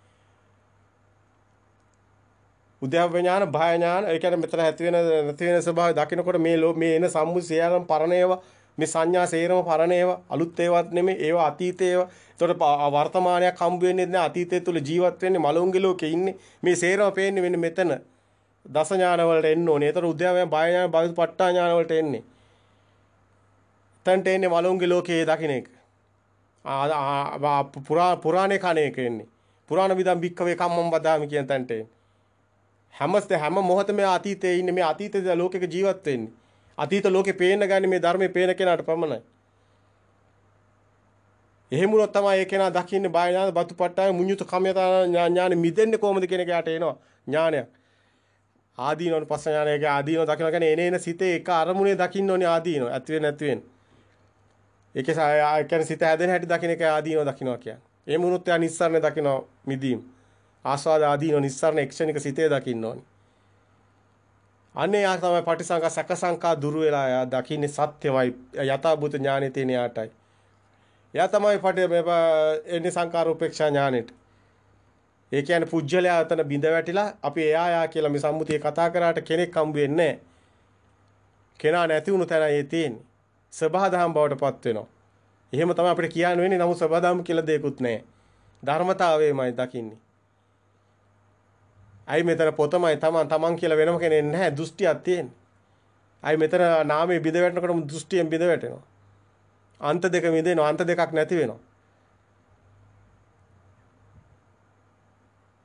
උද්‍යව ඥාන භය ඥාන ඒ කියන්නේ මෙතන ඇති වෙන නැති වෙන ස්වභාවය දකිනකොට මේ මේ එන සම්මුති සියල්ලම පරණේවා මේ සංඥා සේරම පරණේව අලුත් ඒවත් නෙමෙයි ඒවා අතීතේව. එතකොට වර්තමානයක් හම්බ වෙන්නේ නැහැ අතීතය තුල ජීවත් වෙන්නේ මලුංගේ ලෝකේ ඉන්නේ. මේ සේරම පේන්නේ වෙන මෙතන. දස ඥාන වලට එන්න ඕනේ. එතකොට උද්‍යාවයන් බය ඥාන බවිත ප ဋා ඥාන වලට එන්නේ. එතනට එන්නේ මලුංගේ ලෝකේ දකින්න එක. පුරා පුරාණේ කණේක එන්නේ. පුරාණ විදම් වික්කවේ කම්මම් වදාමි කියන තැනට එන්නේ. හැම හැම මොහොතම අතීතයේ ඉන්නේ මේ අතීතයේ ලෝකෙක ජීවත් වෙන්නේ. අතීත ලෝකේ පේන ගන්නේ මේ ධර්මයේ පේන කෙනාට පමණයි. එහෙම වුණොත් තමයි ඒ කෙනා දකින්නේ බායනාද බතුපට්ටාය මුඤ්ඤුත කමයතා ඥාන මිදෙන්නේ කොහොමද කියන එකට එනවා ඥානයක්. ආදීනෝන පස්ස ඥානයක ආදීනෝ දකින්න කියන්නේ එනේන සිතේ එක අරමුණේ දකින්න ඕනේ ආදීනෝ. ඇති වෙන නැති වෙන. ඒකේ කියන්නේ සිත හැදෙන හැටි දකින්න එක ආදීනෝ දකින්නවා කියන්නේ. එහෙම වුණොත් යා නිස්සාරණේ දකින්න මිදීම. ආස්වාද ආදීනෝ නිස්සාරණ එක්ෂණික සිතේ දකින්න ඕනි. අනේ යා තමයි පටිසංකා සකසංකා දුරු වෙලා යා දකින්නේ සත්‍යමයි යථාභූත ඥානෙ තියෙන යාටයි. යා තමයි පටි මේ එන්නේ සංකාර උපේක්ෂා ඥානෙට. ඒ කියන්නේ පුජ්‍යලයා අතන බිඳ වැටිලා අපි එයා යා කියලා මේ සම්මුතිය කතා කරාට කෙනෙක් හම්බ වෙන්නේ කෙනා නැති වුණු තැන ඒ තියෙන්නේ. සබහාදහම් බවටපත් වෙනවා. එහෙම තමයි අපිට කියන්න වෙන්නේ. නමුත් සබහාදහම් කියලා දෙයක්වත් නැහැ. ධර්මතාවයමයි දකින්නේ. අයි මෙතන පොතමයි තමන් තමන් කියලා වෙනම කෙනෙක් නැහැ දෘෂ්ටියක් තියෙන. අයි මෙතන නාමයේ බිඳ වැටෙනකොටම දෘෂ්ටියෙන් බිඳ වැටෙනවා. අන්ත දෙක මිදෙනවා අන්ත දෙකක් නැති වෙනවා.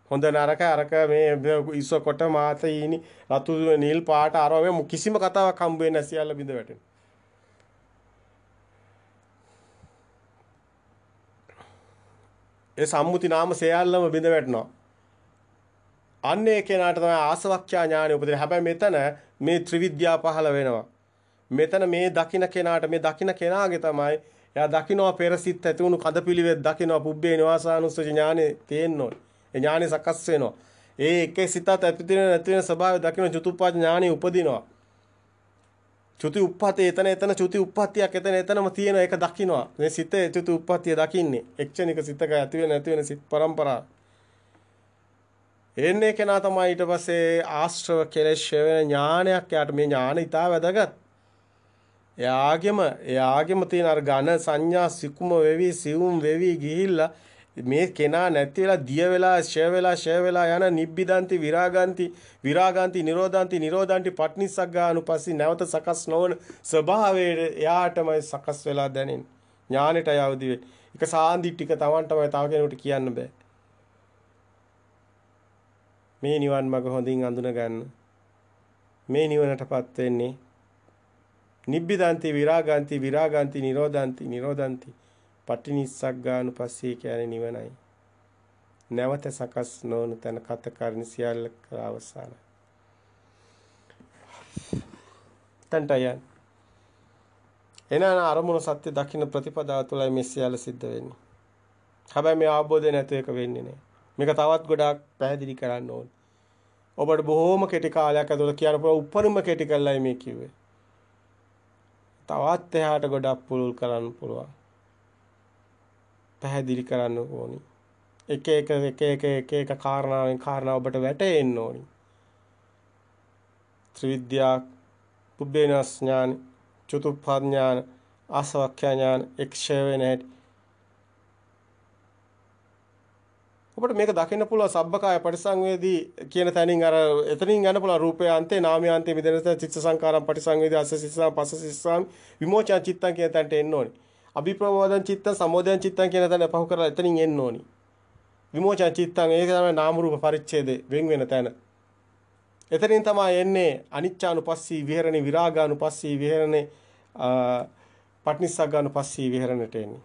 හොඳ නරක අරක මේ ඉස්ස කොට මාත ඊනි රතු නිල් පාට අරව මේ කිසිම කතාවක් හම්බ වෙන්නේ නැහැ සියල්ල බිඳ වැටෙනවා. ඒ සම්මුති නාම සියල්ලම බිඳ වැටෙනවා. අන්න ඒ කෙනාට තමයි ආසවක්ඛ්‍යා ඥානෙ උපදින. හැබැයි මෙතන මේ ත්‍රිවිද්‍යා පහළ වෙනවා. මෙතන මේ දකින කෙනාට මේ දකින කෙනාගේ තමයි එයා දකිනවා පෙරසිට ඇති වුණු කඳපිලිවෙත් දකිනවා පුබ්බේ නිවාසානුස්සජ ඥානෙ තියෙන්න ඕනේ. ඒ ඥානෙ සකස් වෙනවා. ඒ එකේ සිතත් ඇතිදින නැති වෙන ස්වභාවය දකින චතුප්පත් ඥානෙ උපදිනවා. චුති උප්පතේ එතන එතන චුති උප්පත්තියක් එතන එතනම තියෙන එක දකින්නවා. මේ සිතේ චුති උප්පත්තිය දකින්නේ. එක්චනික සිතක ඇති වෙන නැති වෙන සිත් පරම්පරාව. එන්නේ කෙනා තමයි ඊට පස්සේ ආශ්‍රව කෙලෙස් වෙන ඥානයක් යාට මේ ඥාන ඊටා වැදගත්. එයාගෙම එයාගෙම තියෙන අර ඝන සංඥා සිකුම වෙවි සිවුම් වෙවි ගිහිල්ලා මේ කෙනා නැති වෙලා දිය වෙලා ෂය වෙලා ෂය වෙලා යන නිබ්බිදන්ති විරාගන්ති විරාගන්ති නිරෝධන්ති නිරෝධන්ති පට්නිස්සක් ගානුපස්සී නැවත සකස් නොවන ස්වභාවයේ එයාටමයි සකස් වෙලා දැනෙන්නේ ඥානෙට යවදි වෙන්නේ. ඒක සාන්දිටික Taman තමයි තව කෙනෙකුට කියන්න බෑ. මේ නිවන් මඟ හොඳින් අඳුන ගන්න. මේ නිවනටපත් වෙන්නේ නිබ්බිදාන්ති විරාගාන්ති විරාගාන්ති නිරෝධාන්ති නිරෝධාන්ති පටිනිස්සග්ගානුපස්සී කියන්නේ නිවනයි. නැවත සකස් නොවන තන කතකරණ සියල්ල අවසානයි. තන්ටයන් එනන අරමුණු සත්‍ය දකින්න ප්‍රතිපදාව තුළයි මේ සියල්ල සිද්ධ වෙන්නේ. හැබැයි මේ අවබෝධය නැතු එක වෙන්නේ නැහැ. මේක තවත් ගොඩාක් පැහැදිලි කරන්න ඕන. ඔබට බොහොම කෙටි කාලයක් ඇතුළත කියන්න පුළුවන් උපරිම කෙටි කරලයි මේ කිව්වේ. තවත් එහාට ගොඩක් පුළුල් කරන්න පුළුවන්. පැහැදිලි කරන්න ඕනි. එක එක එක එක එක එක කාරණාවෙන් කාරණා ඔබට වැටෙන්න ඕනි. ත්‍රිවිද්‍යා, පුබ්බේනස් ඥාන, චතුප්පඥාන, ආසවක්ඛ්‍ය ඥාන, එක්ෂය වෙනහැටි ඔබට මේක දකින්න පුළුවන් සබ්බකාය පරිසංවේදී කියන තැනින් අර එතනින් යන්න පුළුවන් රූපය අන්තේ නාමය අන්තේ මිදෙන තැන චිත්ත සංකාරම් පරිසංවේදී අස්ස සිස්සම් පස්ස සිස්සම් විමෝචන චිත්තම් කියන තැනට එන්න ඕනි. අභිප්‍රමෝදන් චිත්තම් සමෝදයන් චිත්තම් කියන තැන පහු කරලා එතනින් එන්න ඕනි. විමෝචන චිත්තම් ඒක තමයි නාම රූප පරිච්ඡේදේ වෙන් වෙන තැන. එතනින් තමයි එන්නේ අනිච්චානුපස්සී විහෙරණේ විරාගානුපස්සී විහෙරණේ පටිනිස්සග්ගානුපස්සී විහෙරණට එන්නේ.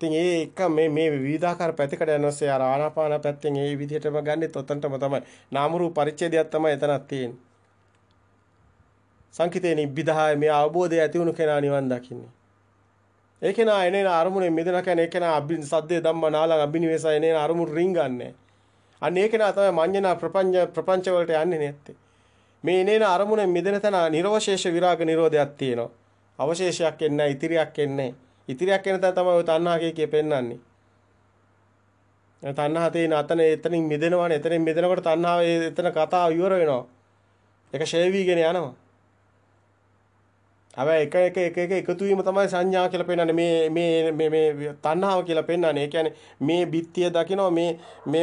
ඉතින් ඒ එක මේ මේ විවිධාකාර පැතිකඩ යන ඔස්සේ අර ආනාපාන පැත්තෙන් ඒ විදිහටම ගන්නෙත් ඔතනටම තමයි. නාම රූප පරිච්ඡේදයක් තමයි එතනක් තියෙන්නේ. සංකිතේ නිබ්බිදාය මේ අවබෝධය ඇති වුණු කෙනා නිවන් දකින්නේ. ඒ කෙනා එනේන අරමුණේ මෙදෙන කියන්නේ ඒ කෙනා අබ්බින් සද්දේ ධම්ම නාලං අබිනිවේසය එනේන අරමුණ රින්ගන්නේ. අන්න ඒ කෙනා තමයි මඤ්ඤණා ප්‍රපංච ප්‍රපංච වලට යන්නේ නැත්තේ. මේ එනේන අරමුණේ මෙදෙන තන නිර්වශේෂ විරාග නිරෝධයක් තියෙනවා. අවශේෂයක් එන්නේ නැහැ, ඉතිරියක් එන්නේ නැහැ. ඉතිරියක් වෙන තැන තමයි ඔය තණ්හාකේ කිය පෙන්වන්නේ. තණ්හා තියෙන අතන එතනින් මිදෙනවානේ. එතනින් මිදෙනකොට තණ්හාව එතන කතාව ඉවර වෙනවා. ඒක ෂේවිගෙන යනවා. හැබැයි එක එක එක එක එකතු වීම තමයි සංඥා කියලා පෙන්වන්නේ මේ මේ මේ මේ තණ්හාව කියලා පෙන්වන්නේ. ඒ කියන්නේ මේ බිත්තිය දකිනවා මේ මේ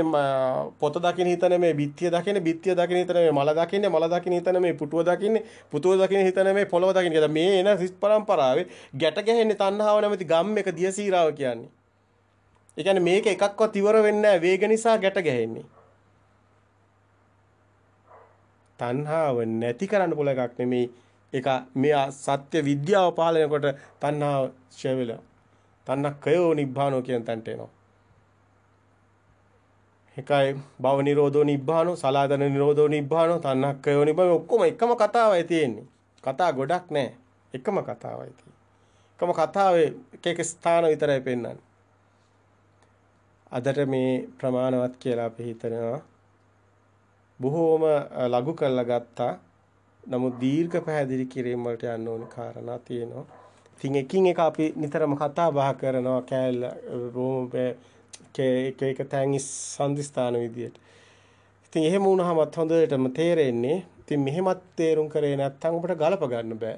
පොත දකින හිතන මේ බිත්තිය දකින බිත්තිය දකින හිතන මේ මල දකින්නේ මල දකින හිතන මේ පුටුව දකින්නේ පුටුව දකින හිතන මේ පොළව දකින්න කියලා මේ එන සිත් පරම්පරාවේ ගැට ගැහෙන්නේ තණ්හාව නැමැති ගම් එක දියසීරාව කියන්නේ. ඒ කියන්නේ මේක එකක්වත් ඉවර වෙන්නේ වේග නිසා ගැට ගැහෙන්නේ. තණ්හාව නැති කරන්න පුළුවන් එකක් නෙමෙයි ඒක මෙයා සත්‍ය විද්‍යාව පාලනකොට තණ්හාව ඡය වෙලා. තණ්හකයෝ නිබ්බානෝ කියන තැනට එනවා. එකයි භව නිරෝධෝ නිබ්බානෝ, සලාදන නිරෝධෝ නිබ්බානෝ, තණ්හකයෝ නිබ්බානෝ ඔක්කොම එකම කතාවයි තියෙන්නේ. කතා ගොඩක් නැහැ. එකම කතාවයි තියෙන්නේ. එකම කතාවේ එක එක ස්ථාන විතරයි පෙන්වන්නේ. අදට මේ ප්‍රමාණවත් කියලා අපි හිතනවා. බොහෝම ලඝු කරලා ගත්තා. නමුත් දීර්ඝ පැහැදිලි කිරීම වලට යන්න ඕනේ කාරණා තියෙනවා. ඉතින් එකින් එක අපි නිතරම කතා බහ කරනවා කෑල්ල රෝම එක එක තැන් සංදිස්ථාන විදියට. ඉතින් එහෙම වුණාමත් හොඳටම තේරෙන්නේ. ඉතින් මෙහෙමත් තේරුම් කරේ නැත්නම් අපිට ගලප ගන්න බෑ.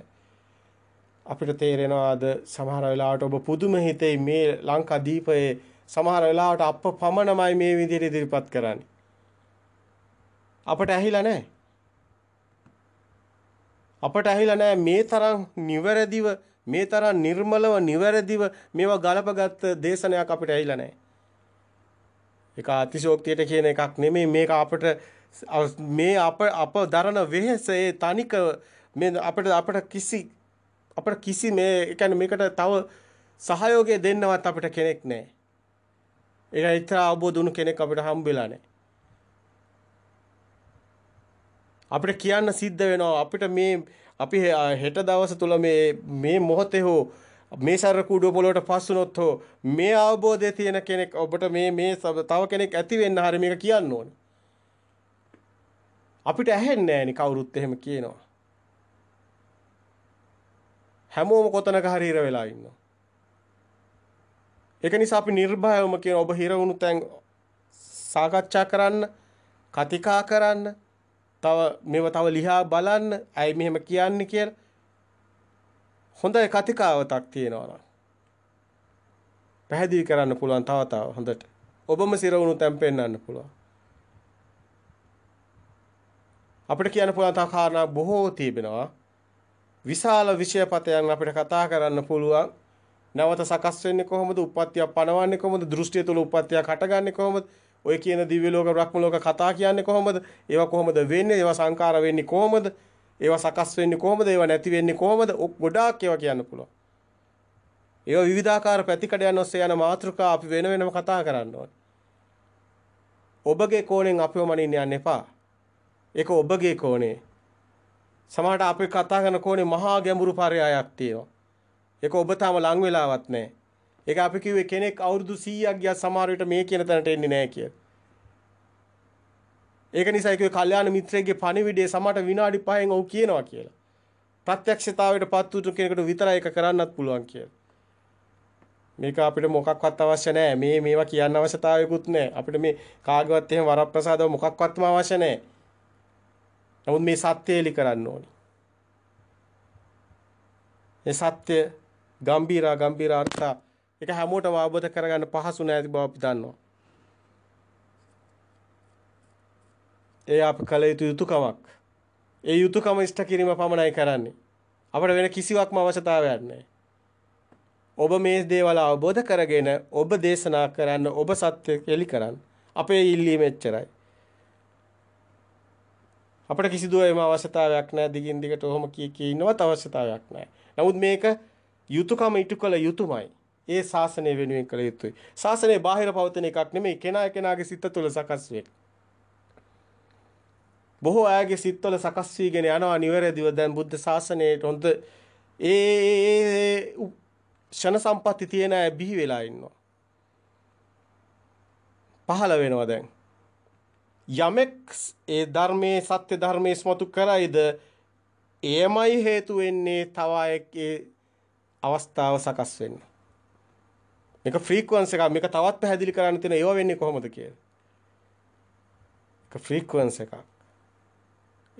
අපිට තේරෙනවා අද සමහර වෙලාවට ඔබ පුදුම හිතේ මේ ලංකා දීපයේ සමහර වෙලාවට අප පමණමයි මේ විදිහට ඉදිරිපත් කරන්නේ. අපට ඇහිලා නැහැ. අපට ඇහිලා නැහැ මේ තරම් නිවැරදිව මේ තරම් නිර්මලව නිවැරදිව මේවා ගලපගත් දේශනයක් අපිට ඇහිලා නැහැ. ඒක අතිශෝක්තියට කියන එකක් නෙමෙයි මේක අපට මේ අප අප දරන වෙහසේ තනික මේ අපිට අපිට කිසි අපිට කිසි මේ කියන්නේ මේකට තව සහයෝගය දෙන්නවත් අපිට කෙනෙක් නැහැ. ඒක ඇත්තට අවබෝධ වුණු කෙනෙක් අපිට හම්බෙලා නැහැ. අපිට කියන්න සිද්ධ වෙනවා අපිට මේ අපි හෙට දවස තුල මේ මේ මොහොතේ හෝ මේ සර කුඩුව පොළොවට පස් වුණොත් හෝ මේ අවබෝධය තියෙන කෙනෙක් ඔබට මේ මේ තව කෙනෙක් ඇති වෙන්න හරි මේක කියන්න ඕන. අපිට ඇහෙන්නේ නැහෙනි කවුරුත් එහෙම කියනවා. හැමෝම කොතනක හරි හිර වෙලා ඉන්නවා. ඒක නිසා අපි නිර්භයවම කියන ඔබ හිර වුණු තැන් සාකච්ඡා කරන්න, කතිකා කරන්න තව මේව තව ලිහා බලන්න ඇයි මෙහෙම කියන්නේ කියලා හොඳ කතිකාවතක් තියෙනවා පැහැදිලි කරන්න පුළුවන් තව තව හොඳට. ඔබම සිරවුණු තැන් පෙන්වන්න පුළුවන්. අපිට කියන්න පුළුවන් තව කාරණා බොහෝ තිබෙනවා. විශාල විෂයපතයන් අපිට කතා කරන්න පුළුවන්. නැවත සකස් වෙන්නේ කොහොමද? උප්පත්තිය පණවන්නේ කොහොමද? දෘෂ්ටිය තුළ උප්පත්තිය හටගන්නේ කොහොමද? ඔය කියන දිව්‍ය ලෝක බ්‍රහ්ම ලෝක කතා කියන්නේ කොහොමද? ඒවා කොහොමද වෙන්නේ? ඒවා සංකාර වෙන්නේ කොහොමද? ඒවා සකස් වෙන්නේ කොහොමද? ඒවා නැති වෙන්නේ කොහොමද? ගොඩාක් ඒවා කියන්න පුළුවන්. ඒවා විවිධාකාර පැතිකඩයන් ඔස්සේ යන මාතෘකා අපි වෙන වෙනම කතා කරන්න ඕනේ. ඔබගේ කෝණයෙන් අපිව මනින්න යන්න එපා. ඒක ඔබගේ කෝණේ. සමහරට අපි කතා කරන කෝණේ මහා ගැඹුරු පරයයක් තියෙනවා. ඒක ඔබ තාම ලං වෙලාවත් නැහැ. ඒක අපි කිව්වේ කෙනෙක් අවුරුදු 100ක් ගියා සමහර විට මේ කියන තැනට එන්නේ නැහැ කියලා. ඒක නිසා ඒකේ කල්යාණ මිත්‍රයෙක්ගේ පණිවිඩය සමහර විනාඩි 5න් ඔව් කියනවා කියලා. ප්‍රත්‍යක්ෂතාවයට පත් වූ කෙනෙකුට විතරයි ඒක කරන්නත් පුළුවන් කියලා. මේක අපිට මොකක්වත් අවශ්‍ය නැහැ. මේ මේවා කියන්න අවශ්‍යතාවයකුත් නැහැ. අපිට මේ කාගවත් එහෙම වරප්‍රසාදව මොකක්වත්ම අවශ්‍ය නැහැ. නමුත් මේ සත්‍යයලි කරන්න ඕනි. මේ සත්‍ය ගම්බීරා ගම්බීරා අර්ථා ඒක හැමෝටම අවබෝධ කරගන්න පහසු නැති බව අපි දන්නවා. ඒ අප කල යුතු යුතුයකමක්. ඒ යුතුයකම ඉෂ්ට කිරීම පමණයි කරන්නේ. අපට වෙන කිසිවක්ම අවශ්‍යතාවයක් නැහැ. ඔබ මේ දේවල් අවබෝධ කරගෙන ඔබ දේශනා කරන්න ඔබ සත්‍ය කෙලි කරන්න අපේ ඉල්ලීම එච්චරයි. අපට කිසිදු එහෙම අවශ්‍යතාවයක් නැහැ දිගින් දිගට ඔහොම කී කී ඉන්නවත් අවශ්‍යතාවයක් නැහැ. නමුත් මේක යුතුයකම ඉටු කළ යුතුයමයි. ඒ ශාසනය වෙනුවෙන් කළ යුතුයි. ශාසනය බාහිර පවතින එකක් නෙමෙයි කෙනා කෙනාගේ සිත තුළ සකස් වෙන්නේ. බොහෝ අයගේ සිත්වල සකස් වීගෙන යනවා නිවැරදිව දැන් බුද්ධ ශාසනයට හොඳ ඒ ෂණ සම්පatti තියෙන අය බිහි වෙලා ඉන්නවා. පහළ වෙනවා දැන්. යමෙක් ඒ ධර්මයේ සත්‍ය ධර්මයේ ස්මතු කරයිද එයමයි හේතු වෙන්නේ තව අවස්ථාව සකස් වෙන්න. මේක ෆ්‍රීකවන්ස් එකක් මේක තවත් පැහැදිලි කරන්න තියෙන ඒවා වෙන්නේ කොහොමද කියලා. ඒක ෆ්‍රීකවන්ස් එකක්.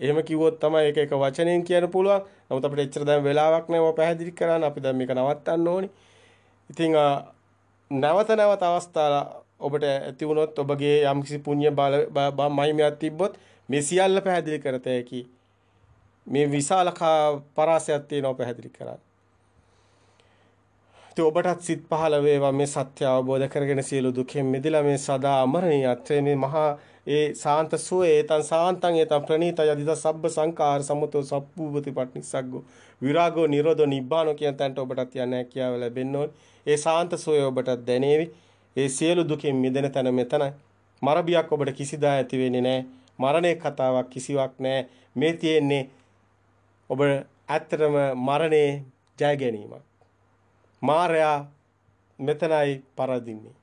එහෙම කිව්වොත් තමයි ඒක එක වචනයෙන් කියන්න පුළුවන්. නමුත් අපිට එච්චර දැන් වෙලාවක් නැව පැහැදිලි කරන්න. අපි දැන් මේක නවත්තන්න ඕනි. ඉතින් නැවත නැවත අවස්ථා ඔබට ඇති වුණොත් ඔබගේ යම්කිසි පුණ්‍ය බල මහිමයක් තිබ්බොත් මේ සියල්ල පැහැදිලි කරත හැකි. මේ විශාල පරාසයක් තියෙනවා පැහැදිලි කරන්න. සත්‍ය ඔබටත් සිත් පහළ වේවා මේ සත්‍ය අවබෝධ කරගෙන සියලු දුකෙන් මිදලා මේ සදා අමරණීයත්වයේ මේ මහා ඒ සාන්ත සෝය ඒතං සාන්තං ඒතං ප්‍රණීත යදිද සබ්බ සංකාර සමතෝ සප්පූපති පට්නිසග්ගෝ විරාගෝ නිරෝධෝ නිබ්බානෝ කියන තැනට ඔබටත් යන්න හැකියාව ලැබෙන්න ඕනේ. ඒ සාන්ත සෝය ඔබටත් දැනේවි. ඒ සියලු දුකෙන් මිදෙන තැන මෙතනයි. මරබියක් ඔබට කිසිදා ඇති වෙන්නේ නැහැ. මරණේ කතාවක් කිසිවක් නැහැ. මේ තියෙන්නේ ඔබ ඇත්තටම මරණේ ජය ගැනීමක්. මාරයා මෙතනයි පරදින්නේ.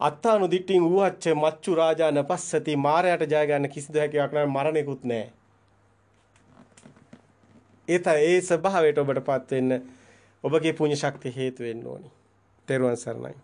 අත්තානු දිට්ටින් ඌහච්ච මච්චු රාජා නපස්සති මාරයාට ජය ගන්න කිසිදු හැකියාවක් නැහැ මරණෙකුත් නැහැ. ඒත ඒ ස්වභාවයට ඔබටපත් වෙන්න ඔබගේ පුණ්‍ය ශක්තිය හේතු වෙන්න ඕනි. තෙරුවන් සරණයි.